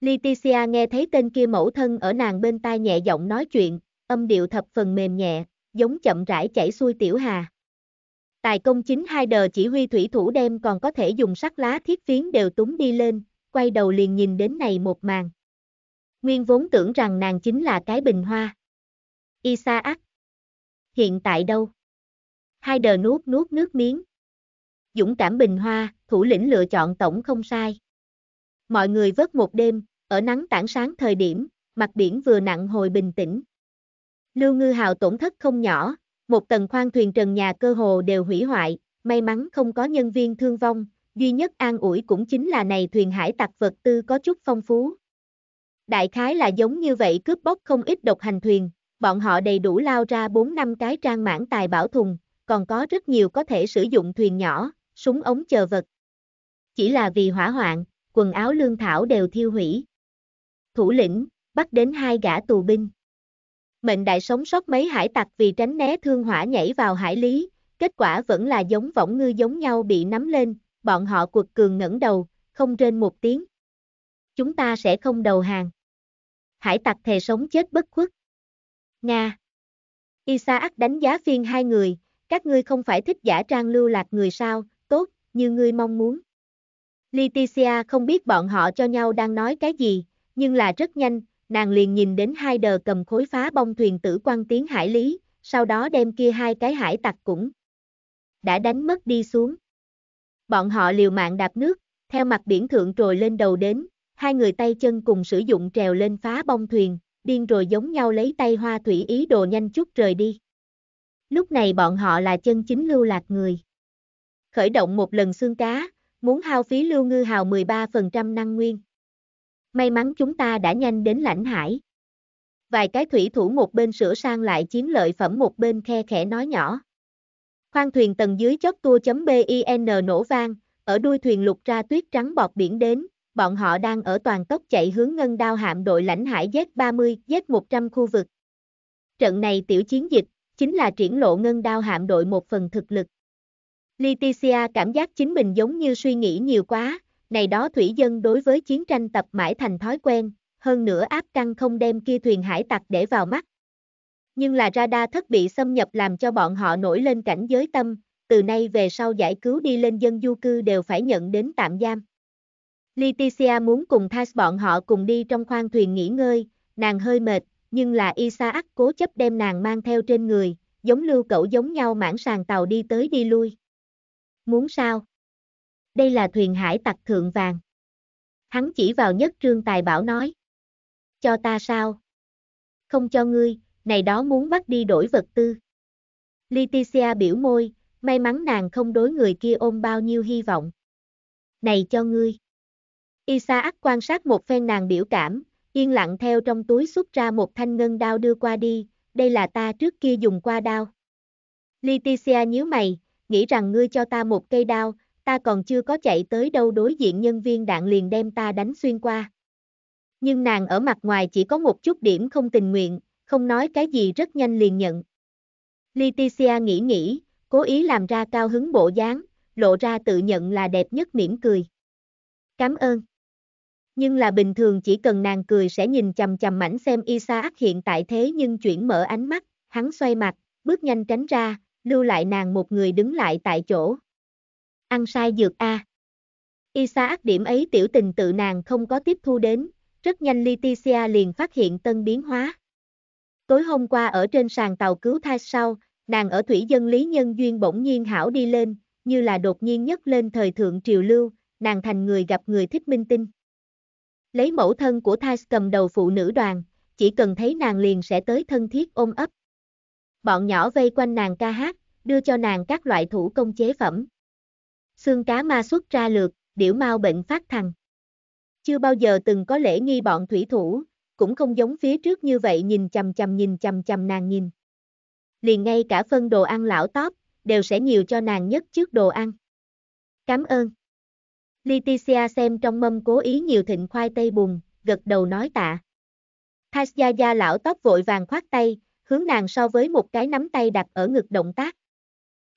Leticia nghe thấy tên kia mẫu thân ở nàng bên tai nhẹ giọng nói chuyện, âm điệu thập phần mềm nhẹ, giống chậm rãi chảy xuôi tiểu hà. Tài công chính hai đờ chỉ huy thủy thủ đem còn có thể dùng sắt lá thiết phiến đều túng đi lên, quay đầu liền nhìn đến này một màn. Nguyên vốn tưởng rằng nàng chính là cái bình hoa. Isaac. Hiện tại đâu? Hai đờ nuốt nuốt nước miếng. Dũng cảm bình hoa, thủ lĩnh lựa chọn tổng không sai. Mọi người vớt một đêm, ở nắng tảng sáng thời điểm, mặt biển vừa nặng hồi bình tĩnh, Lưu Ngư Hào tổn thất không nhỏ, một tầng khoang thuyền trần nhà cơ hồ đều hủy hoại, may mắn không có nhân viên thương vong, duy nhất an ủi cũng chính là này thuyền hải tặc vật tư có chút phong phú. Đại khái là giống như vậy cướp bóc không ít độc hành thuyền, bọn họ đầy đủ lao ra 4 năm cái trang mãn tài bảo thùng, còn có rất nhiều có thể sử dụng thuyền nhỏ, súng ống chờ vật. Chỉ là vì hỏa hoạn, quần áo lương thảo đều thiêu hủy. Thủ lĩnh, bắt đến hai gã tù binh. Mệnh đại sống sót mấy hải tặc vì tránh né thương hỏa nhảy vào hải lý, kết quả vẫn là giống võng ngư giống nhau bị nắm lên, bọn họ cuột cường ngẩng đầu, không trên một tiếng. Chúng ta sẽ không đầu hàng. Hải tặc thề sống chết bất khuất. Nga. Isaac đánh giá phiên hai người, các ngươi không phải thích giả trang lưu lạc người sao, tốt, như ngươi mong muốn. Leticia không biết bọn họ cho nhau đang nói cái gì, nhưng là rất nhanh, nàng liền nhìn đến hai đờ cầm khối phá bông thuyền tử quan tiến hải lý, sau đó đem kia hai cái hải tặc cũng đã đánh mất đi xuống. Bọn họ liều mạng đạp nước, theo mặt biển thượng trồi lên đầu đến, hai người tay chân cùng sử dụng trèo lên phá bông thuyền, điên rồi giống nhau lấy tay hoa thủy ý đồ nhanh chút rời đi. Lúc này bọn họ là chân chính lưu lạc người. Khởi động một lần xương cá, muốn hao phí lưu ngư hào 13% năng nguyên may mắn chúng ta đã nhanh đến lãnh hải. Vài cái thủy thủ một bên sửa sang lại chiến lợi phẩm một bên khe khẽ nói nhỏ. Khoang thuyền tầng dưới chót tour.bin nổ vang, ở đuôi thuyền lục ra tuyết trắng bọt biển đến, bọn họ đang ở toàn tốc chạy hướng ngân đao hạm đội lãnh hải Z30, Z100 khu vực. Trận này tiểu chiến dịch, chính là triển lộ ngân đao hạm đội một phần thực lực. Leticia cảm giác chính mình giống như suy nghĩ nhiều quá, này đó thủy dân đối với chiến tranh tập mãi thành thói quen, hơn nữa áp căng không đem kia thuyền hải tặc để vào mắt. Nhưng là radar thất bị xâm nhập làm cho bọn họ nổi lên cảnh giới tâm, từ nay về sau giải cứu đi lên dân du cư đều phải nhận đến tạm giam. Leticia muốn cùng Thais bọn họ cùng đi trong khoang thuyền nghỉ ngơi, nàng hơi mệt, nhưng là Isaac cố chấp đem nàng mang theo trên người, giống lưu cẩu giống nhau mãn sàn tàu đi tới đi lui. Muốn sao? đây là thuyền hải tặc thượng vàng. Hắn chỉ vào nhất trương tài bảo nói. Cho ta sao? Không cho ngươi, này đó muốn bắt đi đổi vật tư. Leticia biểu môi, may mắn nàng không đối người kia ôm bao nhiêu hy vọng. Này cho ngươi. Isaac quan sát một phen nàng biểu cảm, yên lặng theo trong túi xuất ra một thanh ngân đao đưa qua đi, đây là ta trước kia dùng qua đao. Leticia nhíu mày, nghĩ rằng ngươi cho ta một cây đao, ta còn chưa có chạy tới đâu đối diện nhân viên đạn liền đem ta đánh xuyên qua. Nhưng nàng ở mặt ngoài chỉ có một chút điểm không tình nguyện, không nói cái gì rất nhanh liền nhận. Leticia nghĩ nghĩ, cố ý làm ra cao hứng bộ dáng, lộ ra tự nhận là đẹp nhất mỉm cười. Cảm ơn. Nhưng là bình thường chỉ cần nàng cười sẽ nhìn chầm chầm mảnh xem Isaac hiện tại thế nhưng chuyển mở ánh mắt, hắn xoay mặt, bước nhanh tránh ra, lưu lại nàng một người đứng lại tại chỗ ăn sai dược a. À. ác điểm ấy tiểu tình tự nàng không có tiếp thu đến, rất nhanh Leticia liền phát hiện tân biến hóa. Tối hôm qua ở trên sàn tàu cứu thai sau, nàng ở thủy dân Lý Nhân Duyên bỗng nhiên hảo đi lên, như là đột nhiên nhất lên thời thượng triều lưu, nàng thành người gặp người thích minh tinh. Lấy mẫu thân của thai cầm đầu phụ nữ đoàn, chỉ cần thấy nàng liền sẽ tới thân thiết ôm ấp. Bọn nhỏ vây quanh nàng ca hát, đưa cho nàng các loại thủ công chế phẩm xương cá ma xuất ra lượt, điểu mau bệnh phát thằng. Chưa bao giờ từng có lễ nghi bọn thủy thủ, cũng không giống phía trước như vậy nhìn chầm chầm nhìn chầm chầm nàng nhìn. Liền ngay cả phân đồ ăn lão tóp, đều sẽ nhiều cho nàng nhất trước đồ ăn. Cảm ơn. Leticia xem trong mâm cố ý nhiều thịnh khoai tây bùn, gật đầu nói tạ. Thais Gia Gia lão tóc vội vàng khoát tay, hướng nàng so với một cái nắm tay đặt ở ngực động tác.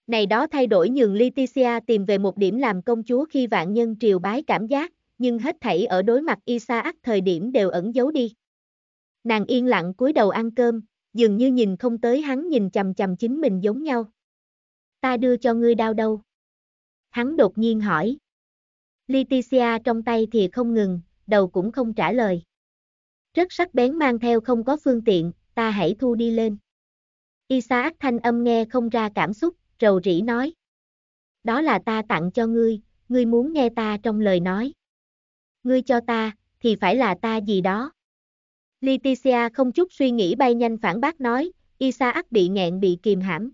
Này đó thay đổi nhường Leticia tìm về một điểm làm công chúa khi vạn nhân triều bái cảm giác, nhưng hết thảy ở đối mặt Isaac thời điểm đều ẩn giấu đi. Nàng yên lặng cúi đầu ăn cơm, dường như nhìn không tới hắn nhìn chầm chầm chính mình giống nhau. Ta đưa cho ngươi đau đâu? Hắn đột nhiên hỏi. Leticia trong tay thì không ngừng, đầu cũng không trả lời. Rất sắc bén mang theo không có phương tiện, ta hãy thu đi lên. Isaac thanh âm nghe không ra cảm xúc, rầu rĩ nói. Đó là ta tặng cho ngươi, ngươi muốn nghe ta trong lời nói. Ngươi cho ta, thì phải là ta gì đó. Leticia không chút suy nghĩ bay nhanh phản bác nói, Isaac bị nghẹn bị kìm hãm.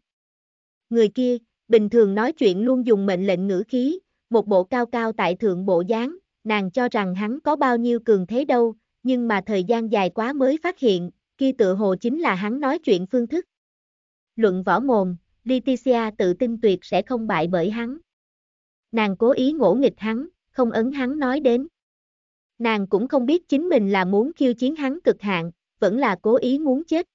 Người kia, bình thường nói chuyện luôn dùng mệnh lệnh ngữ khí, một bộ cao cao tại thượng bộ dáng, nàng cho rằng hắn có bao nhiêu cường thế đâu, nhưng mà thời gian dài quá mới phát hiện, kia tự hồ chính là hắn nói chuyện phương thức. Luận võ mồm, Leticia tự tin tuyệt sẽ không bại bởi hắn. Nàng cố ý ngỗ nghịch hắn, không ấn hắn nói đến. Nàng cũng không biết chính mình là muốn khiêu chiến hắn cực hạn, vẫn là cố ý muốn chết.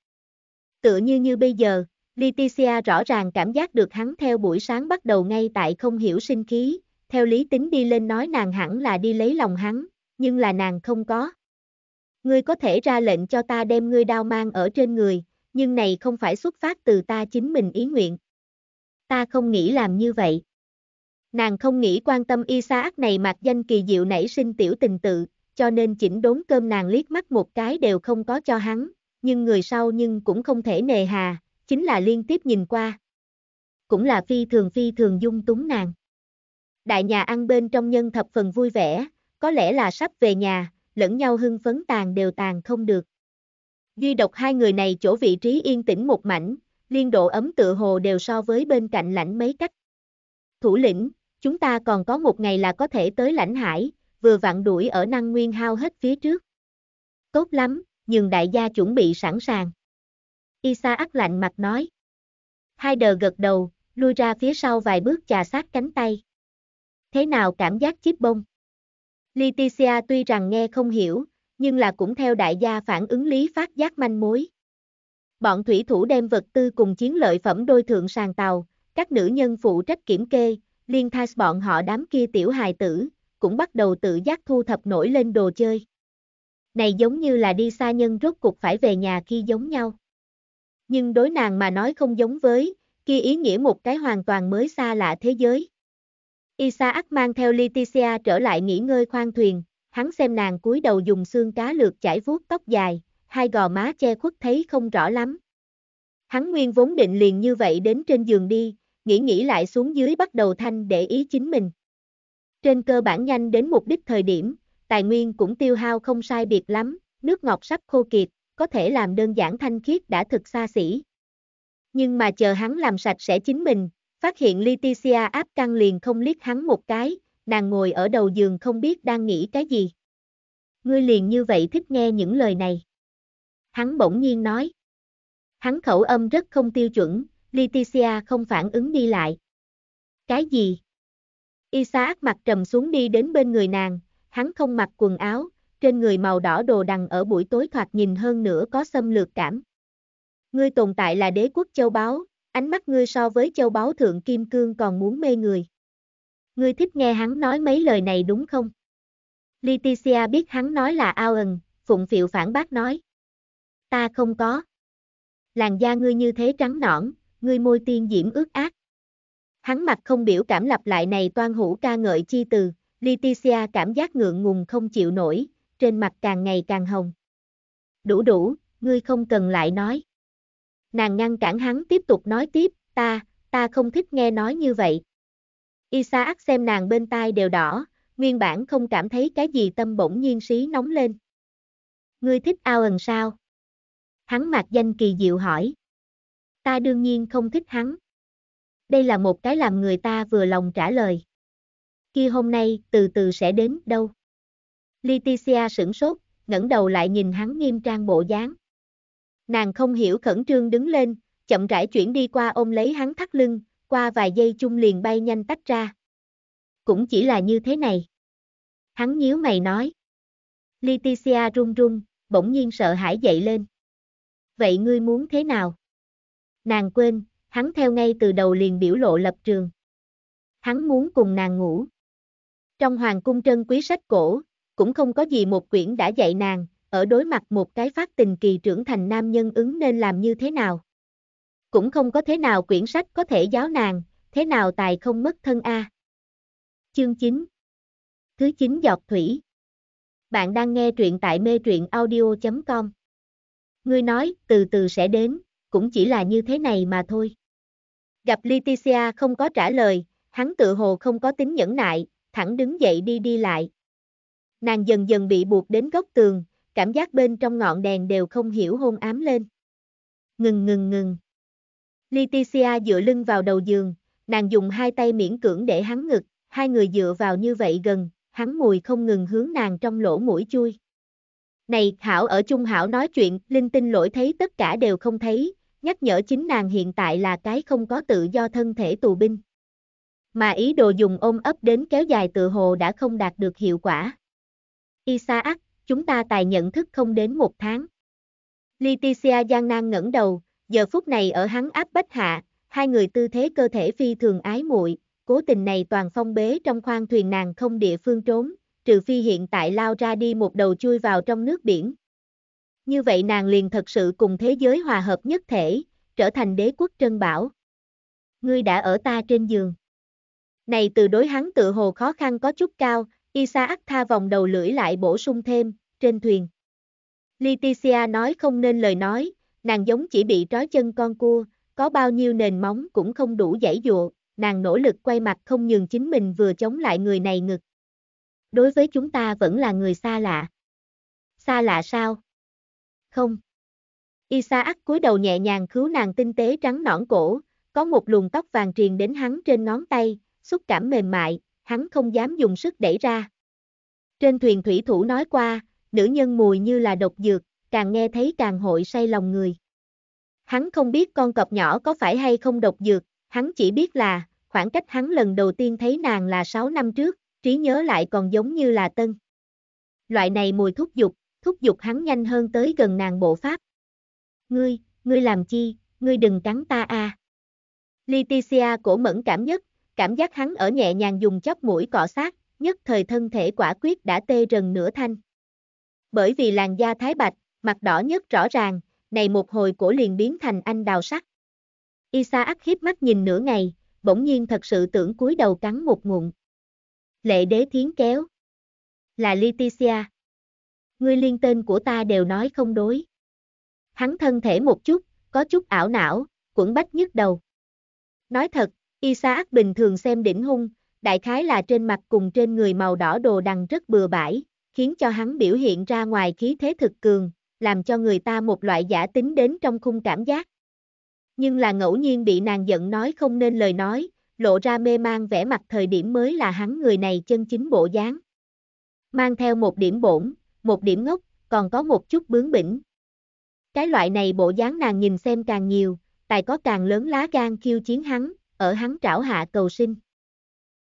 Tựa như như bây giờ, Leticia rõ ràng cảm giác được hắn theo buổi sáng bắt đầu ngay tại không hiểu sinh khí, theo lý tính đi lên nói nàng hẳn là đi lấy lòng hắn, nhưng là nàng không có. Ngươi có thể ra lệnh cho ta đem ngươi đao mang ở trên người, nhưng này không phải xuất phát từ ta chính mình ý nguyện. Ta không nghĩ làm như vậy. Nàng không nghĩ quan tâm y sa Isaac này mặc danh kỳ diệu nảy sinh tiểu tình tự, cho nên chỉnh đốn cơm nàng liếc mắt một cái đều không có cho hắn, nhưng người sau nhưng cũng không thể nề hà, chính là liên tiếp nhìn qua. Cũng là phi thường phi thường dung túng nàng. Đại nhà ăn bên trong nhân thập phần vui vẻ, có lẽ là sắp về nhà, lẫn nhau hưng phấn tàn đều tàn không được. Duy độc hai người này chỗ vị trí yên tĩnh một mảnh, liên độ ấm tựa hồ đều so với bên cạnh lãnh mấy cách. Thủ lĩnh, chúng ta còn có một ngày là có thể tới lãnh hải, vừa vặn đuổi ở năng nguyên hao hết phía trước. Tốt lắm, nhưng đại gia chuẩn bị sẵn sàng. isa Isaac lạnh mặt nói. Hai đờ gật đầu, lui ra phía sau vài bước chà sát cánh tay. Thế nào cảm giác chip bông? Leticia tuy rằng nghe không hiểu, nhưng là cũng theo đại gia phản ứng lý phát giác manh mối. Bọn thủy thủ đem vật tư cùng chiến lợi phẩm đôi thượng sàn tàu, các nữ nhân phụ trách kiểm kê, liên thas bọn họ đám kia tiểu hài tử, cũng bắt đầu tự giác thu thập nổi lên đồ chơi. Này giống như là đi xa nhân rốt cục phải về nhà khi giống nhau. Nhưng đối nàng mà nói không giống với, kia ý nghĩa một cái hoàn toàn mới xa lạ thế giới. Isaac mang theo Leticia trở lại nghỉ ngơi khoang thuyền, hắn xem nàng cúi đầu dùng xương cá lược chải vuốt tóc dài, hai gò má che khuất thấy không rõ lắm. Hắn nguyên vốn định liền như vậy đến trên giường đi, nghĩ nghĩ lại xuống dưới bắt đầu thanh để ý chính mình. Trên cơ bản nhanh đến mục đích thời điểm, tài nguyên cũng tiêu hao không sai biệt lắm, nước ngọt sắp khô kiệt, có thể làm đơn giản thanh khiết đã thực xa xỉ. Nhưng mà chờ hắn làm sạch sẽ chính mình, phát hiện Leticia áp căng liền không liếc hắn một cái, nàng ngồi ở đầu giường không biết đang nghĩ cái gì. Ngươi liền như vậy thích nghe những lời này. Hắn bỗng nhiên nói. Hắn khẩu âm rất không tiêu chuẩn, Leticia không phản ứng đi lại. Cái gì? Isaac mặt trầm xuống đi đến bên người nàng, hắn không mặc quần áo, trên người màu đỏ đồ đằng ở buổi tối thoạt nhìn hơn nữa có xâm lược cảm. Ngươi tồn tại là đế quốc châu báu, ánh mắt ngươi so với châu báu thượng kim cương còn muốn mê người. Ngươi thích nghe hắn nói mấy lời này đúng không? Leticia biết hắn nói là Owen, phụng phiệu phản bác nói. Ta không có. Làn da ngươi như thế trắng nõn, ngươi môi tiên diễm ướt ác. Hắn mặt không biểu cảm lặp lại này toan hữu ca ngợi chi từ, Leticia cảm giác ngượng ngùng không chịu nổi, trên mặt càng ngày càng hồng. Đủ đủ, ngươi không cần lại nói. Nàng ngăn cản hắn tiếp tục nói tiếp, ta, ta không thích nghe nói như vậy. Isaac xem nàng bên tai đều đỏ, nguyên bản không cảm thấy cái gì tâm bỗng nhiên xí nóng lên. Ngươi thích ao ẩn sao? Hắn mặt danh kỳ diệu hỏi. Ta đương nhiên không thích hắn. Đây là một cái làm người ta vừa lòng trả lời. Khi hôm nay, từ từ sẽ đến đâu? Leticia sửng sốt, ngẩng đầu lại nhìn hắn nghiêm trang bộ dáng. Nàng không hiểu khẩn trương đứng lên, chậm rãi chuyển đi qua ôm lấy hắn thắt lưng, qua vài giây chung liền bay nhanh tách ra. Cũng chỉ là như thế này. Hắn nhíu mày nói. Leticia run run, bỗng nhiên sợ hãi dậy lên. Vậy ngươi muốn thế nào? Nàng quên, hắn theo ngay từ đầu liền biểu lộ lập trường. Hắn muốn cùng nàng ngủ. Trong hoàng cung trân quý sách cổ, cũng không có gì một quyển đã dạy nàng, ở đối mặt một cái phát tình kỳ trưởng thành nam nhân ứng nên làm như thế nào cũng không có thế nào quyển sách có thể giáo nàng, thế nào tài không mất thân a. Chương 9 Thứ 9 giọt thủy Bạn đang nghe truyện tại mê truyện audio.com Ngươi nói, từ từ sẽ đến, cũng chỉ là như thế này mà thôi. Gặp Leticia không có trả lời, hắn tự hồ không có tính nhẫn nại, thẳng đứng dậy đi đi lại. Nàng dần dần bị buộc đến góc tường, cảm giác bên trong ngọn đèn đều không hiểu hôn ám lên. Ngừng ngừng ngừng. Leticia dựa lưng vào đầu giường, nàng dùng hai tay miễn cưỡng để hắn ngực, hai người dựa vào như vậy gần, hắn mùi không ngừng hướng nàng trong lỗ mũi chui. Này, Hảo ở chung Hảo nói chuyện, linh tinh lỗi thấy tất cả đều không thấy, nhắc nhở chính nàng hiện tại là cái không có tự do thân thể tù binh. Mà ý đồ dùng ôm ấp đến kéo dài tự hồ đã không đạt được hiệu quả. Isaac, chúng ta tài nhận thức không đến một tháng. Leticia gian nan ngẩng đầu, Giờ phút này ở hắn áp bách hạ, hai người tư thế cơ thể phi thường ái muội, cố tình này toàn phong bế trong khoang thuyền nàng không địa phương trốn, trừ phi hiện tại lao ra đi một đầu chui vào trong nước biển. Như vậy nàng liền thật sự cùng thế giới hòa hợp nhất thể, trở thành đế quốc trân bảo. Ngươi đã ở ta trên giường. Này từ đối hắn tự hồ khó khăn có chút cao, Isaac tha vòng đầu lưỡi lại bổ sung thêm, trên thuyền. Leticia nói không nên lời nói, nàng giống chỉ bị trói chân con cua, có bao nhiêu nền móng cũng không đủ giải dụa, nàng nỗ lực quay mặt không nhường chính mình vừa chống lại người này ngực. Đối với chúng ta vẫn là người xa lạ. Xa lạ sao? Không. Isaac cúi đầu nhẹ nhàng cứu nàng tinh tế trắng nõn cổ, có một luồng tóc vàng truyền đến hắn trên ngón tay, xúc cảm mềm mại, hắn không dám dùng sức đẩy ra. Trên thuyền thủy thủ nói qua, nữ nhân mùi như là độc dược, càng nghe thấy càng hội say lòng người. Hắn không biết con cọp nhỏ có phải hay không độc dược, hắn chỉ biết là, khoảng cách hắn lần đầu tiên thấy nàng là 6 năm trước, trí nhớ lại còn giống như là tân. Loại này mùi thúc dục, thúc dục hắn nhanh hơn tới gần nàng bộ pháp. Ngươi, ngươi làm chi, ngươi đừng cắn ta a. À. Leticia cổ mẫn cảm nhất, cảm giác hắn ở nhẹ nhàng dùng chóp mũi cọ sát, nhất thời thân thể quả quyết đã tê rần nửa thanh. Bởi vì làn da thái bạch, mặt đỏ nhất rõ ràng, này một hồi cổ liền biến thành anh đào sắc. Isaac khiếp mắt nhìn nửa ngày, bỗng nhiên thật sự tưởng cúi đầu cắn một ngụm. Lệ đế thiến kéo. Là Leticia. Ngươi liên tên của ta đều nói không đối. Hắn thân thể một chút, có chút ảo não, quẩn bách nhức đầu. Nói thật, Isaac bình thường xem đỉnh hung, đại khái là trên mặt cùng trên người màu đỏ đồ đằng rất bừa bãi, khiến cho hắn biểu hiện ra ngoài khí thế thực cường, làm cho người ta một loại giả tính đến trong khung cảm giác. Nhưng là ngẫu nhiên bị nàng giận nói không nên lời nói, lộ ra mê mang vẻ mặt thời điểm mới là hắn người này chân chính bộ dáng. Mang theo một điểm bổn, một điểm ngốc, còn có một chút bướng bỉnh. Cái loại này bộ dáng nàng nhìn xem càng nhiều, tài có càng lớn lá gan khiêu chiến hắn, ở hắn trảo hạ cầu sinh.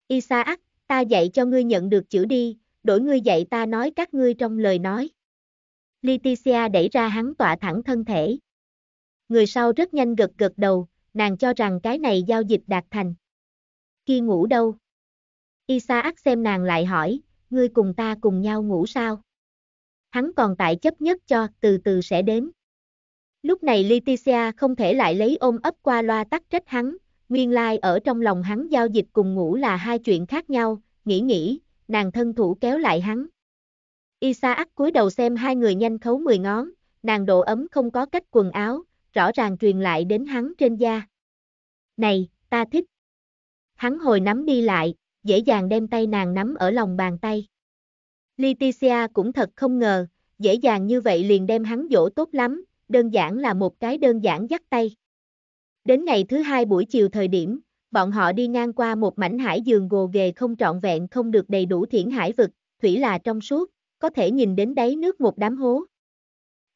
Isaac, ta dạy cho ngươi nhận được chữ đi, đổi ngươi dạy ta nói các ngươi trong lời nói. Leticia đẩy ra hắn tọa thẳng thân thể. Người sau rất nhanh gật gật đầu, nàng cho rằng cái này giao dịch đạt thành. Khi ngủ đâu? Isaac xem nàng lại hỏi, ngươi cùng ta cùng nhau ngủ sao? Hắn còn tại chấp nhất cho, từ từ sẽ đến. Lúc này Leticia không thể lại lấy ôm ấp qua loa tắc trách hắn, nguyên lai ở trong lòng hắn giao dịch cùng ngủ là hai chuyện khác nhau, nghĩ nghĩ, nàng thân thủ kéo lại hắn. Isaac cúi đầu xem hai người nhanh khấu 10 ngón, nàng độ ấm không có cách quần áo, rõ ràng truyền lại đến hắn trên da. Này, ta thích. Hắn hồi nắm đi lại, dễ dàng đem tay nàng nắm ở lòng bàn tay. Leticia cũng thật không ngờ, dễ dàng như vậy liền đem hắn dỗ tốt lắm, đơn giản là một cái đơn giản dắt tay. Đến ngày thứ hai buổi chiều thời điểm, bọn họ đi ngang qua một mảnh hải giường gồ ghề không trọn vẹn không được đầy đủ thiển hải vực, thủy là trong suốt, có thể nhìn đến đáy nước một đám hố.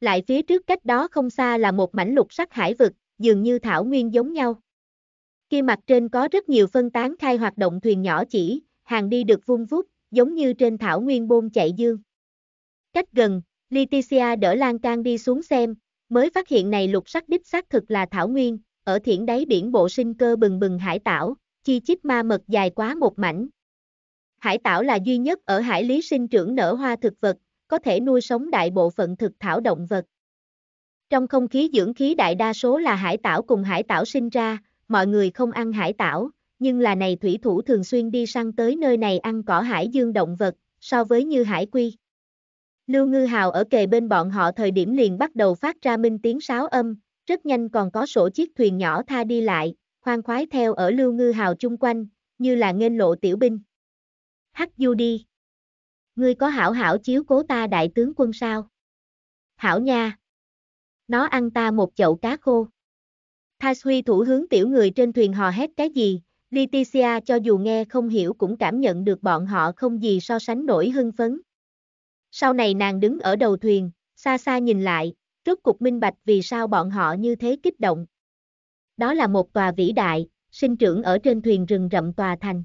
Lại phía trước cách đó không xa là một mảnh lục sắc hải vực, dường như thảo nguyên giống nhau. Kia mặt trên có rất nhiều phân tán khai hoạt động thuyền nhỏ chỉ, hàng đi được vung vút, giống như trên thảo nguyên bôn chạy dương. Cách gần, Leticia đỡ lan can đi xuống xem, mới phát hiện này lục sắc đích xác thực là thảo nguyên, ở thiển đáy biển bộ sinh cơ bừng bừng hải tảo, chi chít ma mật dài quá một mảnh, Hải tảo là duy nhất ở hải lý sinh trưởng nở hoa thực vật, có thể nuôi sống đại bộ phận thực thảo động vật. Trong không khí dưỡng khí đại đa số là hải tảo cùng hải tảo sinh ra, mọi người không ăn hải tảo, nhưng là này thủy thủ thường xuyên đi săn tới nơi này ăn cỏ hải dương động vật, so với như hải quy. Lưu Ngư Hào ở kề bên bọn họ thời điểm liền bắt đầu phát ra minh tiếng sáo âm, rất nhanh còn có sổ chiếc thuyền nhỏ tha đi lại, khoan khoái theo ở Lưu Ngư Hào chung quanh, như là nghênh lộ tiểu binh hắc du đi. Ngươi có hảo hảo chiếu cố ta đại tướng quân sao? Hảo nha. Nó ăn ta một chậu cá khô. Tha suy thủ hướng tiểu người trên thuyền hò hét cái gì, Leticia cho dù nghe không hiểu cũng cảm nhận được bọn họ không gì so sánh nổi hưng phấn. Sau này nàng đứng ở đầu thuyền, xa xa nhìn lại, rốt cục minh bạch vì sao bọn họ như thế kích động. Đó là một tòa vĩ đại, sinh trưởng ở trên thuyền rừng rậm tòa thành.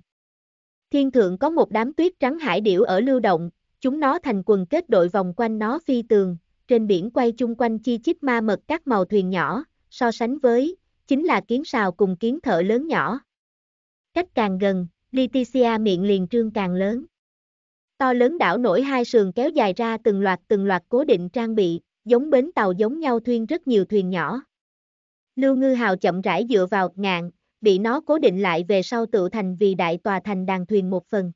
Thiên thượng có một đám tuyết trắng hải điểu ở lưu động, chúng nó thành quần kết đội vòng quanh nó phi tường, trên biển quay chung quanh chi chít ma mật các màu thuyền nhỏ, so sánh với, chính là kiến sào cùng kiến thợ lớn nhỏ. Cách càng gần, Leticia miệng liền trương càng lớn. To lớn đảo nổi hai sườn kéo dài ra từng loạt từng loạt cố định trang bị, giống bến tàu giống nhau thuyên rất nhiều thuyền nhỏ. Lưu ngư hào chậm rãi dựa vào ngạn, bị nó cố định lại về sau tự thành vì đại tòa thành đàn thuyền một phần.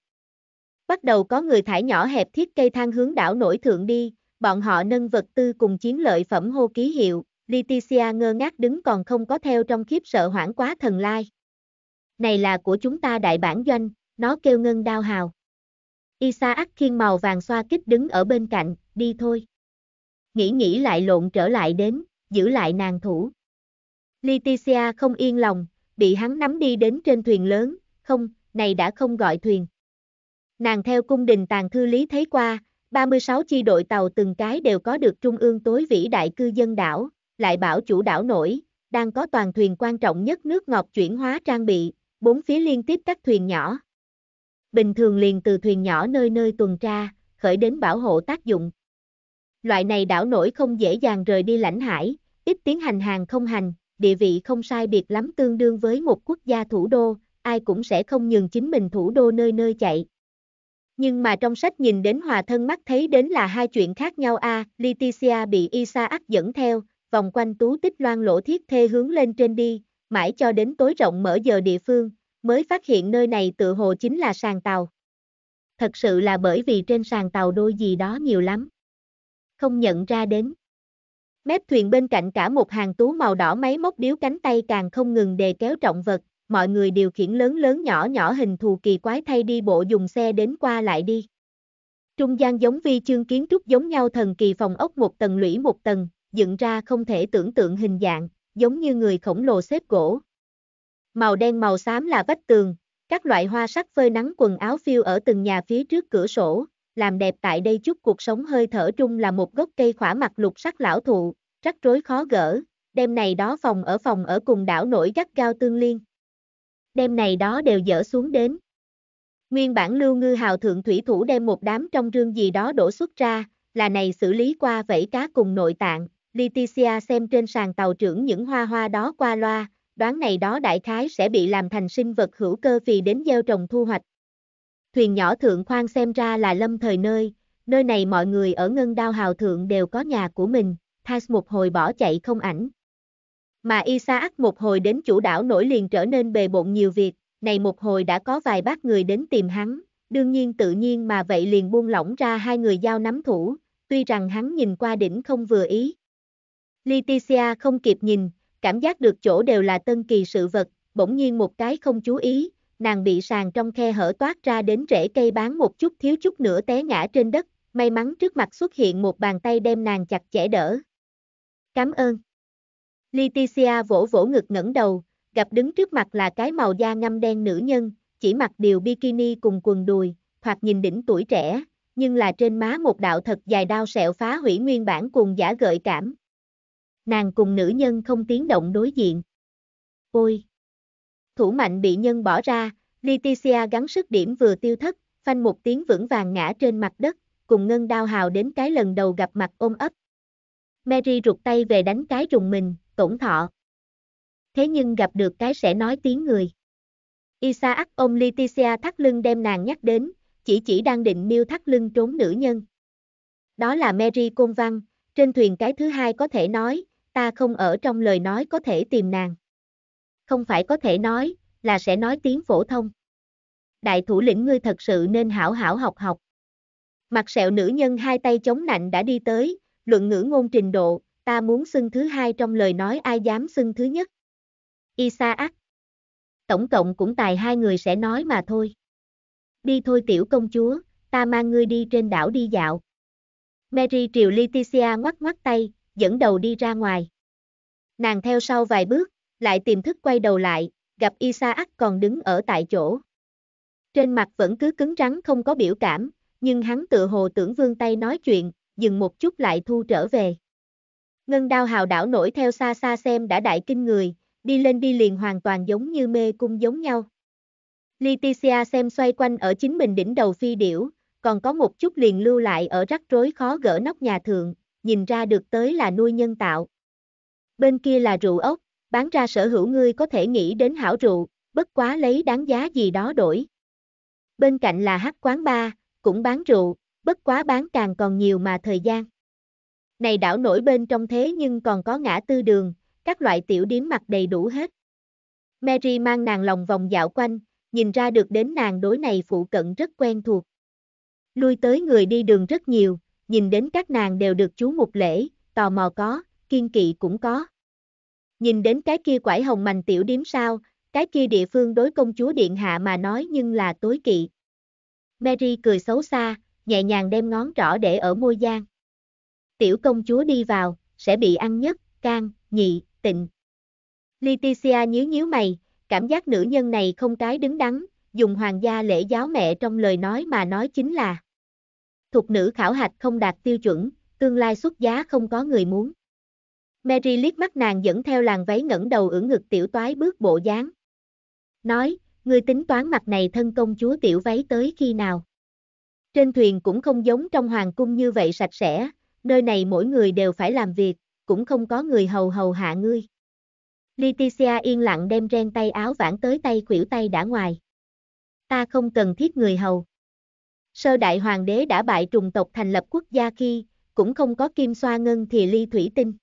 Bắt đầu có người thải nhỏ hẹp thiết cây thang hướng đảo nổi thượng đi, bọn họ nâng vật tư cùng chiến lợi phẩm hô ký hiệu, Leticia ngơ ngác đứng còn không có theo trong khiếp sợ hoảng quá thần lai. Này là của chúng ta đại bản doanh, nó kêu ngân đao hào. Isaac khiên màu vàng xoa kích đứng ở bên cạnh, đi thôi. Nghĩ nghĩ lại lộn trở lại đến, giữ lại nàng thủ. Leticia không yên lòng, bị hắn nắm đi đến trên thuyền lớn, không, này đã không gọi thuyền. Nàng theo cung đình tàn thư lý thấy qua, 36 chi đội tàu từng cái đều có được trung ương tối vĩ đại cư dân đảo, lại bảo chủ đảo nổi, đang có toàn thuyền quan trọng nhất nước ngọc chuyển hóa trang bị, bốn phía liên tiếp các thuyền nhỏ. Bình thường liền từ thuyền nhỏ nơi nơi tuần tra, khởi đến bảo hộ tác dụng. Loại này đảo nổi không dễ dàng rời đi lãnh hải, ít tiến hành hàng không hành, địa vị không sai biệt lắm tương đương với một quốc gia thủ đô, ai cũng sẽ không nhường chính mình thủ đô nơi nơi chạy. Nhưng mà trong sách nhìn đến hòa thân mắt thấy đến là hai chuyện khác nhau a, à, Leticia bị ác dẫn theo, vòng quanh tú tích loan lỗ thiết thê hướng lên trên đi, mãi cho đến tối rộng mở giờ địa phương, mới phát hiện nơi này tự hồ chính là sàn tàu. Thật sự là bởi vì trên sàn tàu đôi gì đó nhiều lắm. Không nhận ra đến. Mép thuyền bên cạnh cả một hàng tú màu đỏ máy móc điếu cánh tay càng không ngừng đề kéo trọng vật, mọi người điều khiển lớn lớn nhỏ nhỏ hình thù kỳ quái thay đi bộ dùng xe đến qua lại đi. Trung gian giống vi chương kiến trúc giống nhau thần kỳ phòng ốc một tầng lũy một tầng, dựng ra không thể tưởng tượng hình dạng, giống như người khổng lồ xếp gỗ. Màu đen màu xám là vách tường, các loại hoa sắc phơi nắng quần áo phiêu ở từng nhà phía trước cửa sổ, làm đẹp tại đây chút cuộc sống hơi thở trung là một gốc cây khỏa mặt lục sắc lão thụ, rắc rối khó gỡ, đêm này đó phòng ở phòng ở cùng đảo nổi gắt cao tương liên. Đêm này đó đều dỡ xuống đến. Nguyên bản lưu ngư hào thượng thủy thủ đem một đám trong rương gì đó đổ xuất ra, là này xử lý qua vẫy cá cùng nội tạng, Leticia xem trên sàn tàu trưởng những hoa hoa đó qua loa, đoán này đó đại khái sẽ bị làm thành sinh vật hữu cơ vì đến gieo trồng thu hoạch, Thuyền nhỏ thượng khoan xem ra là lâm thời nơi, nơi này mọi người ở ngân đao hào thượng đều có nhà của mình, Thais một hồi bỏ chạy không ảnh. Mà Isaac một hồi đến chủ đảo nổi liền trở nên bề bộn nhiều việc, này một hồi đã có vài bác người đến tìm hắn, đương nhiên tự nhiên mà vậy liền buông lỏng ra hai người giao nắm thủ, tuy rằng hắn nhìn qua đỉnh không vừa ý. Leticia không kịp nhìn, cảm giác được chỗ đều là tân kỳ sự vật, bỗng nhiên một cái không chú ý, nàng bị sàn trong khe hở toát ra đến rễ cây bán một chút thiếu chút nữa té ngã trên đất, may mắn trước mặt xuất hiện một bàn tay đem nàng chặt chẽ đỡ. Cảm ơn. Leticia vỗ vỗ ngực ngẩng đầu, gặp đứng trước mặt là cái màu da ngâm đen nữ nhân, chỉ mặc điều bikini cùng quần đùi, thoạt nhìn đỉnh tuổi trẻ, nhưng là trên má một đạo thật dài đao sẹo phá hủy nguyên bản cùng giả gợi cảm. Nàng cùng nữ nhân không tiếng động đối diện. Ôi! thủ mạnh bị nhân bỏ ra, Leticia gắn sức điểm vừa tiêu thất, phanh một tiếng vững vàng ngã trên mặt đất, cùng ngân đao hào đến cái lần đầu gặp mặt ôm ấp. Mary rụt tay về đánh cái rùng mình, tổn thọ. Thế nhưng gặp được cái sẽ nói tiếng người. Isaac ôm Leticia thắt lưng đem nàng nhắc đến, chỉ chỉ đang định miêu thắt lưng trốn nữ nhân. Đó là Mary Côn Văn, trên thuyền cái thứ hai có thể nói, ta không ở trong lời nói có thể tìm nàng không phải có thể nói, là sẽ nói tiếng phổ thông. Đại thủ lĩnh ngươi thật sự nên hảo hảo học học. Mặt sẹo nữ nhân hai tay chống nạnh đã đi tới, luận ngữ ngôn trình độ, ta muốn xưng thứ hai trong lời nói ai dám xưng thứ nhất. Isaac. Tổng cộng cũng tài hai người sẽ nói mà thôi. Đi thôi tiểu công chúa, ta mang ngươi đi trên đảo đi dạo. Mary triều Leticia ngoắt ngoắt tay, dẫn đầu đi ra ngoài. Nàng theo sau vài bước, lại tiềm thức quay đầu lại, gặp Isaac còn đứng ở tại chỗ. Trên mặt vẫn cứ cứng rắn không có biểu cảm, nhưng hắn tự hồ tưởng vương tay nói chuyện, dừng một chút lại thu trở về. Ngân đao hào đảo nổi theo xa xa xem đã đại kinh người, đi lên đi liền hoàn toàn giống như mê cung giống nhau. Leticia xem xoay quanh ở chính mình đỉnh đầu phi điểu, còn có một chút liền lưu lại ở rắc rối khó gỡ nóc nhà thượng, nhìn ra được tới là nuôi nhân tạo. Bên kia là rượu ốc, bán ra sở hữu ngươi có thể nghĩ đến hảo rượu, bất quá lấy đáng giá gì đó đổi. Bên cạnh là hát quán ba, cũng bán rượu, bất quá bán càng còn nhiều mà thời gian. Này đảo nổi bên trong thế nhưng còn có ngã tư đường, các loại tiểu điếm mặt đầy đủ hết. Mary mang nàng lòng vòng dạo quanh, nhìn ra được đến nàng đối này phụ cận rất quen thuộc. Lui tới người đi đường rất nhiều, nhìn đến các nàng đều được chú một lễ, tò mò có, kiên kỵ cũng có. Nhìn đến cái kia quải hồng mành tiểu điếm sao, cái kia địa phương đối công chúa điện hạ mà nói nhưng là tối kỵ. Mary cười xấu xa, nhẹ nhàng đem ngón trỏ để ở môi gian. Tiểu công chúa đi vào, sẽ bị ăn nhất, can, nhị, tịnh. Leticia nhíu nhíu mày, cảm giác nữ nhân này không cái đứng đắn, dùng hoàng gia lễ giáo mẹ trong lời nói mà nói chính là Thục nữ khảo hạch không đạt tiêu chuẩn, tương lai xuất giá không có người muốn. Mary liếc mắt nàng dẫn theo làng váy ngẩng đầu ưỡn ngực tiểu toái bước bộ dáng. Nói, ngươi tính toán mặt này thân công chúa tiểu váy tới khi nào? Trên thuyền cũng không giống trong hoàng cung như vậy sạch sẽ, nơi này mỗi người đều phải làm việc, cũng không có người hầu hầu hạ ngươi. Leticia yên lặng đem ren tay áo vãn tới tay khuỷu tay đã ngoài. Ta không cần thiết người hầu. Sơ đại hoàng đế đã bại trùng tộc thành lập quốc gia khi, cũng không có kim xoa ngân thì ly thủy tinh.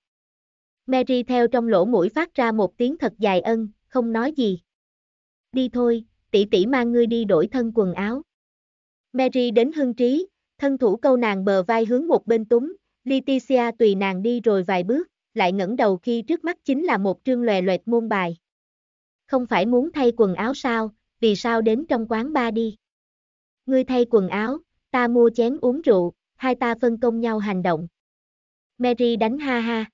Mary theo trong lỗ mũi phát ra một tiếng thật dài ân, không nói gì. Đi thôi, tỷ tỷ mang ngươi đi đổi thân quần áo. Mary đến hưng trí, thân thủ câu nàng bờ vai hướng một bên túng, Leticia tùy nàng đi rồi vài bước, lại ngẩng đầu khi trước mắt chính là một trương lòe loẹt môn bài. Không phải muốn thay quần áo sao, vì sao đến trong quán ba đi? Ngươi thay quần áo, ta mua chén uống rượu, hai ta phân công nhau hành động. Mary đánh ha ha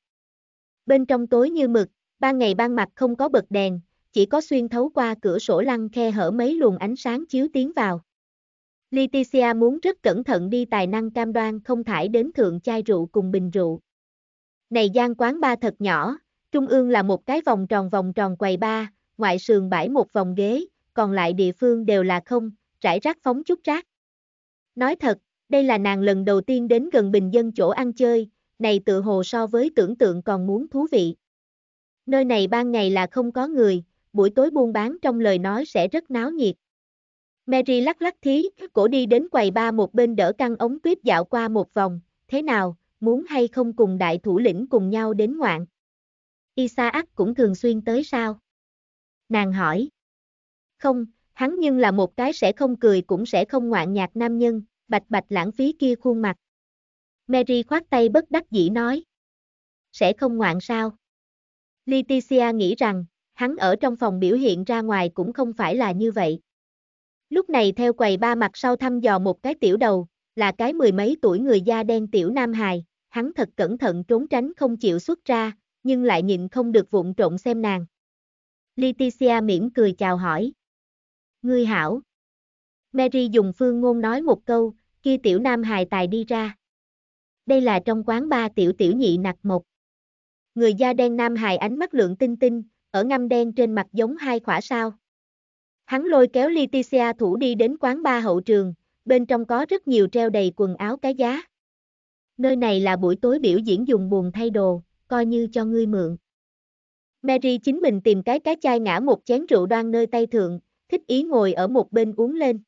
bên trong tối như mực, ban ngày ban mặt không có bật đèn, chỉ có xuyên thấu qua cửa sổ lăng khe hở mấy luồng ánh sáng chiếu tiến vào. Leticia muốn rất cẩn thận đi tài năng cam đoan không thải đến thượng chai rượu cùng bình rượu. Này gian quán ba thật nhỏ, trung ương là một cái vòng tròn vòng tròn quầy ba, ngoại sườn bãi một vòng ghế, còn lại địa phương đều là không, trải rác phóng chút rác. Nói thật, đây là nàng lần đầu tiên đến gần bình dân chỗ ăn chơi, này tự hồ so với tưởng tượng còn muốn thú vị. Nơi này ban ngày là không có người, buổi tối buôn bán trong lời nói sẽ rất náo nhiệt. Mary lắc lắc thí, cổ đi đến quầy ba một bên đỡ căng ống tuyếp dạo qua một vòng, thế nào, muốn hay không cùng đại thủ lĩnh cùng nhau đến ngoạn. Isaac cũng thường xuyên tới sao? Nàng hỏi. Không, hắn nhưng là một cái sẽ không cười cũng sẽ không ngoạn nhạc nam nhân, bạch bạch lãng phí kia khuôn mặt. Mary khoát tay bất đắc dĩ nói. Sẽ không ngoạn sao? Leticia nghĩ rằng, hắn ở trong phòng biểu hiện ra ngoài cũng không phải là như vậy. Lúc này theo quầy ba mặt sau thăm dò một cái tiểu đầu, là cái mười mấy tuổi người da đen tiểu nam hài, hắn thật cẩn thận trốn tránh không chịu xuất ra, nhưng lại nhìn không được vụng trộn xem nàng. Leticia mỉm cười chào hỏi. Ngươi hảo. Mary dùng phương ngôn nói một câu, kia tiểu nam hài tài đi ra đây là trong quán ba tiểu tiểu nhị nặc một. Người da đen nam hài ánh mắt lượng tinh tinh, ở ngăm đen trên mặt giống hai khỏa sao. Hắn lôi kéo Leticia thủ đi đến quán ba hậu trường, bên trong có rất nhiều treo đầy quần áo cái giá. Nơi này là buổi tối biểu diễn dùng buồn thay đồ, coi như cho ngươi mượn. Mary chính mình tìm cái cái chai ngã một chén rượu đoan nơi tay thượng, thích ý ngồi ở một bên uống lên.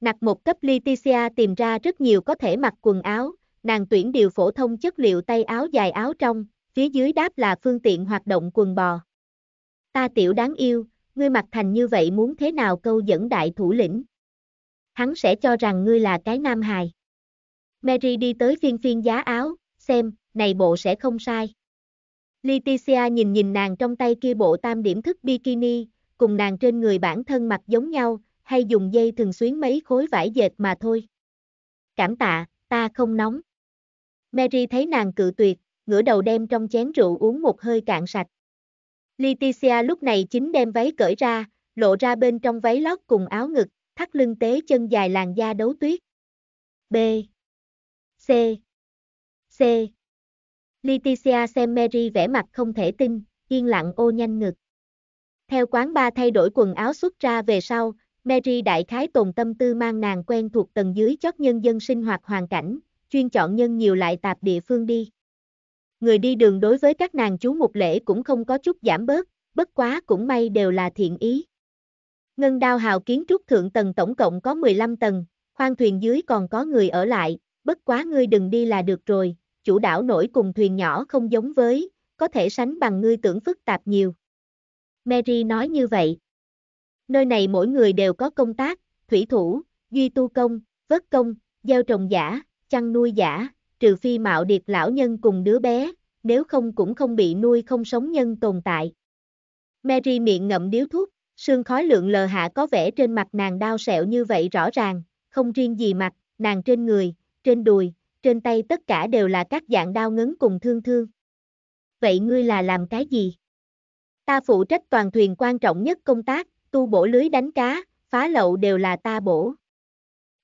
Nặc một cấp Leticia tìm ra rất nhiều có thể mặc quần áo, nàng tuyển điều phổ thông chất liệu tay áo dài áo trong, phía dưới đáp là phương tiện hoạt động quần bò. Ta tiểu đáng yêu, ngươi mặc thành như vậy muốn thế nào câu dẫn đại thủ lĩnh. Hắn sẽ cho rằng ngươi là cái nam hài. Mary đi tới phiên phiên giá áo, xem, này bộ sẽ không sai. Leticia nhìn nhìn nàng trong tay kia bộ tam điểm thức bikini, cùng nàng trên người bản thân mặc giống nhau, hay dùng dây thường xuyến mấy khối vải dệt mà thôi. Cảm tạ, ta không nóng. Mary thấy nàng cự tuyệt, ngửa đầu đem trong chén rượu uống một hơi cạn sạch. Leticia lúc này chính đem váy cởi ra, lộ ra bên trong váy lót cùng áo ngực, thắt lưng tế chân dài làn da đấu tuyết. B. C. C. Leticia xem Mary vẻ mặt không thể tin, yên lặng ô nhanh ngực. Theo quán ba thay đổi quần áo xuất ra về sau, Mary đại khái tồn tâm tư mang nàng quen thuộc tầng dưới chót nhân dân sinh hoạt hoàn cảnh, chuyên chọn nhân nhiều lại tạp địa phương đi. Người đi đường đối với các nàng chú một lễ cũng không có chút giảm bớt, bất quá cũng may đều là thiện ý. Ngân đao hào kiến trúc thượng tầng tổng cộng có 15 tầng, khoang thuyền dưới còn có người ở lại, bất quá ngươi đừng đi là được rồi, chủ đảo nổi cùng thuyền nhỏ không giống với, có thể sánh bằng ngươi tưởng phức tạp nhiều. Mary nói như vậy. Nơi này mỗi người đều có công tác, thủy thủ, duy tu công, vớt công, gieo trồng giả, chăn nuôi giả, trừ phi mạo điệp lão nhân cùng đứa bé, nếu không cũng không bị nuôi không sống nhân tồn tại. Mary miệng ngậm điếu thuốc, sương khói lượng lờ hạ có vẻ trên mặt nàng đau sẹo như vậy rõ ràng, không riêng gì mặt, nàng trên người, trên đùi, trên tay tất cả đều là các dạng đau ngấn cùng thương thương. Vậy ngươi là làm cái gì? Ta phụ trách toàn thuyền quan trọng nhất công tác, tu bổ lưới đánh cá, phá lậu đều là ta bổ.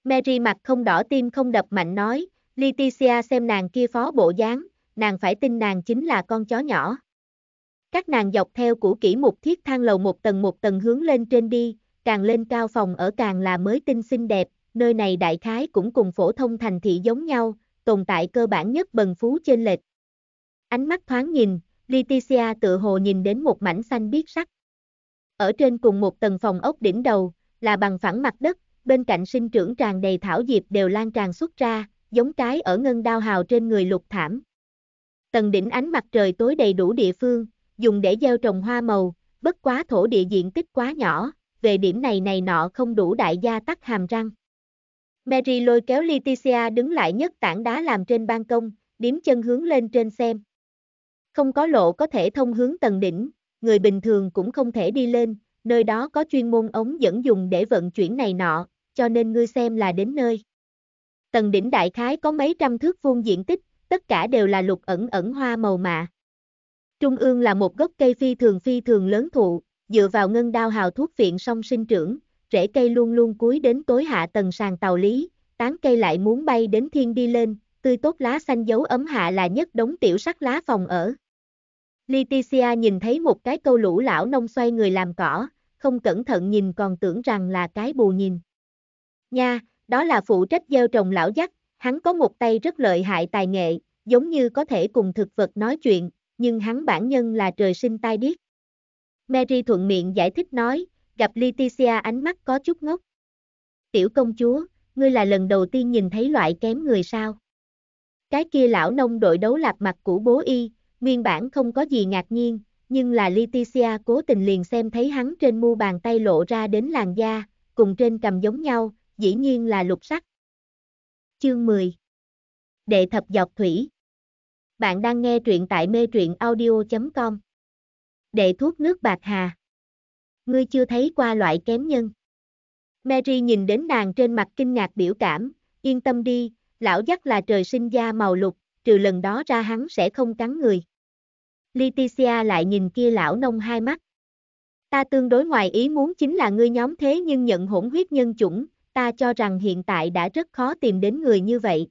Mary mặt không đỏ tim không đập mạnh nói, Leticia xem nàng kia phó bộ dáng, nàng phải tin nàng chính là con chó nhỏ. Các nàng dọc theo của kỹ mục thiết thang lầu một tầng một tầng hướng lên trên đi, càng lên cao phòng ở càng là mới tinh xinh đẹp, nơi này đại khái cũng cùng phổ thông thành thị giống nhau, tồn tại cơ bản nhất bần phú trên lệch. Ánh mắt thoáng nhìn, Leticia tự hồ nhìn đến một mảnh xanh biếc sắc. Ở trên cùng một tầng phòng ốc đỉnh đầu, là bằng phẳng mặt đất, bên cạnh sinh trưởng tràn đầy thảo diệp đều lan tràn xuất ra, giống cái ở ngân đao hào trên người lục thảm. Tầng đỉnh ánh mặt trời tối đầy đủ địa phương, dùng để gieo trồng hoa màu, bất quá thổ địa diện tích quá nhỏ, về điểm này này nọ không đủ đại gia tắc hàm răng. Mary lôi kéo Leticia đứng lại nhất tảng đá làm trên ban công, điếm chân hướng lên trên xem. Không có lộ có thể thông hướng tầng đỉnh, người bình thường cũng không thể đi lên, nơi đó có chuyên môn ống dẫn dùng để vận chuyển này nọ, cho nên ngươi xem là đến nơi. Tầng đỉnh đại khái có mấy trăm thước vuông diện tích, tất cả đều là lục ẩn ẩn hoa màu mạ. Trung ương là một gốc cây phi thường phi thường lớn thụ, dựa vào ngân đao hào thuốc viện song sinh trưởng, rễ cây luôn luôn cúi đến tối hạ tầng sàn tàu lý, tán cây lại muốn bay đến thiên đi lên, tươi tốt lá xanh dấu ấm hạ là nhất đống tiểu sắc lá phòng ở. Leticia nhìn thấy một cái câu lũ lão nông xoay người làm cỏ, không cẩn thận nhìn còn tưởng rằng là cái bù nhìn. Nha, đó là phụ trách gieo trồng lão dắt, hắn có một tay rất lợi hại tài nghệ, giống như có thể cùng thực vật nói chuyện, nhưng hắn bản nhân là trời sinh tai điếc. Mary thuận miệng giải thích nói, gặp Leticia ánh mắt có chút ngốc. Tiểu công chúa, ngươi là lần đầu tiên nhìn thấy loại kém người sao? Cái kia lão nông đội đấu lạp mặt của bố y, nguyên bản không có gì ngạc nhiên, nhưng là Leticia cố tình liền xem thấy hắn trên mu bàn tay lộ ra đến làn da, cùng trên cầm giống nhau, dĩ nhiên là lục sắc. Chương 10 Đệ thập dọc thủy Bạn đang nghe truyện tại mê truyện audio.com Đệ thuốc nước bạc hà Ngươi chưa thấy qua loại kém nhân. Mary nhìn đến nàng trên mặt kinh ngạc biểu cảm, yên tâm đi, lão dắt là trời sinh da màu lục, trừ lần đó ra hắn sẽ không cắn người. Leticia lại nhìn kia lão nông hai mắt. Ta tương đối ngoài ý muốn chính là ngươi nhóm thế nhưng nhận hỗn huyết nhân chủng, ta cho rằng hiện tại đã rất khó tìm đến người như vậy.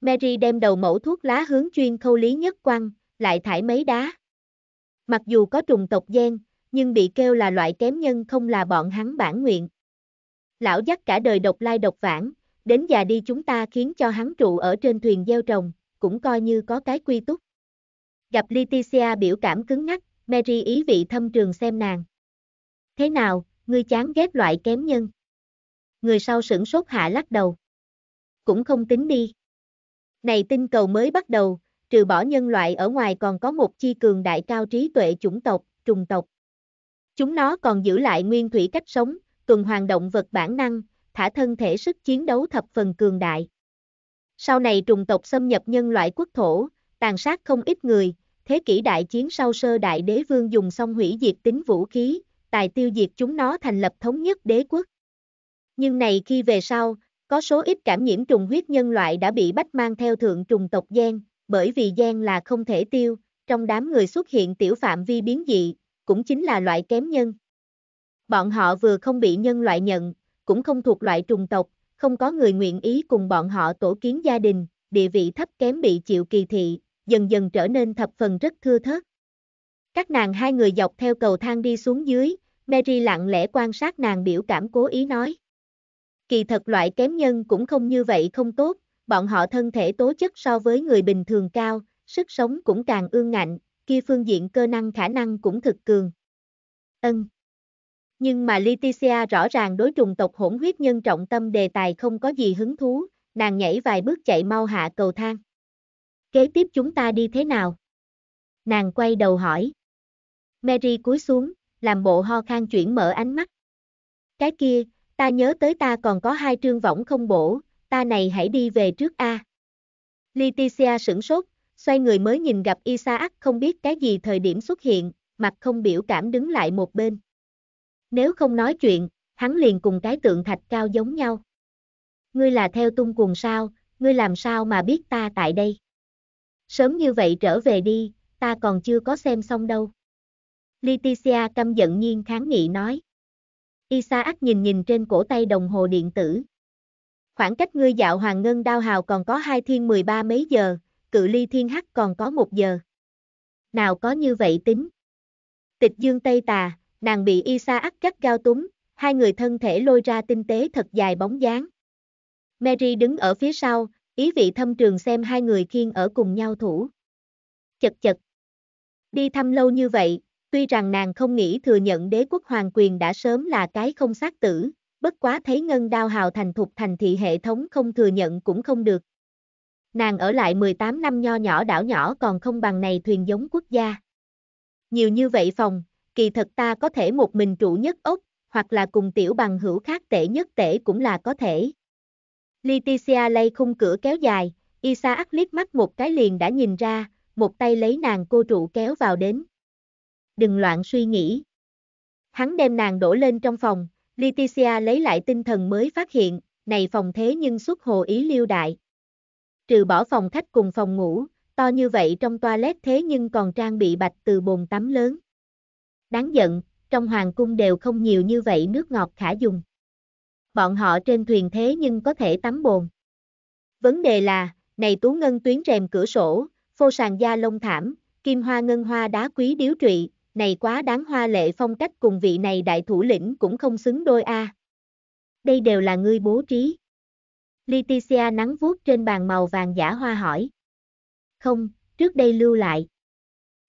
Mary đem đầu mẫu thuốc lá hướng chuyên khâu lý nhất quăng, lại thải mấy đá. Mặc dù có trùng tộc gen, nhưng bị kêu là loại kém nhân không là bọn hắn bản nguyện. Lão dắt cả đời độc lai độc vãng, đến già đi chúng ta khiến cho hắn trụ ở trên thuyền gieo trồng, cũng coi như có cái quy túc. Gặp Leticia biểu cảm cứng ngắc, Mary ý vị thâm trường xem nàng. Thế nào, ngươi chán ghét loại kém nhân? người sau sửng sốt hạ lắc đầu. Cũng không tính đi. Này tinh cầu mới bắt đầu, trừ bỏ nhân loại ở ngoài còn có một chi cường đại cao trí tuệ chủng tộc, trùng tộc. Chúng nó còn giữ lại nguyên thủy cách sống, tuần hoàn động vật bản năng, thả thân thể sức chiến đấu thập phần cường đại. Sau này trùng tộc xâm nhập nhân loại quốc thổ, tàn sát không ít người, thế kỷ đại chiến sau sơ đại đế vương dùng xong hủy diệt tính vũ khí, tài tiêu diệt chúng nó thành lập thống nhất đế quốc nhưng này khi về sau, có số ít cảm nhiễm trùng huyết nhân loại đã bị bắt mang theo thượng trùng tộc gen, bởi vì gen là không thể tiêu, trong đám người xuất hiện tiểu phạm vi biến dị, cũng chính là loại kém nhân. Bọn họ vừa không bị nhân loại nhận, cũng không thuộc loại trùng tộc, không có người nguyện ý cùng bọn họ tổ kiến gia đình, địa vị thấp kém bị chịu kỳ thị, dần dần trở nên thập phần rất thưa thớt. Các nàng hai người dọc theo cầu thang đi xuống dưới, Mary lặng lẽ quan sát nàng biểu cảm cố ý nói. Kỳ thật loại kém nhân cũng không như vậy không tốt, bọn họ thân thể tố chất so với người bình thường cao, sức sống cũng càng ương ngạnh, kia phương diện cơ năng khả năng cũng thực cường. Ân. Nhưng mà Leticia rõ ràng đối trùng tộc hỗn huyết nhân trọng tâm đề tài không có gì hứng thú, nàng nhảy vài bước chạy mau hạ cầu thang. Kế tiếp chúng ta đi thế nào? Nàng quay đầu hỏi. Mary cúi xuống, làm bộ ho khan chuyển mở ánh mắt. Cái kia, ta nhớ tới ta còn có hai trương võng không bổ, ta này hãy đi về trước a. Leticia sửng sốt, xoay người mới nhìn gặp Isaac không biết cái gì thời điểm xuất hiện, mặt không biểu cảm đứng lại một bên. Nếu không nói chuyện, hắn liền cùng cái tượng thạch cao giống nhau. Ngươi là theo tung cuồng sao, ngươi làm sao mà biết ta tại đây? Sớm như vậy trở về đi, ta còn chưa có xem xong đâu. Leticia căm giận nhiên kháng nghị nói. Isaac nhìn nhìn trên cổ tay đồng hồ điện tử. Khoảng cách ngươi dạo hoàng ngân đao hào còn có hai thiên mười ba mấy giờ, cự ly thiên hắc còn có một giờ. Nào có như vậy tính. Tịch dương Tây Tà, nàng bị Isaac cắt gao túng, hai người thân thể lôi ra tinh tế thật dài bóng dáng. Mary đứng ở phía sau, ý vị thâm trường xem hai người khiên ở cùng nhau thủ. Chật chật. Đi thăm lâu như vậy, Tuy rằng nàng không nghĩ thừa nhận đế quốc hoàng quyền đã sớm là cái không xác tử, bất quá thấy ngân đao hào thành thục thành thị hệ thống không thừa nhận cũng không được. Nàng ở lại 18 năm nho nhỏ đảo nhỏ còn không bằng này thuyền giống quốc gia. Nhiều như vậy phòng, kỳ thật ta có thể một mình trụ nhất ốc, hoặc là cùng tiểu bằng hữu khác tệ nhất tệ cũng là có thể. Leticia lay khung cửa kéo dài, Isaac liếc mắt một cái liền đã nhìn ra, một tay lấy nàng cô trụ kéo vào đến đừng loạn suy nghĩ. Hắn đem nàng đổ lên trong phòng, Leticia lấy lại tinh thần mới phát hiện, này phòng thế nhưng xuất hồ ý lưu đại. Trừ bỏ phòng khách cùng phòng ngủ, to như vậy trong toilet thế nhưng còn trang bị bạch từ bồn tắm lớn. Đáng giận, trong hoàng cung đều không nhiều như vậy nước ngọt khả dùng. Bọn họ trên thuyền thế nhưng có thể tắm bồn. Vấn đề là, này tú ngân tuyến rèm cửa sổ, phô sàn da lông thảm, kim hoa ngân hoa đá quý điếu trụy, này quá đáng hoa lệ phong cách cùng vị này đại thủ lĩnh cũng không xứng đôi a. À. Đây đều là ngươi bố trí. Leticia nắng vuốt trên bàn màu vàng giả hoa hỏi. Không, trước đây lưu lại.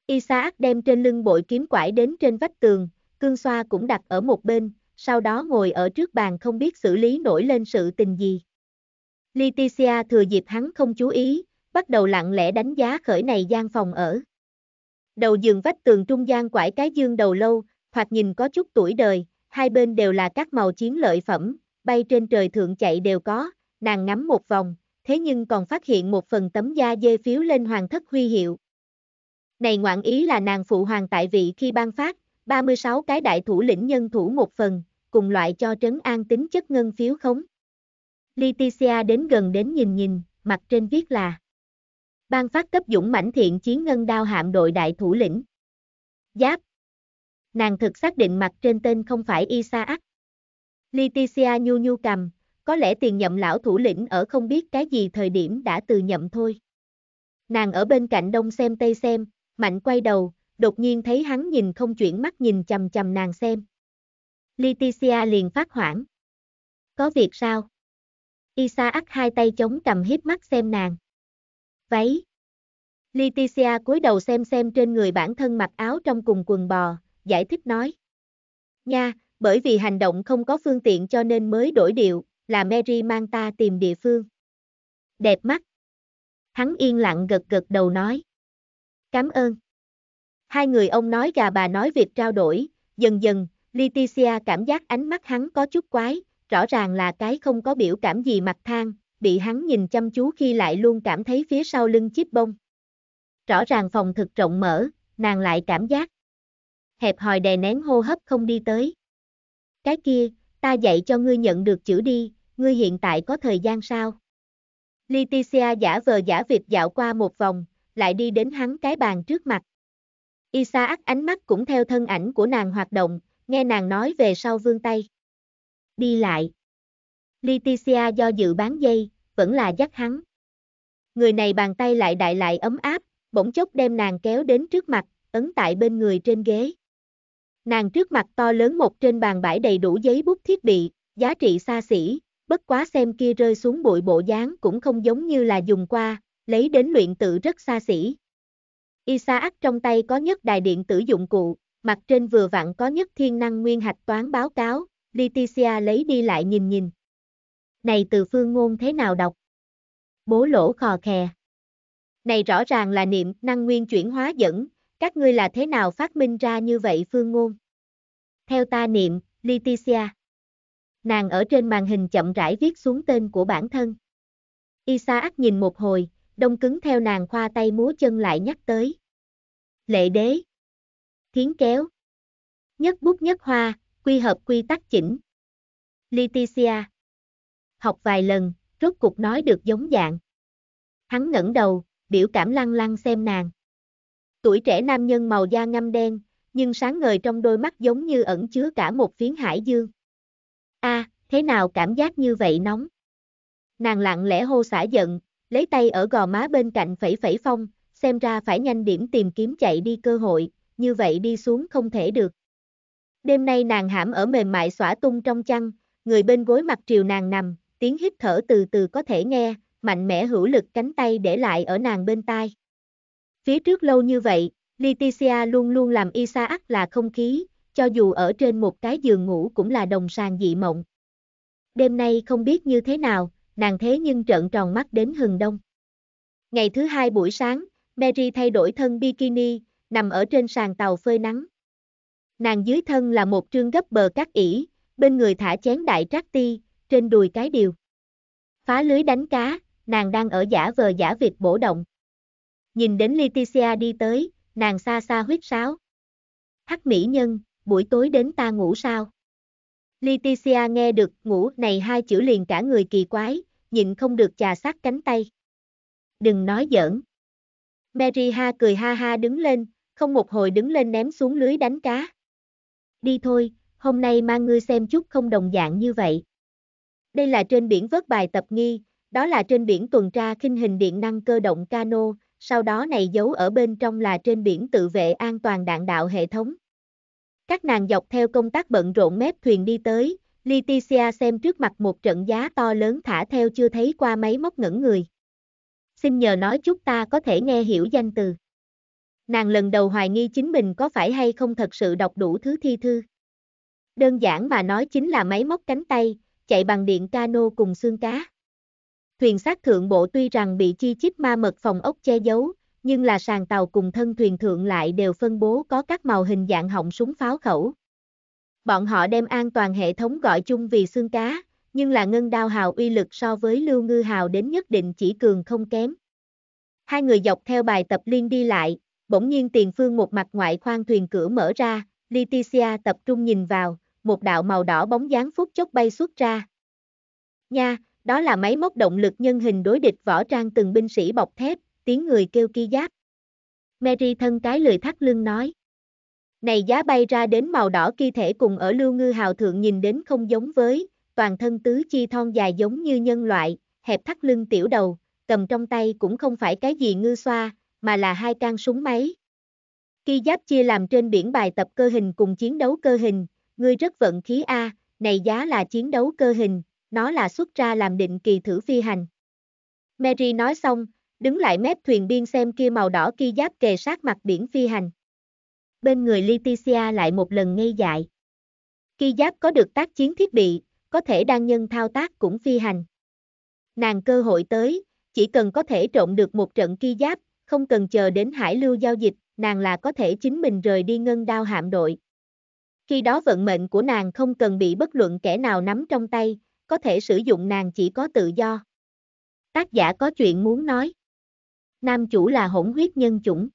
Isaac đem trên lưng bội kiếm quải đến trên vách tường, cương xoa cũng đặt ở một bên, sau đó ngồi ở trước bàn không biết xử lý nổi lên sự tình gì. Leticia thừa dịp hắn không chú ý, bắt đầu lặng lẽ đánh giá khởi này gian phòng ở. Đầu giường vách tường trung gian quải cái dương đầu lâu, thoạt nhìn có chút tuổi đời, hai bên đều là các màu chiến lợi phẩm, bay trên trời thượng chạy đều có, nàng ngắm một vòng, thế nhưng còn phát hiện một phần tấm da dê phiếu lên hoàng thất huy hiệu. Này ngoạn ý là nàng phụ hoàng tại vị khi ban phát, 36 cái đại thủ lĩnh nhân thủ một phần, cùng loại cho trấn an tính chất ngân phiếu khống. Leticia đến gần đến nhìn nhìn, mặt trên viết là ban phát cấp dũng mãnh thiện chiến ngân đao hạm đội đại thủ lĩnh. Giáp. Nàng thực xác định mặt trên tên không phải Isaac. Leticia nhu nhu cầm, có lẽ tiền nhậm lão thủ lĩnh ở không biết cái gì thời điểm đã từ nhậm thôi. Nàng ở bên cạnh đông xem tây xem, mạnh quay đầu, đột nhiên thấy hắn nhìn không chuyển mắt nhìn chầm chầm nàng xem. Leticia liền phát hoảng. Có việc sao? Isaac hai tay chống cầm hiếp mắt xem nàng váy. Leticia cúi đầu xem xem trên người bản thân mặc áo trong cùng quần bò, giải thích nói. Nha, bởi vì hành động không có phương tiện cho nên mới đổi điệu, là Mary mang ta tìm địa phương. Đẹp mắt. Hắn yên lặng gật gật đầu nói. Cảm ơn. Hai người ông nói gà bà nói việc trao đổi, dần dần, Leticia cảm giác ánh mắt hắn có chút quái, rõ ràng là cái không có biểu cảm gì mặt thang, bị hắn nhìn chăm chú khi lại luôn cảm thấy phía sau lưng chiếc bông. Rõ ràng phòng thực rộng mở, nàng lại cảm giác. Hẹp hòi đè nén hô hấp không đi tới. Cái kia, ta dạy cho ngươi nhận được chữ đi, ngươi hiện tại có thời gian sao? Leticia giả vờ giả vịt dạo qua một vòng, lại đi đến hắn cái bàn trước mặt. Isaac ánh mắt cũng theo thân ảnh của nàng hoạt động, nghe nàng nói về sau vương tay. Đi lại. Leticia do dự bán dây, vẫn là dắt hắn. Người này bàn tay lại đại lại ấm áp, bỗng chốc đem nàng kéo đến trước mặt, ấn tại bên người trên ghế. Nàng trước mặt to lớn một trên bàn bãi đầy đủ giấy bút thiết bị, giá trị xa xỉ, bất quá xem kia rơi xuống bụi bộ dáng cũng không giống như là dùng qua, lấy đến luyện tự rất xa xỉ. Isaac trong tay có nhất đài điện tử dụng cụ, mặt trên vừa vặn có nhất thiên năng nguyên hạch toán báo cáo, Leticia lấy đi lại nhìn nhìn. Này từ phương ngôn thế nào đọc? Bố lỗ khò khè. Này rõ ràng là niệm năng nguyên chuyển hóa dẫn, các ngươi là thế nào phát minh ra như vậy phương ngôn? Theo ta niệm, Leticia. Nàng ở trên màn hình chậm rãi viết xuống tên của bản thân. Isaac nhìn một hồi, đông cứng theo nàng khoa tay múa chân lại nhắc tới. Lệ đế. Thiến kéo. Nhất bút nhất hoa, quy hợp quy tắc chỉnh. Leticia học vài lần, rốt cục nói được giống dạng. Hắn ngẩng đầu, biểu cảm lăng lăng xem nàng. Tuổi trẻ nam nhân màu da ngâm đen, nhưng sáng ngời trong đôi mắt giống như ẩn chứa cả một phiến hải dương. A, à, thế nào cảm giác như vậy nóng? Nàng lặng lẽ hô xả giận, lấy tay ở gò má bên cạnh phẩy phẩy phong, xem ra phải nhanh điểm tìm kiếm chạy đi cơ hội, như vậy đi xuống không thể được. Đêm nay nàng hãm ở mềm mại xõa tung trong chăn, người bên gối mặt triều nàng nằm, tiếng hít thở từ từ có thể nghe, mạnh mẽ hữu lực cánh tay để lại ở nàng bên tai. Phía trước lâu như vậy, Leticia luôn luôn làm Isaac là không khí, cho dù ở trên một cái giường ngủ cũng là đồng sàng dị mộng. Đêm nay không biết như thế nào, nàng thế nhưng trợn tròn mắt đến hừng đông. Ngày thứ hai buổi sáng, Mary thay đổi thân bikini, nằm ở trên sàn tàu phơi nắng. Nàng dưới thân là một trương gấp bờ cát ỉ, bên người thả chén đại trác ti, trên đùi cái điều. Phá lưới đánh cá, nàng đang ở giả vờ giả việc bổ động. Nhìn đến Leticia đi tới, nàng xa xa huyết sáo. Hắc mỹ nhân, buổi tối đến ta ngủ sao? Leticia nghe được ngủ này hai chữ liền cả người kỳ quái, nhịn không được chà sát cánh tay. Đừng nói giỡn. Mary Ha cười ha ha đứng lên, không một hồi đứng lên ném xuống lưới đánh cá. Đi thôi, hôm nay mang ngươi xem chút không đồng dạng như vậy. Đây là trên biển vớt bài tập nghi, đó là trên biển tuần tra khinh hình điện năng cơ động cano, sau đó này giấu ở bên trong là trên biển tự vệ an toàn đạn đạo hệ thống. Các nàng dọc theo công tác bận rộn mép thuyền đi tới, Leticia xem trước mặt một trận giá to lớn thả theo chưa thấy qua máy móc ngẩn người. Xin nhờ nói chút ta có thể nghe hiểu danh từ. Nàng lần đầu hoài nghi chính mình có phải hay không thật sự đọc đủ thứ thi thư. Đơn giản mà nói chính là máy móc cánh tay, chạy bằng điện cano cùng xương cá. Thuyền sát thượng bộ tuy rằng bị chi chít ma mật phòng ốc che giấu, nhưng là sàn tàu cùng thân thuyền thượng lại đều phân bố có các màu hình dạng họng súng pháo khẩu. Bọn họ đem an toàn hệ thống gọi chung vì xương cá, nhưng là ngân đao hào uy lực so với lưu ngư hào đến nhất định chỉ cường không kém. Hai người dọc theo bài tập liên đi lại, bỗng nhiên tiền phương một mặt ngoại khoang thuyền cửa mở ra, Leticia tập trung nhìn vào, một đạo màu đỏ bóng dáng phút chốc bay xuất ra. Nha, đó là máy móc động lực nhân hình đối địch võ trang từng binh sĩ bọc thép, tiếng người kêu kia giáp. Mary thân cái lười thắt lưng nói. Này giá bay ra đến màu đỏ kia thể cùng ở lưu ngư hào thượng nhìn đến không giống với, toàn thân tứ chi thon dài giống như nhân loại, hẹp thắt lưng tiểu đầu, cầm trong tay cũng không phải cái gì ngư xoa, mà là hai can súng máy. Ki giáp chia làm trên biển bài tập cơ hình cùng chiến đấu cơ hình, ngươi rất vận khí A, này giá là chiến đấu cơ hình, nó là xuất ra làm định kỳ thử phi hành. Mary nói xong, đứng lại mép thuyền biên xem kia màu đỏ kia giáp kề sát mặt biển phi hành. Bên người Leticia lại một lần ngây dại. Ki giáp có được tác chiến thiết bị, có thể đang nhân thao tác cũng phi hành. Nàng cơ hội tới, chỉ cần có thể trộn được một trận ki giáp, không cần chờ đến hải lưu giao dịch, nàng là có thể chính mình rời đi ngân đao hạm đội. Khi đó vận mệnh của nàng không cần bị bất luận kẻ nào nắm trong tay, có thể sử dụng nàng chỉ có tự do. Tác giả có chuyện muốn nói. Nam chủ là hỗn huyết nhân chủng.